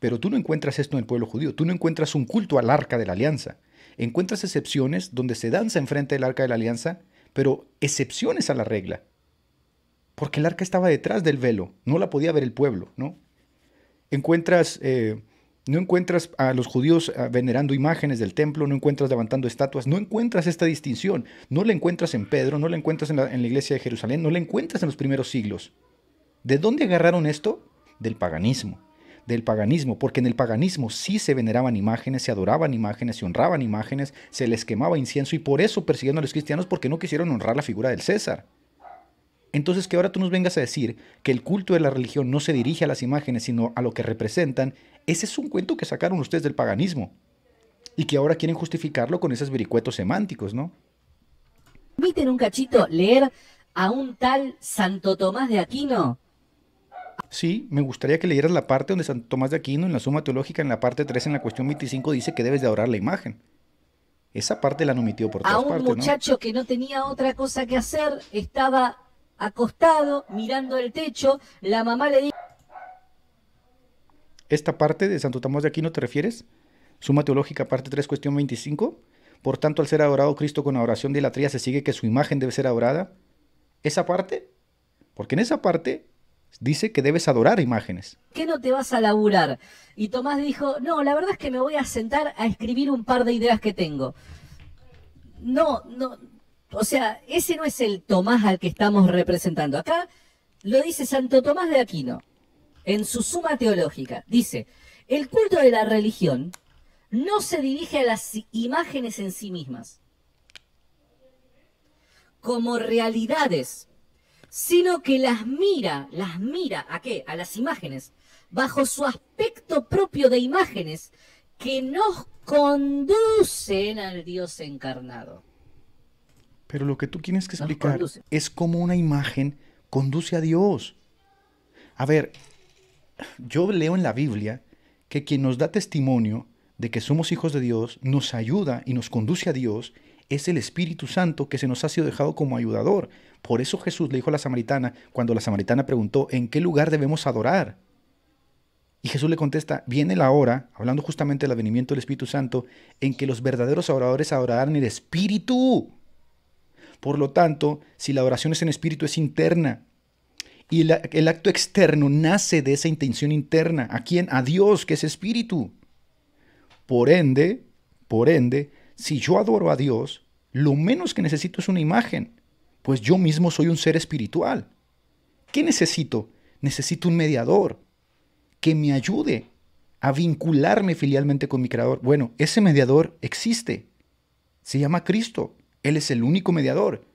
Pero tú no encuentras esto en el pueblo judío, tú no encuentras un culto al arca de la alianza. Encuentras excepciones donde se danza enfrente del arca de la alianza, pero excepciones a la regla. Porque el arca estaba detrás del velo, no la podía ver el pueblo, ¿no? Encuentras eh, no encuentras a los judíos ah, venerando imágenes del templo, no encuentras levantando estatuas, no encuentras esta distinción. No la encuentras en Pedro, no la encuentras en la, iglesia de Jerusalén, no la encuentras en los primeros siglos. ¿De dónde agarraron esto? Del paganismo. Del paganismo, porque en el paganismo sí se veneraban imágenes, se adoraban imágenes, se honraban imágenes, se les quemaba incienso y por eso persiguieron a los cristianos porque no quisieron honrar la figura del César. Entonces que ahora tú nos vengas a decir que el culto de la religión no se dirige a las imágenes, sino a lo que representan, ese es un cuento que sacaron ustedes del paganismo. Y que ahora quieren justificarlo con esos vericuetos semánticos, ¿no? Permiten un cachito leer a un tal Santo Tomás de Aquino. Sí, me gustaría que leyeras la parte donde Santo Tomás de Aquino, en la Suma Teológica, en la parte 3, en la cuestión 25, dice que debes de adorar la imagen. Esa parte la han omitido por todas partes. A un muchacho que no tenía otra cosa que hacer, estaba acostado, mirando el techo, la mamá le dijo... ¿Esta parte de Santo Tomás de Aquino te refieres? Suma Teológica, parte 3, cuestión 25. Por tanto, al ser adorado Cristo con adoración de la tría, se sigue que su imagen debe ser adorada. ¿Esa parte? Porque en esa parte dice que debes adorar imágenes. ¿Qué no te vas a laburar? Y Tomás dijo, no, la verdad es que me voy a sentar a escribir un par de ideas que tengo. No, no, o sea, ese no es el Tomás al que estamos representando. Acá lo dice Santo Tomás de Aquino, en su suma teológica. Dice, el culto de la religión no se dirige a las imágenes en sí mismas, como realidades, sino que las mira, las mira, ¿a qué? A las imágenes, bajo su aspecto propio de imágenes que nos conducen al Dios encarnado. Pero lo que tú tienes que explicar es cómo una imagen conduce a Dios. A ver, yo leo en la Biblia que quien nos da testimonio de que somos hijos de Dios, nos ayuda y nos conduce a Dios, es el Espíritu Santo que se nos ha sido dejado como ayudador. Por eso Jesús le dijo a la samaritana, cuando la samaritana preguntó, ¿en qué lugar debemos adorar? Y Jesús le contesta, viene la hora, hablando justamente del advenimiento del Espíritu Santo, en que los verdaderos adoradores adorarán el Espíritu por lo tanto, si la oración es en espíritu, es interna. Y el acto externo nace de esa intención interna. ¿A quién? A Dios, que es espíritu. Por ende, por ende, si yo adoro a Dios, lo menos que necesito es una imagen, pues yo mismo soy un ser espiritual. ¿Qué necesito? Necesito un mediador que me ayude a vincularme filialmente con mi creador. Bueno, ese mediador existe. Se llama Cristo. Él es el único mediador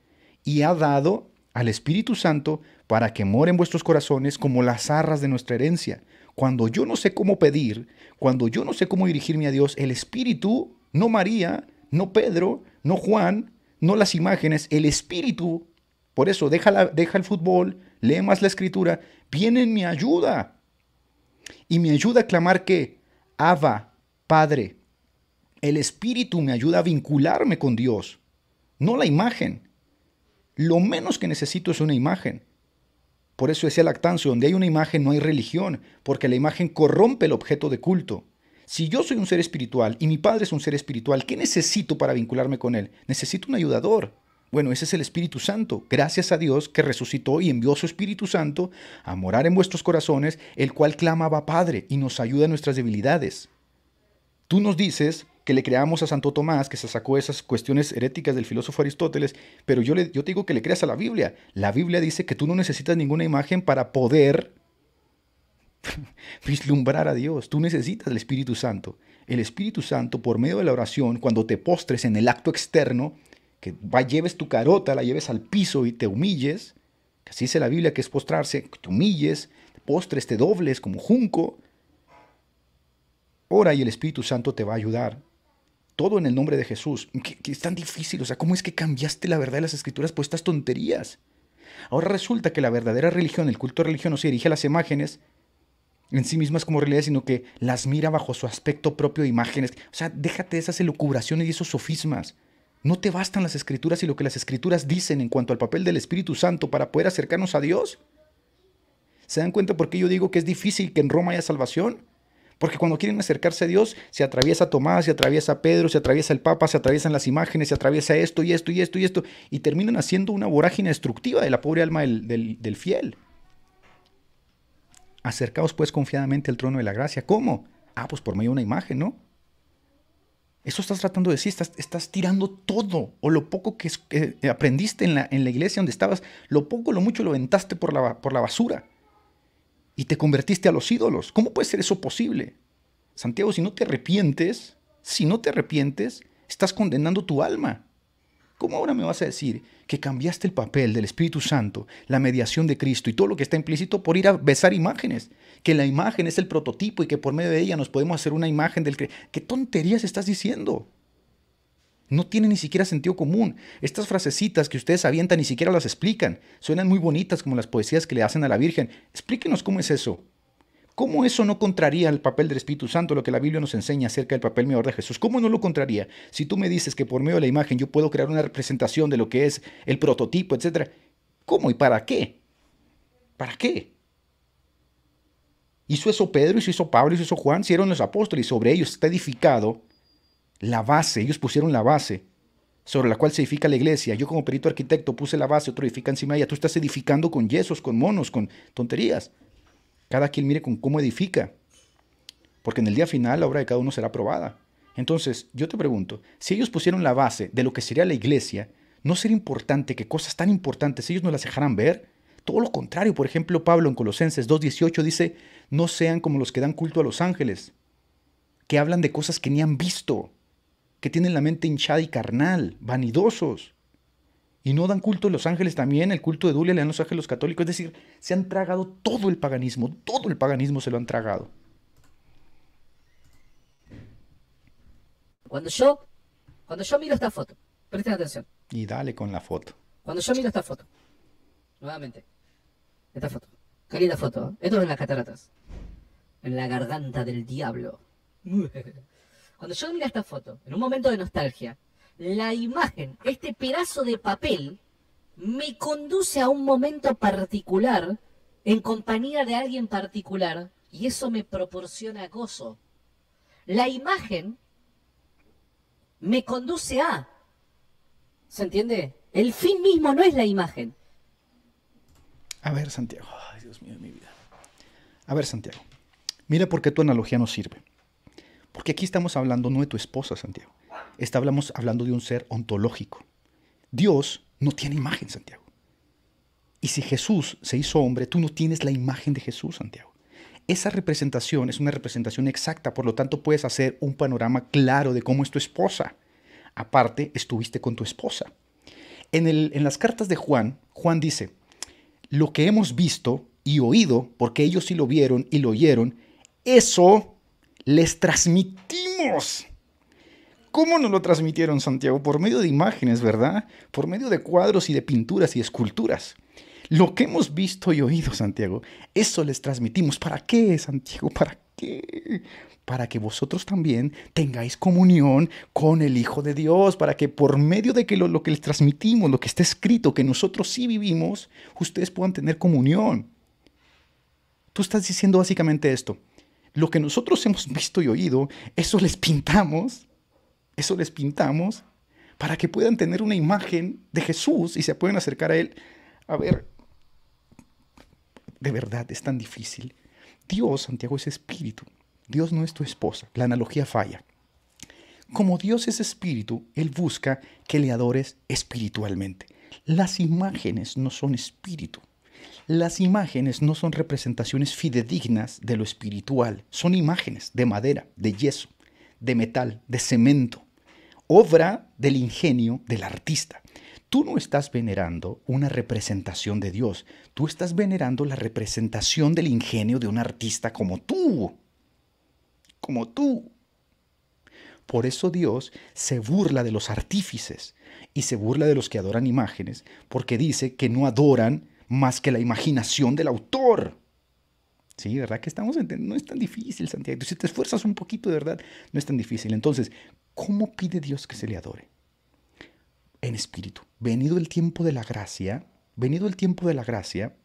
y ha dado al Espíritu Santo para que more en vuestros corazones como las arras de nuestra herencia. Cuando yo no sé cómo pedir, cuando yo no sé cómo dirigirme a Dios, el Espíritu, no María, no Pedro, no Juan, no las imágenes, el Espíritu, por eso deja, deja el fútbol, lee más la escritura, viene en mi ayuda. Y me ayuda a clamar que, Abba, Padre, el Espíritu me ayuda a vincularme con Dios no la imagen. Lo menos que necesito es una imagen. Por eso decía Lactancio, donde hay una imagen no hay religión, porque la imagen corrompe el objeto de culto. Si yo soy un ser espiritual y mi padre es un ser espiritual, ¿qué necesito para vincularme con él? Necesito un ayudador. Bueno, ese es el Espíritu Santo. Gracias a Dios que resucitó y envió su Espíritu Santo a morar en vuestros corazones, el cual clamaba Padre y nos ayuda en nuestras debilidades. Tú nos dices que le creamos a Santo Tomás, que se sacó esas cuestiones heréticas del filósofo Aristóteles, pero yo, yo te digo que le creas a la Biblia. La Biblia dice que tú no necesitas ninguna imagen para poder vislumbrar a Dios. Tú necesitas el Espíritu Santo. El Espíritu Santo, por medio de la oración, cuando te postres en el acto externo, que va, lleves tu carota, la lleves al piso y te humilles, que así dice la Biblia que es postrarse, que te humilles, te postres, te dobles como junco, ora y el Espíritu Santo te va a ayudar todo en el nombre de Jesús. Que, es tan difícil. O sea, ¿cómo es que cambiaste la verdad de las escrituras por estas tonterías? Ahora resulta que la verdadera religión, el culto religioso, no se dirige a las imágenes en sí mismas como realidad, sino que las mira bajo su aspecto propio de imágenes. O sea, déjate de esas elucubraciones y esos sofismas. ¿No te bastan las escrituras y lo que las escrituras dicen en cuanto al papel del Espíritu Santo para poder acercarnos a Dios? ¿Se dan cuenta por qué yo digo que es difícil que en Roma haya salvación? Porque cuando quieren acercarse a Dios, se atraviesa Tomás, se atraviesa Pedro, se atraviesa el Papa, se atraviesan las imágenes, se atraviesa esto y esto y esto y esto, y terminan haciendo una vorágine destructiva de la pobre alma del, fiel. Acercaos pues confiadamente al trono de la gracia. ¿Cómo? Ah, pues por medio de una imagen, ¿no? Eso estás tratando de decir, estás, estás tirando todo, o lo poco que, aprendiste en la, en la, iglesia donde estabas, lo poco, lo mucho lo ventaste por la, por la basura y te convertiste a los ídolos. ¿Cómo puede ser eso posible? Santiago, si no te arrepientes, si no te arrepientes, estás condenando tu alma. ¿Cómo ahora me vas a decir que cambiaste el papel del Espíritu Santo, la mediación de Cristo y todo lo que está implícito por ir a besar imágenes? Que la imagen es el prototipo y que por medio de ella nos podemos hacer una imagen del... ¿Qué tonterías estás diciendo? No tiene ni siquiera sentido común. Estas frasecitas que ustedes avientan ni siquiera las explican. Suenan muy bonitas como las poesías que le hacen a la Virgen. Explíquenos cómo es eso. ¿Cómo eso no contraría el papel del Espíritu Santo, lo que la Biblia nos enseña acerca del papel mediador de Jesús? ¿Cómo no lo contraría? Si tú me dices que por medio de la imagen yo puedo crear una representación de lo que es el prototipo, etc. ¿Cómo y para qué? ¿Para qué? Hizo eso Pedro, hizo eso Pablo, hizo eso Juan, hicieron los apóstoles, y sobre ellos está edificado la base, ellos pusieron la base sobre la cual se edifica la iglesia. Yo como perito arquitecto puse la base, otro edifica encima de ella. Tú estás edificando con yesos, con monos, con tonterías. Cada quien mire con cómo edifica. Porque en el día final la obra de cada uno será aprobada. Entonces, yo te pregunto, si ellos pusieron la base de lo que sería la iglesia, ¿no sería importante que cosas tan importantes ellos no las dejaran ver? Todo lo contrario, por ejemplo, Pablo en Colosenses 2.18 dice, no sean como los que dan culto a los ángeles, que hablan de cosas que ni han visto que tienen la mente hinchada y carnal, vanidosos. Y no dan culto a los ángeles también, el culto de Dulia le dan los ángeles católicos. Es decir, se han tragado todo el paganismo, todo el paganismo se lo han tragado. Cuando yo, cuando yo miro esta foto, presten atención. Y dale con la foto. Cuando yo miro esta foto, nuevamente, esta foto, qué foto. ¿eh? Esto es en las cataratas, en la garganta del diablo. Cuando yo mira esta foto, en un momento de nostalgia, la imagen, este pedazo de papel, me conduce a un momento particular, en compañía de alguien particular, y eso me proporciona gozo. La imagen me conduce a. ¿Se entiende? El fin mismo no es la imagen. A ver, Santiago. Ay, Dios mío mi vida. A ver, Santiago. Mira por qué tu analogía no sirve. Porque aquí estamos hablando no de tu esposa, Santiago. Estamos hablando de un ser ontológico. Dios no tiene imagen, Santiago. Y si Jesús se hizo hombre, tú no tienes la imagen de Jesús, Santiago. Esa representación es una representación exacta, por lo tanto puedes hacer un panorama claro de cómo es tu esposa. Aparte, estuviste con tu esposa. En, en las cartas de Juan, Juan dice, lo que hemos visto y oído, porque ellos sí lo vieron y lo oyeron, eso les transmitimos. ¿Cómo nos lo transmitieron, Santiago? Por medio de imágenes, ¿verdad? Por medio de cuadros y de pinturas y esculturas. Lo que hemos visto y oído, Santiago, eso les transmitimos. ¿Para qué, Santiago? ¿Para qué? Para que vosotros también tengáis comunión con el Hijo de Dios, para que por medio de que lo, lo que les transmitimos, lo que está escrito, que nosotros sí vivimos, ustedes puedan tener comunión. Tú estás diciendo básicamente esto lo que nosotros hemos visto y oído, eso les pintamos, eso les pintamos para que puedan tener una imagen de Jesús y se puedan acercar a Él. A ver, de verdad es tan difícil. Dios, Santiago, es espíritu. Dios no es tu esposa. La analogía falla. Como Dios es espíritu, Él busca que le adores espiritualmente. Las imágenes no son espíritu. Las imágenes no son representaciones fidedignas de lo espiritual, son imágenes de madera, de yeso, de metal, de cemento, obra del ingenio del artista. Tú no estás venerando una representación de Dios, tú estás venerando la representación del ingenio de un artista como tú, como tú. Por eso Dios se burla de los artífices y se burla de los que adoran imágenes, porque dice que no adoran más que la imaginación del autor. Sí, ¿verdad? Que estamos entendiendo. No es tan difícil, Santiago. Si te esfuerzas un poquito, de verdad, no es tan difícil. Entonces, ¿cómo pide Dios que se le adore? En espíritu. Venido el tiempo de la gracia, venido el tiempo de la gracia,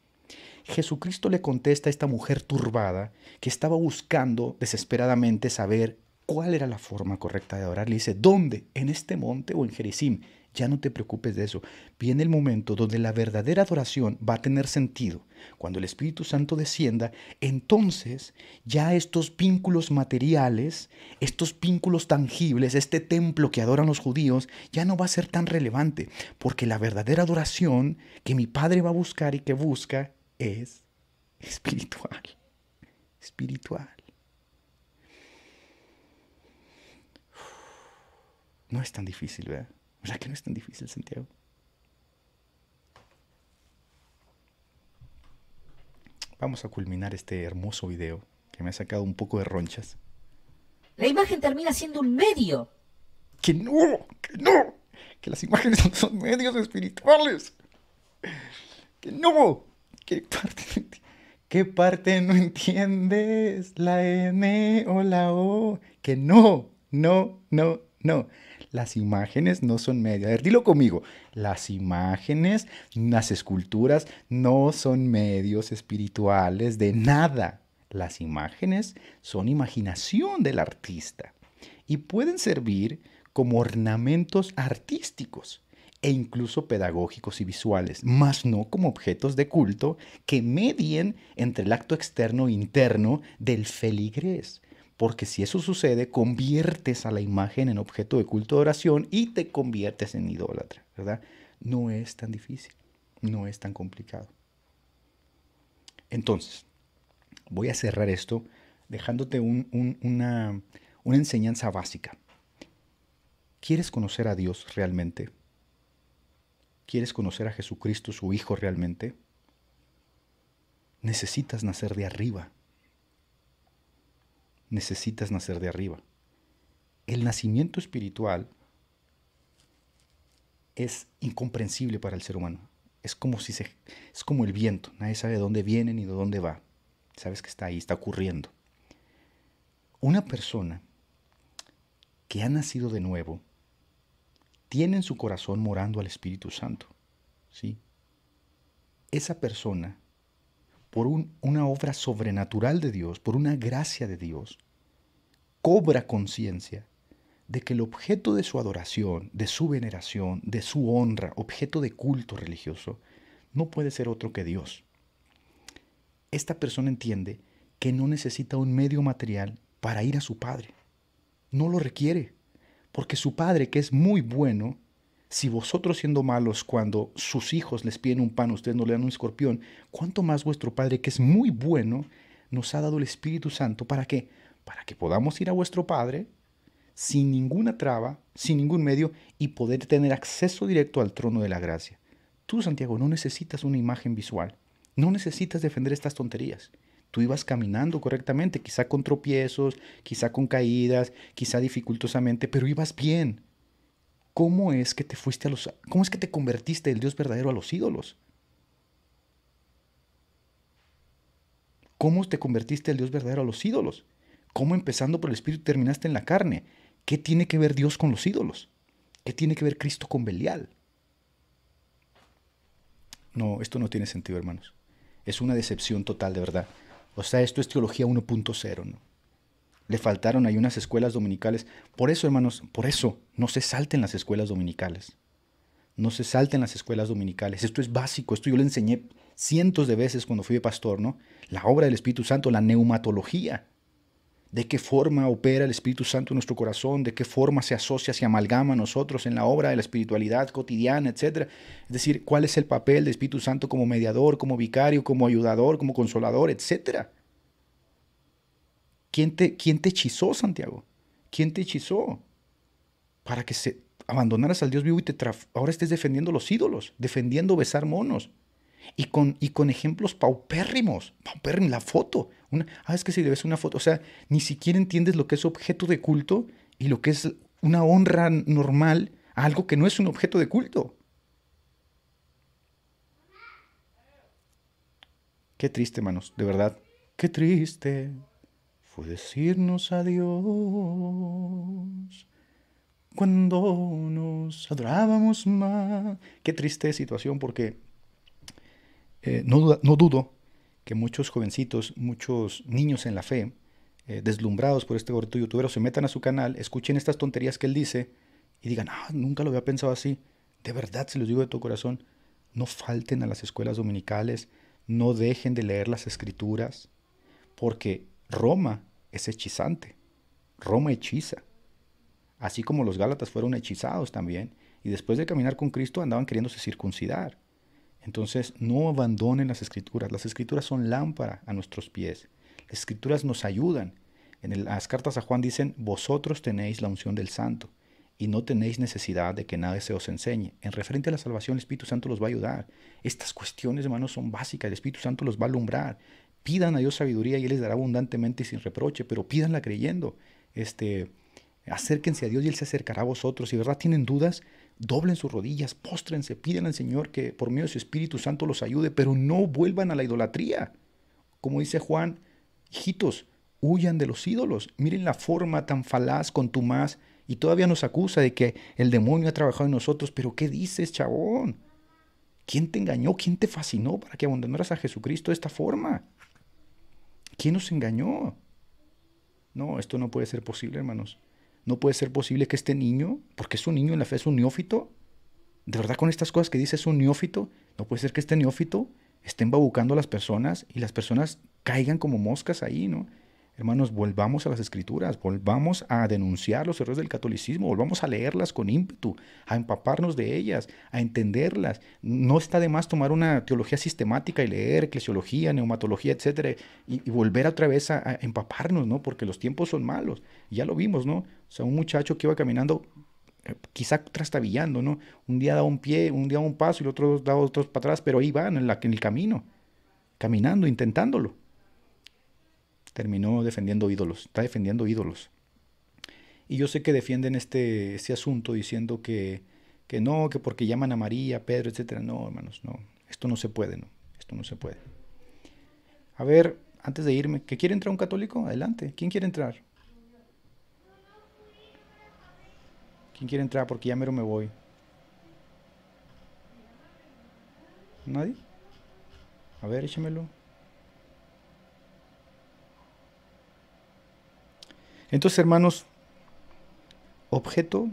Jesucristo le contesta a esta mujer turbada que estaba buscando desesperadamente saber cuál era la forma correcta de adorar. Le dice, ¿dónde? ¿En este monte o en Jericim? Ya no te preocupes de eso. Viene el momento donde la verdadera adoración va a tener sentido. Cuando el Espíritu Santo descienda, entonces ya estos vínculos materiales, estos vínculos tangibles, este templo que adoran los judíos, ya no va a ser tan relevante. Porque la verdadera adoración que mi Padre va a buscar y que busca es espiritual. Espiritual. No es tan difícil, ¿verdad? sea que no es tan difícil, Santiago? Vamos a culminar este hermoso video que me ha sacado un poco de ronchas. La imagen termina siendo un medio. ¡Que no! ¡Que no! Que las imágenes son medios espirituales. ¡Que no! ¿Qué parte ¿Qué parte no entiendes? ¿La N o la O? Que no, no, no, no las imágenes no son medios, A ver, dilo conmigo. Las imágenes, las esculturas no son medios espirituales de nada. Las imágenes son imaginación del artista y pueden servir como ornamentos artísticos e incluso pedagógicos y visuales, más no como objetos de culto que medien entre el acto externo e interno del feligrés porque si eso sucede, conviertes a la imagen en objeto de culto de oración y te conviertes en idólatra, ¿verdad? No es tan difícil, no es tan complicado. Entonces, voy a cerrar esto dejándote una enseñanza básica. ¿Quieres conocer a Dios realmente? ¿Quieres conocer a Jesucristo, su Hijo, realmente? Necesitas nacer de arriba necesitas nacer de arriba. El nacimiento espiritual es incomprensible para el ser humano. Es como si es como el viento, nadie sabe de dónde viene ni de dónde va. Sabes que está ahí, está ocurriendo. Una persona que ha nacido de nuevo tiene en su corazón morando al Espíritu Santo. ¿sí? Esa persona por una obra sobrenatural de Dios, por una gracia de Dios, cobra conciencia de que el objeto de su adoración, de su veneración, de su honra, objeto de culto religioso, no puede ser otro que Dios. Esta persona entiende que no necesita un medio material para ir a su Padre. No lo requiere, porque su Padre, que es muy bueno, si vosotros siendo malos cuando sus hijos les piden un pan, ustedes no le dan un escorpión, ¿cuánto más vuestro Padre, que es muy bueno, nos ha dado el Espíritu Santo para qué? Para que podamos ir a vuestro Padre sin ninguna traba, sin ningún medio y poder tener acceso directo al trono de la gracia. Tú, Santiago, no necesitas una imagen visual, no necesitas defender estas tonterías. Tú ibas caminando correctamente, quizá con tropiezos, quizá con caídas, quizá dificultosamente, pero ibas bien ¿Cómo es que te fuiste a los cómo es que te convertiste del Dios verdadero a los ídolos? ¿Cómo te convertiste del Dios verdadero a los ídolos? ¿Cómo empezando por el espíritu terminaste en la carne? ¿Qué tiene que ver Dios con los ídolos? ¿Qué tiene que ver Cristo con Belial? No, esto no tiene sentido, hermanos. Es una decepción total, de verdad. O sea, esto es teología 1.0, ¿no? le faltaron ahí unas escuelas dominicales. Por eso, hermanos, por eso no se salten las escuelas dominicales. No se salten las escuelas dominicales. Esto es básico, esto yo le enseñé cientos de veces cuando fui pastor, ¿no? La obra del Espíritu Santo, la neumatología. De qué forma opera el Espíritu Santo en nuestro corazón, de qué forma se asocia, se amalgama a nosotros en la obra de la espiritualidad cotidiana, etc. Es decir, cuál es el papel del Espíritu Santo como mediador, como vicario, como ayudador, como consolador, etcétera. ¿Quién te, quién te hechizó, Santiago? ¿Quién te hechizó? Para que se abandonaras al Dios vivo y te ahora estés defendiendo los ídolos, defendiendo besar monos. Y con, y con ejemplos paupérrimos, paupérrimos, la foto. ah, es que si le ves una foto, o sea, ni siquiera entiendes lo que es objeto de culto y lo que es una honra normal a algo que no es un objeto de culto. Qué triste, hermanos, de verdad. Qué triste fue decirnos adiós cuando nos adorábamos más. Qué triste situación porque eh, no, dudo que muchos jovencitos, muchos niños en la fe, eh, deslumbrados por este gordito youtuber se metan a su canal, escuchen estas tonterías que él dice y digan, ah, nunca lo había pensado así. De verdad, se los digo de todo corazón, no falten a las escuelas dominicales, no dejen de leer las escrituras, porque Roma es hechizante, Roma hechiza, así como los Gálatas fueron hechizados también, y después de caminar con Cristo andaban queriéndose circuncidar. Entonces no abandonen las escrituras, las escrituras son lámpara a nuestros pies, las escrituras nos ayudan. En las cartas a Juan dicen, vosotros tenéis la unción del santo y no tenéis necesidad de que nadie se os enseñe. En referente a la salvación, el Espíritu Santo los va a ayudar. Estas cuestiones, hermanos, son básicas. El Espíritu Santo los va a alumbrar pidan a Dios sabiduría y Él les dará abundantemente y sin reproche, pero pídanla creyendo. Este, acérquense a Dios y Él se acercará a vosotros. Si verdad tienen dudas, doblen sus rodillas, póstrense, pidan al Señor que por medio de su Espíritu Santo los ayude, pero no vuelvan a la idolatría. Como dice Juan, hijitos, huyan de los ídolos. Miren la forma tan falaz, con contumaz, y todavía nos acusa de que el demonio ha trabajado en nosotros. Pero ¿qué dices, chabón? ¿Quién te engañó? ¿Quién te fascinó para que abandonaras a Jesucristo de esta forma? ¿Quién nos engañó? No, esto no puede ser posible, hermanos. No puede ser posible que este niño, porque es un niño en la fe, es un neófito. De verdad, con estas cosas que dice, es un neófito. No puede ser que este neófito esté embabucando a las personas y las personas caigan como moscas ahí, ¿no? Hermanos, volvamos a las escrituras, volvamos a denunciar los errores del catolicismo, volvamos a leerlas con ímpetu, a empaparnos de ellas, a entenderlas. No está de más tomar una teología sistemática y leer eclesiología, neumatología, etcétera, y, volver otra vez a, empaparnos, ¿no? Porque los tiempos son malos. Ya lo vimos, ¿no? O sea, un muchacho que iba caminando, eh, quizá trastabillando, ¿no? Un día da un pie, un día un paso y el otro da otros para atrás, pero ahí van en el camino, caminando, intentándolo terminó defendiendo ídolos, está defendiendo ídolos. Y yo sé que defienden este, este asunto diciendo que, que, no, que porque llaman a María, Pedro, etc. No, hermanos, no. Esto no se puede, no. Esto no se puede. A ver, antes de irme, ¿que quiere entrar un católico? Adelante. ¿Quién quiere entrar? ¿Quién quiere entrar? Porque ya mero me voy. ¿Nadie? A ver, échamelo. Entonces, hermanos, objeto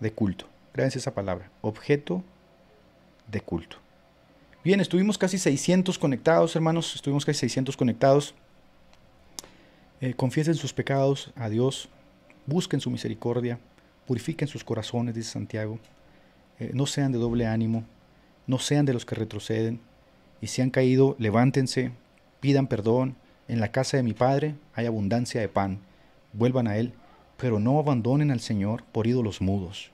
de culto. a esa palabra, objeto de culto. Bien, estuvimos casi 600 conectados, hermanos, estuvimos casi 600 conectados. Eh, confiesen sus pecados a Dios, busquen su misericordia, purifiquen sus corazones, dice Santiago. Eh, no sean de doble ánimo, no sean de los que retroceden. Y si han caído, levántense, pidan perdón. En la casa de mi Padre hay abundancia de pan vuelvan a Él, pero no abandonen al Señor por ídolos mudos,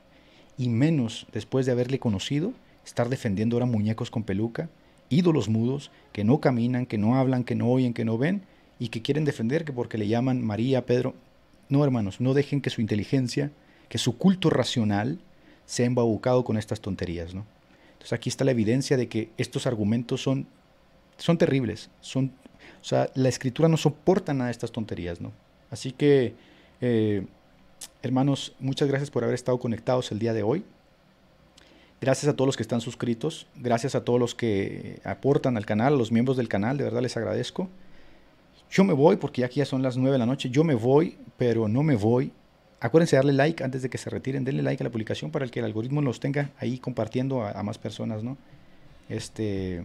y menos después de haberle conocido, estar defendiendo ahora muñecos con peluca, ídolos mudos, que no caminan, que no hablan, que no oyen, que no ven, y que quieren defender que porque le llaman María, Pedro. No, hermanos, no dejen que su inteligencia, que su culto racional, sea embabucado con estas tonterías, ¿no? Entonces aquí está la evidencia de que estos argumentos son, son terribles, son, o sea, la escritura no soporta nada de estas tonterías, ¿no? Así que, eh, hermanos, muchas gracias por haber estado conectados el día de hoy. Gracias a todos los que están suscritos, gracias a todos los que aportan al canal, a los miembros del canal, de verdad les agradezco. Yo me voy porque aquí ya son las 9 de la noche, yo me voy, pero no me voy. Acuérdense de darle like antes de que se retiren, denle like a la publicación para que el algoritmo los tenga ahí compartiendo a, a más personas, ¿no? Este,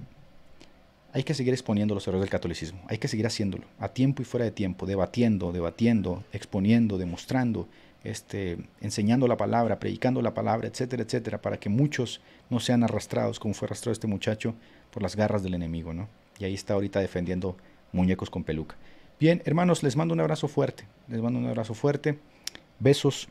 hay que seguir exponiendo los errores del catolicismo, hay que seguir haciéndolo, a tiempo y fuera de tiempo, debatiendo, debatiendo, exponiendo, demostrando, este, enseñando la palabra, predicando la palabra, etcétera, etcétera, para que muchos no sean arrastrados, como fue arrastrado este muchacho, por las garras del enemigo, ¿no? Y ahí está ahorita defendiendo muñecos con peluca. Bien, hermanos, les mando un abrazo fuerte, les mando un abrazo fuerte, besos.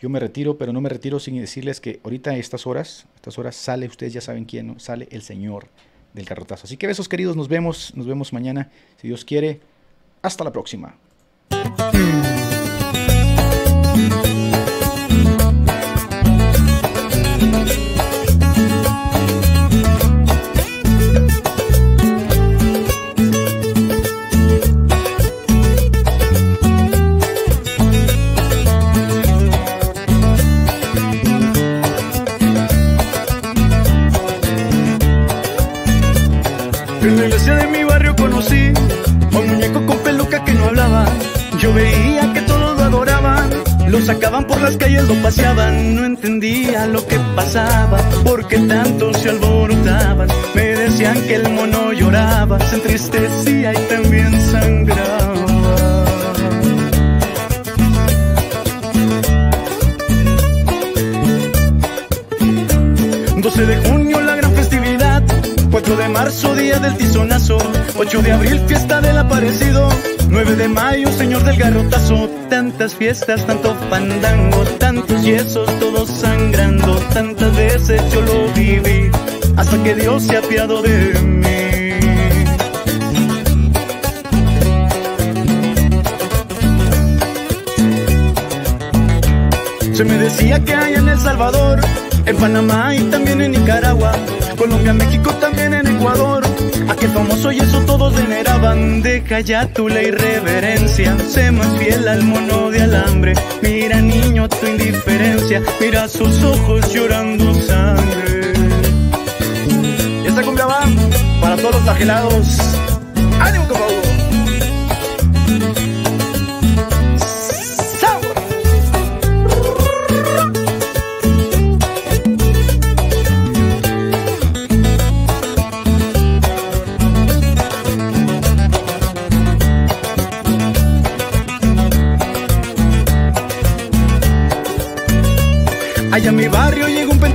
Yo me retiro, pero no me retiro sin decirles que ahorita a estas horas, estas horas sale, ustedes ya saben quién, sale el Señor del carrotazo. Así que besos queridos, nos vemos, nos vemos mañana, si Dios quiere. Hasta la próxima. sacaban por las calles, lo paseaban. No entendía lo que pasaba, porque tanto se alborotaban. Me decían que el mono lloraba, se entristecía y también sangraba. 12 de junio la gran festividad, 4 de marzo día del tizonazo, 8 de abril fiesta del aparecido, 9 de mayo, señor del garrotazo, tantas fiestas, tanto fandango, tantos yesos, todos sangrando, tantas veces yo lo viví, hasta que Dios se ha apiado de mí. Se me decía que hay en El Salvador, en Panamá y también en Nicaragua, Colombia, México, también en Ecuador Aquel famoso y eso todos veneraban De tu la irreverencia. Sé más fiel al mono de alambre Mira niño tu indiferencia Mira sus ojos llorando sangre Esta cumbia va para todos los agelados. ¡Ánimo compadre!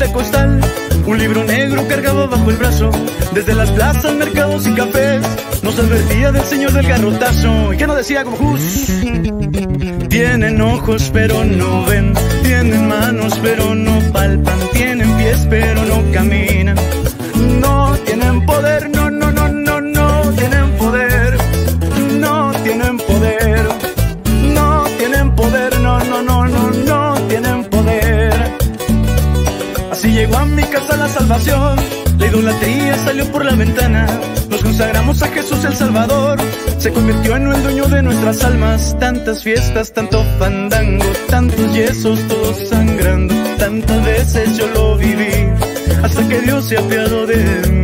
costal, un libro negro cargaba bajo el brazo. Desde las plazas, mercados y cafés, nos advertía del señor del garrotazo. ¿Y que no decía como Tienen ojos pero no ven, tienen manos pero no palpan, tienen pies pero no caminan, no tienen poder, no a la salvación. La idolatría salió por la ventana. Nos consagramos a Jesús el Salvador. Se convirtió en el dueño de nuestras almas. Tantas fiestas, tanto fandango, tantos yesos, todos sangrando. Tantas veces yo lo viví. Hasta que Dios se apiado de mí.